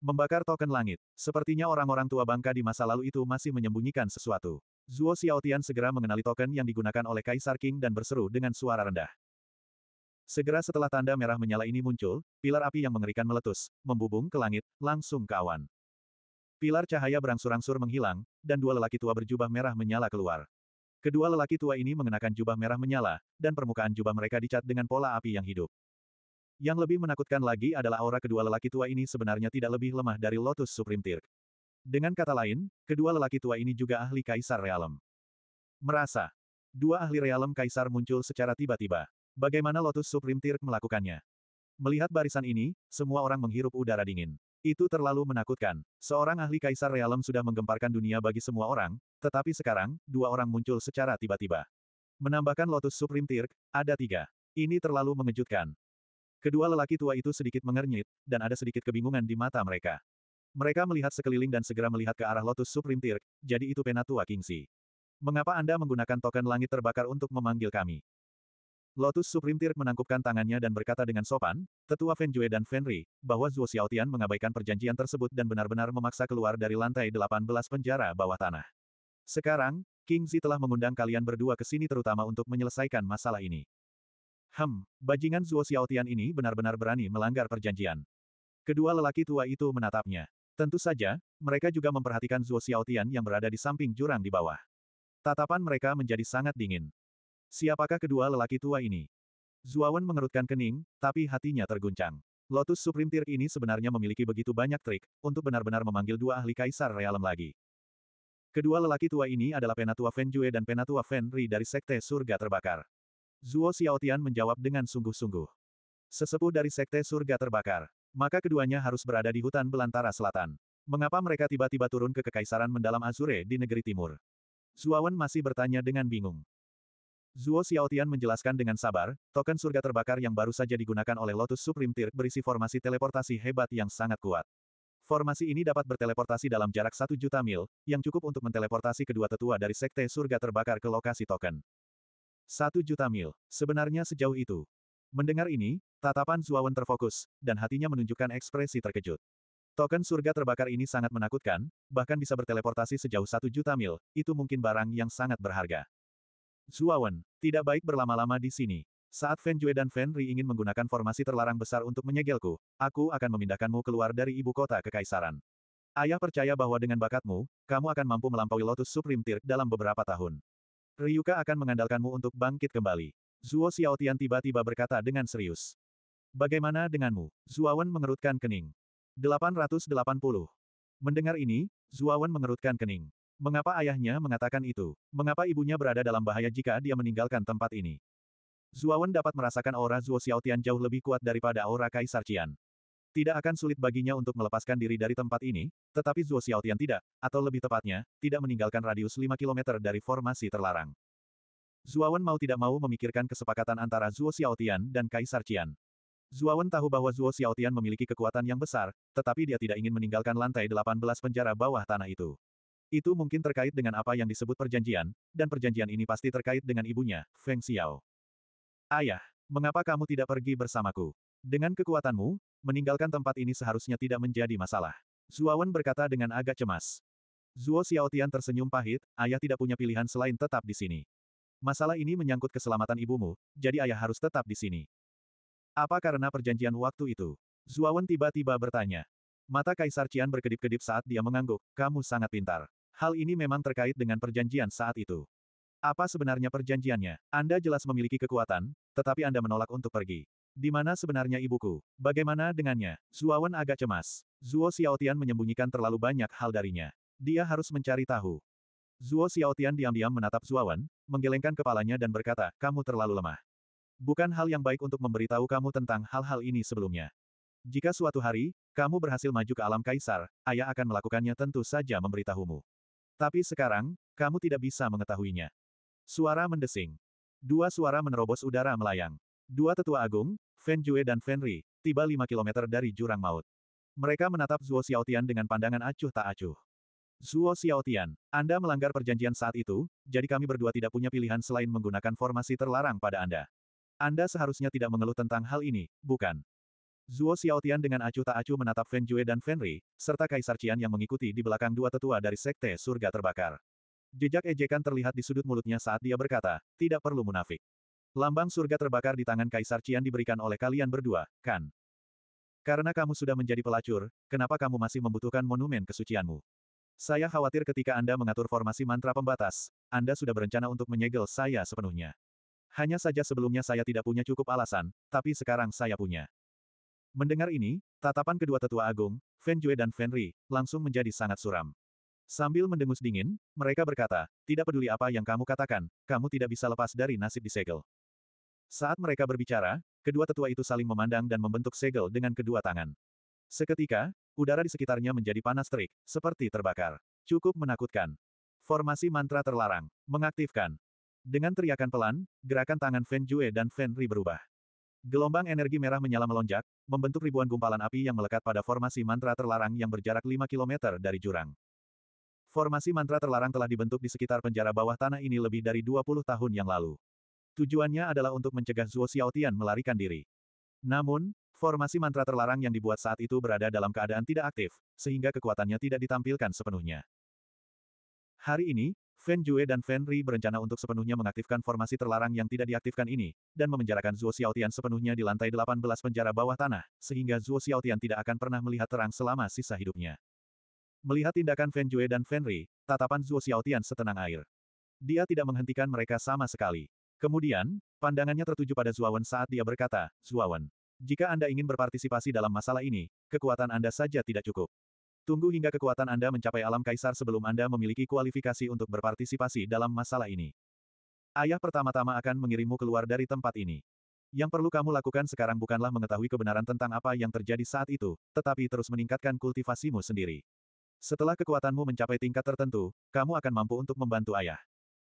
Membakar token langit. Sepertinya orang-orang tua bangka di masa lalu itu masih menyembunyikan sesuatu. Zuo Xiaotian segera mengenali token yang digunakan oleh Kaisar King dan berseru dengan suara rendah. Segera setelah tanda merah menyala ini muncul, pilar api yang mengerikan meletus, membubung ke langit, langsung ke awan. Pilar cahaya berangsur-angsur menghilang, dan dua lelaki tua berjubah merah menyala keluar. Kedua lelaki tua ini mengenakan jubah merah menyala, dan permukaan jubah mereka dicat dengan pola api yang hidup. Yang lebih menakutkan lagi adalah aura kedua lelaki tua ini sebenarnya tidak lebih lemah dari Lotus Supreme Tirk. Dengan kata lain, kedua lelaki tua ini juga ahli Kaisar Realem. Merasa. Dua ahli Realem Kaisar muncul secara tiba-tiba. Bagaimana Lotus Supreme Tirk melakukannya? Melihat barisan ini, semua orang menghirup udara dingin. Itu terlalu menakutkan. Seorang ahli kaisar realem sudah menggemparkan dunia bagi semua orang, tetapi sekarang, dua orang muncul secara tiba-tiba. Menambahkan Lotus Supreme Tirk, ada tiga. Ini terlalu mengejutkan. Kedua lelaki tua itu sedikit mengernyit, dan ada sedikit kebingungan di mata mereka. Mereka melihat sekeliling dan segera melihat ke arah Lotus Supreme Tirk, jadi itu Penatua Kingsi. Mengapa Anda menggunakan token langit terbakar untuk memanggil kami? Lotus Supreme Tier menangkupkan tangannya dan berkata dengan sopan, tetua Jue dan Fenri, bahwa Zuo Xiaotian mengabaikan perjanjian tersebut dan benar-benar memaksa keluar dari lantai 18 penjara bawah tanah. Sekarang, King Zi telah mengundang kalian berdua ke sini terutama untuk menyelesaikan masalah ini. Hem, bajingan Zuo Xiaotian ini benar-benar berani melanggar perjanjian. Kedua lelaki tua itu menatapnya. Tentu saja, mereka juga memperhatikan Zuo Xiaotian yang berada di samping jurang di bawah. Tatapan mereka menjadi sangat dingin. Siapakah kedua lelaki tua ini? Zuawan mengerutkan kening, tapi hatinya terguncang. Lotus Supreme Tier ini sebenarnya memiliki begitu banyak trik, untuk benar-benar memanggil dua ahli kaisar realem lagi. Kedua lelaki tua ini adalah Penatua Fenjue dan Penatua Ri dari Sekte Surga Terbakar. Zuo Xiaotian menjawab dengan sungguh-sungguh. Sesepuh dari Sekte Surga Terbakar. Maka keduanya harus berada di hutan belantara selatan. Mengapa mereka tiba-tiba turun ke Kekaisaran Mendalam Azure di negeri timur? Zuawan masih bertanya dengan bingung. Zuo Xiaotian menjelaskan dengan sabar, token surga terbakar yang baru saja digunakan oleh Lotus Supreme Tirk berisi formasi teleportasi hebat yang sangat kuat. Formasi ini dapat berteleportasi dalam jarak 1 juta mil, yang cukup untuk menteleportasi kedua tetua dari sekte surga terbakar ke lokasi token. 1 juta mil, sebenarnya sejauh itu. Mendengar ini, tatapan Zuawan terfokus, dan hatinya menunjukkan ekspresi terkejut. Token surga terbakar ini sangat menakutkan, bahkan bisa berteleportasi sejauh 1 juta mil, itu mungkin barang yang sangat berharga. Zuawan, tidak baik berlama-lama di sini. Saat Fen Jue dan Fen Ri ingin menggunakan formasi terlarang besar untuk menyegelku, aku akan memindahkanmu keluar dari ibu kota kekaisaran. Ayah percaya bahwa dengan bakatmu, kamu akan mampu melampaui Lotus Supreme Tier dalam beberapa tahun. Ryuka akan mengandalkanmu untuk bangkit kembali. Zuo Xiaotian tiba-tiba berkata dengan serius. Bagaimana denganmu? Zuawan mengerutkan kening. 880. Mendengar ini, Zuawan mengerutkan kening. Mengapa ayahnya mengatakan itu? Mengapa ibunya berada dalam bahaya jika dia meninggalkan tempat ini? Zuawan dapat merasakan aura Zuo Xiaotian jauh lebih kuat daripada aura Kaisar Qian. Tidak akan sulit baginya untuk melepaskan diri dari tempat ini, tetapi Zuo Xiaotian tidak, atau lebih tepatnya, tidak meninggalkan radius 5 km dari formasi terlarang. Zuawan mau tidak mau memikirkan kesepakatan antara Zuo Xiaotian dan Kaisar Qian. Zuawan tahu bahwa Zuo Xiaotian memiliki kekuatan yang besar, tetapi dia tidak ingin meninggalkan lantai 18 penjara bawah tanah itu. Itu mungkin terkait dengan apa yang disebut perjanjian, dan perjanjian ini pasti terkait dengan ibunya, Feng Xiao. Ayah, mengapa kamu tidak pergi bersamaku? Dengan kekuatanmu, meninggalkan tempat ini seharusnya tidak menjadi masalah. Zuawan berkata dengan agak cemas. Zuo Xiaotian tersenyum pahit, ayah tidak punya pilihan selain tetap di sini. Masalah ini menyangkut keselamatan ibumu, jadi ayah harus tetap di sini. Apa karena perjanjian waktu itu? Zuawan tiba-tiba bertanya. Mata Kaisar Qian berkedip-kedip saat dia mengangguk, kamu sangat pintar. Hal ini memang terkait dengan perjanjian saat itu. Apa sebenarnya perjanjiannya? Anda jelas memiliki kekuatan, tetapi Anda menolak untuk pergi. Di mana sebenarnya ibuku? Bagaimana dengannya? Zuawan agak cemas. Zuo Xiaotian menyembunyikan terlalu banyak hal darinya. Dia harus mencari tahu. Zuo Xiaotian diam-diam menatap Zuawan, menggelengkan kepalanya dan berkata, kamu terlalu lemah. Bukan hal yang baik untuk memberitahu kamu tentang hal-hal ini sebelumnya. Jika suatu hari, kamu berhasil maju ke alam kaisar, ayah akan melakukannya tentu saja memberitahumu. Tapi sekarang, kamu tidak bisa mengetahuinya. Suara mendesing. Dua suara menerobos udara melayang. Dua tetua agung, Fan Jue dan Fan Ri, tiba lima kilometer dari jurang maut. Mereka menatap Zuo Xiaotian dengan pandangan acuh tak acuh. Zuo Xiaotian, Anda melanggar perjanjian saat itu, jadi kami berdua tidak punya pilihan selain menggunakan formasi terlarang pada Anda. Anda seharusnya tidak mengeluh tentang hal ini, bukan? Zuo Xiaotian dengan acuh tak acuh menatap Fan Jue dan Fan Ri, serta Kaisar Qian yang mengikuti di belakang dua tetua dari Sekte Surga Terbakar. Jejak ejekan terlihat di sudut mulutnya saat dia berkata, tidak perlu munafik. Lambang surga terbakar di tangan Kaisar Qian diberikan oleh kalian berdua, kan? Karena kamu sudah menjadi pelacur, kenapa kamu masih membutuhkan monumen kesucianmu? Saya khawatir ketika Anda mengatur formasi mantra pembatas, Anda sudah berencana untuk menyegel saya sepenuhnya. Hanya saja sebelumnya saya tidak punya cukup alasan, tapi sekarang saya punya. Mendengar ini, tatapan kedua tetua agung, Fen Jue dan Fen Ri, langsung menjadi sangat suram. Sambil mendengus dingin, mereka berkata, tidak peduli apa yang kamu katakan, kamu tidak bisa lepas dari nasib di segel." Saat mereka berbicara, kedua tetua itu saling memandang dan membentuk segel dengan kedua tangan. Seketika, udara di sekitarnya menjadi panas terik, seperti terbakar. Cukup menakutkan. Formasi mantra terlarang, mengaktifkan. Dengan teriakan pelan, gerakan tangan Fen Jue dan Fen Ri berubah. Gelombang energi merah menyala melonjak, membentuk ribuan gumpalan api yang melekat pada formasi mantra terlarang yang berjarak 5 km dari jurang. Formasi mantra terlarang telah dibentuk di sekitar penjara bawah tanah ini lebih dari 20 tahun yang lalu. Tujuannya adalah untuk mencegah Zuo Xiaotian melarikan diri. Namun, formasi mantra terlarang yang dibuat saat itu berada dalam keadaan tidak aktif, sehingga kekuatannya tidak ditampilkan sepenuhnya. Hari ini, Fan Jue dan Fan Ri berencana untuk sepenuhnya mengaktifkan formasi terlarang yang tidak diaktifkan ini, dan memenjarakan Zuo Xiaotian sepenuhnya di lantai 18 penjara bawah tanah, sehingga Zuo Xiaotian tidak akan pernah melihat terang selama sisa hidupnya. Melihat tindakan Fan Jue dan Fan Ri, tatapan Zuo Xiaotian setenang air. Dia tidak menghentikan mereka sama sekali. Kemudian, pandangannya tertuju pada Wen saat dia berkata, Wen, jika Anda ingin berpartisipasi dalam masalah ini, kekuatan Anda saja tidak cukup. Tunggu hingga kekuatan Anda mencapai alam kaisar sebelum Anda memiliki kualifikasi untuk berpartisipasi dalam masalah ini. Ayah pertama-tama akan mengirimmu keluar dari tempat ini. Yang perlu kamu lakukan sekarang bukanlah mengetahui kebenaran tentang apa yang terjadi saat itu, tetapi terus meningkatkan kultivasimu sendiri. Setelah kekuatanmu mencapai tingkat tertentu, kamu akan mampu untuk membantu ayah.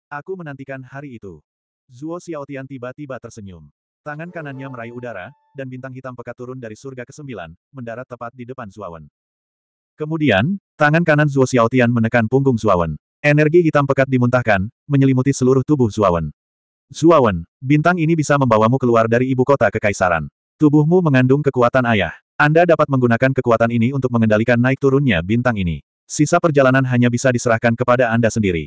Aku menantikan hari itu. Zuo Xiaotian tiba-tiba tersenyum. Tangan kanannya meraih udara, dan bintang hitam pekat turun dari surga ke-9, mendarat tepat di depan Zuawan. Kemudian, tangan kanan Zuo Xiaotian menekan punggung Zuawan. Energi hitam pekat dimuntahkan, menyelimuti seluruh tubuh Zuawan. Zuawan, bintang ini bisa membawamu keluar dari ibu kota kekaisaran. Tubuhmu mengandung kekuatan ayah. Anda dapat menggunakan kekuatan ini untuk mengendalikan naik turunnya bintang ini. Sisa perjalanan hanya bisa diserahkan kepada Anda sendiri.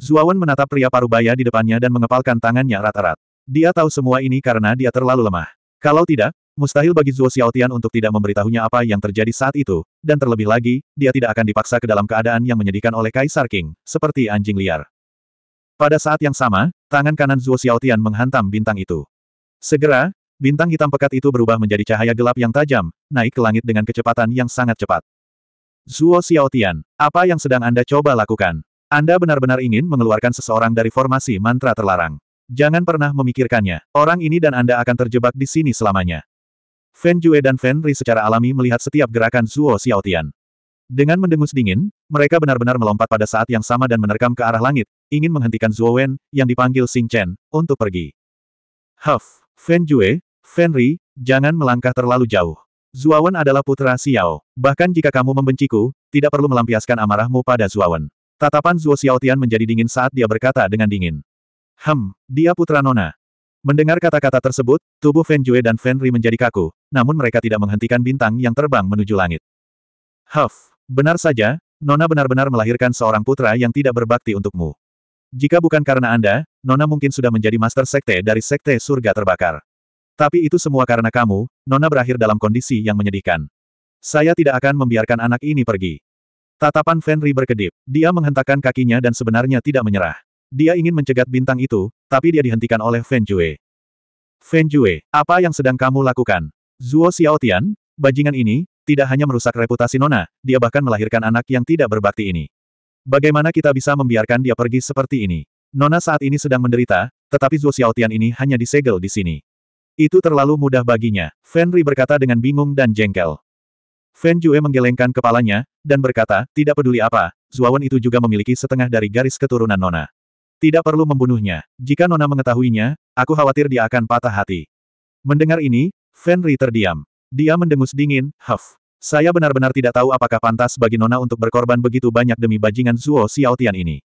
Zuawan menatap pria parubaya di depannya dan mengepalkan tangannya erat-erat. Dia tahu semua ini karena dia terlalu lemah. Kalau tidak, Mustahil bagi Zuo Xiaotian untuk tidak memberitahunya apa yang terjadi saat itu, dan terlebih lagi, dia tidak akan dipaksa ke dalam keadaan yang menyedihkan oleh Kaisar King, seperti anjing liar. Pada saat yang sama, tangan kanan Zuo Xiaotian menghantam bintang itu. Segera, bintang hitam pekat itu berubah menjadi cahaya gelap yang tajam, naik ke langit dengan kecepatan yang sangat cepat. Zuo Xiaotian, apa yang sedang Anda coba lakukan? Anda benar-benar ingin mengeluarkan seseorang dari formasi mantra terlarang. Jangan pernah memikirkannya. Orang ini dan Anda akan terjebak di sini selamanya. Fan Jue dan Fan Ri secara alami melihat setiap gerakan Zuo Xiaotian. Dengan mendengus dingin, mereka benar-benar melompat pada saat yang sama dan menerkam ke arah langit, ingin menghentikan Zuo Wen, yang dipanggil Xing Chen, untuk pergi. Huff, Fan Jue, Fan Ri, jangan melangkah terlalu jauh. Zuo Wen adalah putra Xiao. Bahkan jika kamu membenciku, tidak perlu melampiaskan amarahmu pada Zuo Wen. Tatapan Zuo Xiaotian menjadi dingin saat dia berkata dengan dingin. Hem, dia putra Nona. Mendengar kata-kata tersebut, tubuh Fan Jue dan Fan Ri menjadi kaku, namun mereka tidak menghentikan bintang yang terbang menuju langit. Huff, benar saja, Nona benar-benar melahirkan seorang putra yang tidak berbakti untukmu. Jika bukan karena Anda, Nona mungkin sudah menjadi master sekte dari sekte surga terbakar. Tapi itu semua karena kamu, Nona berakhir dalam kondisi yang menyedihkan. Saya tidak akan membiarkan anak ini pergi. Tatapan Fenri berkedip. Dia menghentakkan kakinya dan sebenarnya tidak menyerah. Dia ingin mencegat bintang itu, tapi dia dihentikan oleh Fan Jue. Fan Jue, apa yang sedang kamu lakukan? Zuo Xiaotian, bajingan ini, tidak hanya merusak reputasi Nona, dia bahkan melahirkan anak yang tidak berbakti ini. Bagaimana kita bisa membiarkan dia pergi seperti ini? Nona saat ini sedang menderita, tetapi Zuo Xiaotian ini hanya disegel di sini. Itu terlalu mudah baginya, Fenri berkata dengan bingung dan jengkel. Fan Jue menggelengkan kepalanya, dan berkata, tidak peduli apa, Zuawan itu juga memiliki setengah dari garis keturunan Nona. Tidak perlu membunuhnya. Jika Nona mengetahuinya, aku khawatir dia akan patah hati. Mendengar ini, Fenri terdiam. Dia mendengus dingin, huff. Saya benar-benar tidak tahu apakah pantas bagi Nona untuk berkorban begitu banyak demi bajingan Zuo Xiaotian ini.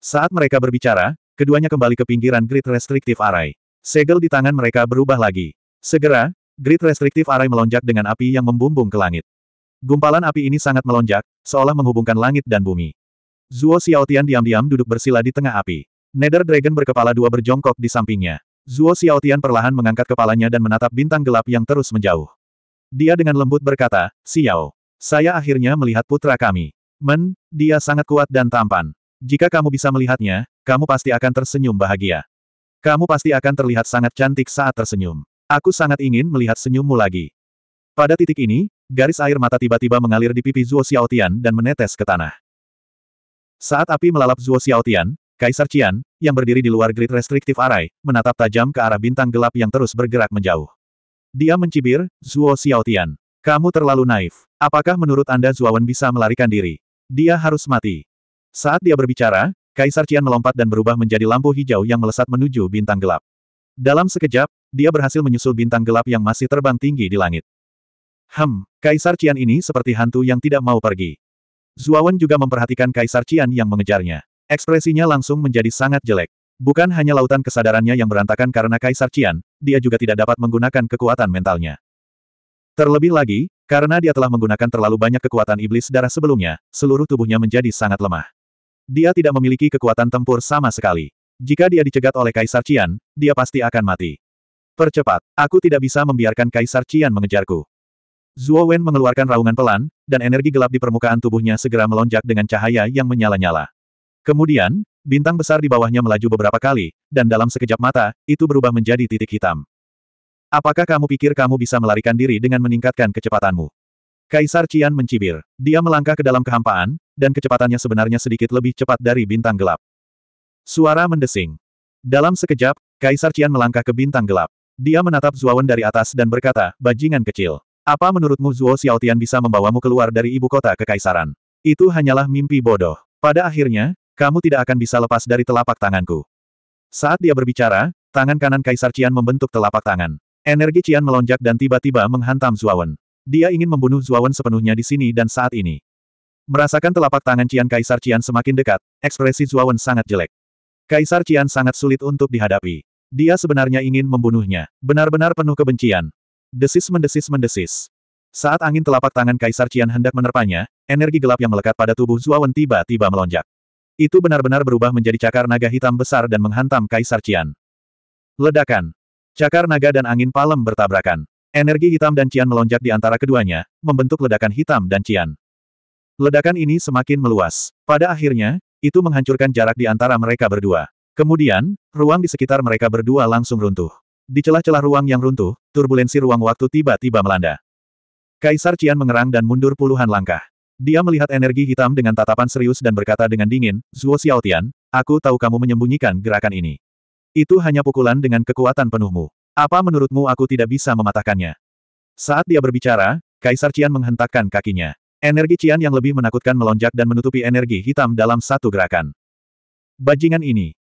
Saat mereka berbicara, keduanya kembali ke pinggiran grid restriktif arai. Segel di tangan mereka berubah lagi. Segera, grid restriktif arai melonjak dengan api yang membumbung ke langit. Gumpalan api ini sangat melonjak, seolah menghubungkan langit dan bumi. Zuo Xiaotian diam-diam duduk bersila di tengah api. Nether Dragon berkepala dua berjongkok di sampingnya. Zuo Xiaotian perlahan mengangkat kepalanya dan menatap bintang gelap yang terus menjauh. Dia dengan lembut berkata, Xiao, saya akhirnya melihat putra kami. Men, dia sangat kuat dan tampan. Jika kamu bisa melihatnya, kamu pasti akan tersenyum bahagia. Kamu pasti akan terlihat sangat cantik saat tersenyum. Aku sangat ingin melihat senyummu lagi. Pada titik ini, garis air mata tiba-tiba mengalir di pipi Zuo Xiaotian dan menetes ke tanah. Saat api melalap Zuo Xiaotian, Kaisar Qian, yang berdiri di luar grid restriktif arai, menatap tajam ke arah bintang gelap yang terus bergerak menjauh. Dia mencibir, Zuo Xiaotian. Kamu terlalu naif. Apakah menurut Anda Wen bisa melarikan diri? Dia harus mati. Saat dia berbicara, Kaisar Qian melompat dan berubah menjadi lampu hijau yang melesat menuju bintang gelap. Dalam sekejap, dia berhasil menyusul bintang gelap yang masih terbang tinggi di langit. Hem, Kaisar Qian ini seperti hantu yang tidak mau pergi. Zuawan juga memperhatikan Kaisar Qian yang mengejarnya. Ekspresinya langsung menjadi sangat jelek. Bukan hanya lautan kesadarannya yang berantakan karena Kaisar Qian, dia juga tidak dapat menggunakan kekuatan mentalnya. Terlebih lagi, karena dia telah menggunakan terlalu banyak kekuatan iblis darah sebelumnya, seluruh tubuhnya menjadi sangat lemah. Dia tidak memiliki kekuatan tempur sama sekali. Jika dia dicegat oleh Kaisar Qian, dia pasti akan mati. Percepat, aku tidak bisa membiarkan Kaisar Qian mengejarku. Zuo Wen mengeluarkan raungan pelan, dan energi gelap di permukaan tubuhnya segera melonjak dengan cahaya yang menyala-nyala. Kemudian, bintang besar di bawahnya melaju beberapa kali, dan dalam sekejap mata, itu berubah menjadi titik hitam. Apakah kamu pikir kamu bisa melarikan diri dengan meningkatkan kecepatanmu? Kaisar Cian mencibir. Dia melangkah ke dalam kehampaan, dan kecepatannya sebenarnya sedikit lebih cepat dari bintang gelap. Suara mendesing. Dalam sekejap, Kaisar Cian melangkah ke bintang gelap. Dia menatap Zuawan dari atas dan berkata, bajingan kecil. Apa menurutmu Zuo Xiaotian bisa membawamu keluar dari ibu kota kekaisaran? Itu hanyalah mimpi bodoh. Pada akhirnya, kamu tidak akan bisa lepas dari telapak tanganku. Saat dia berbicara, tangan kanan Kaisar Qian membentuk telapak tangan. Energi Qian melonjak dan tiba-tiba menghantam Zuawan. Dia ingin membunuh Zuawan sepenuhnya di sini dan saat ini. Merasakan telapak tangan Qian Kaisar Qian semakin dekat, ekspresi Zuawan sangat jelek. Kaisar Qian sangat sulit untuk dihadapi. Dia sebenarnya ingin membunuhnya. Benar-benar penuh kebencian, Desis mendesis mendesis. Saat angin telapak tangan Kaisar Cian hendak menerpanya, energi gelap yang melekat pada tubuh Zuawan tiba-tiba melonjak. Itu benar-benar berubah menjadi cakar naga hitam besar dan menghantam Kaisar Cian Ledakan. Cakar naga dan angin palem bertabrakan. Energi hitam dan Cian melonjak di antara keduanya, membentuk ledakan hitam dan Cian Ledakan ini semakin meluas. Pada akhirnya, itu menghancurkan jarak di antara mereka berdua. Kemudian, ruang di sekitar mereka berdua langsung runtuh. Di celah-celah ruang yang runtuh, turbulensi ruang waktu tiba-tiba melanda. Kaisar Cian mengerang dan mundur puluhan langkah. Dia melihat energi hitam dengan tatapan serius dan berkata dengan dingin, "Zuo Xiaotian, aku tahu kamu menyembunyikan gerakan ini. Itu hanya pukulan dengan kekuatan penuhmu. Apa menurutmu aku tidak bisa mematahkannya? Saat dia berbicara, Kaisar Cian menghentakkan kakinya. Energi Cian yang lebih menakutkan melonjak dan menutupi energi hitam dalam satu gerakan. Bajingan ini,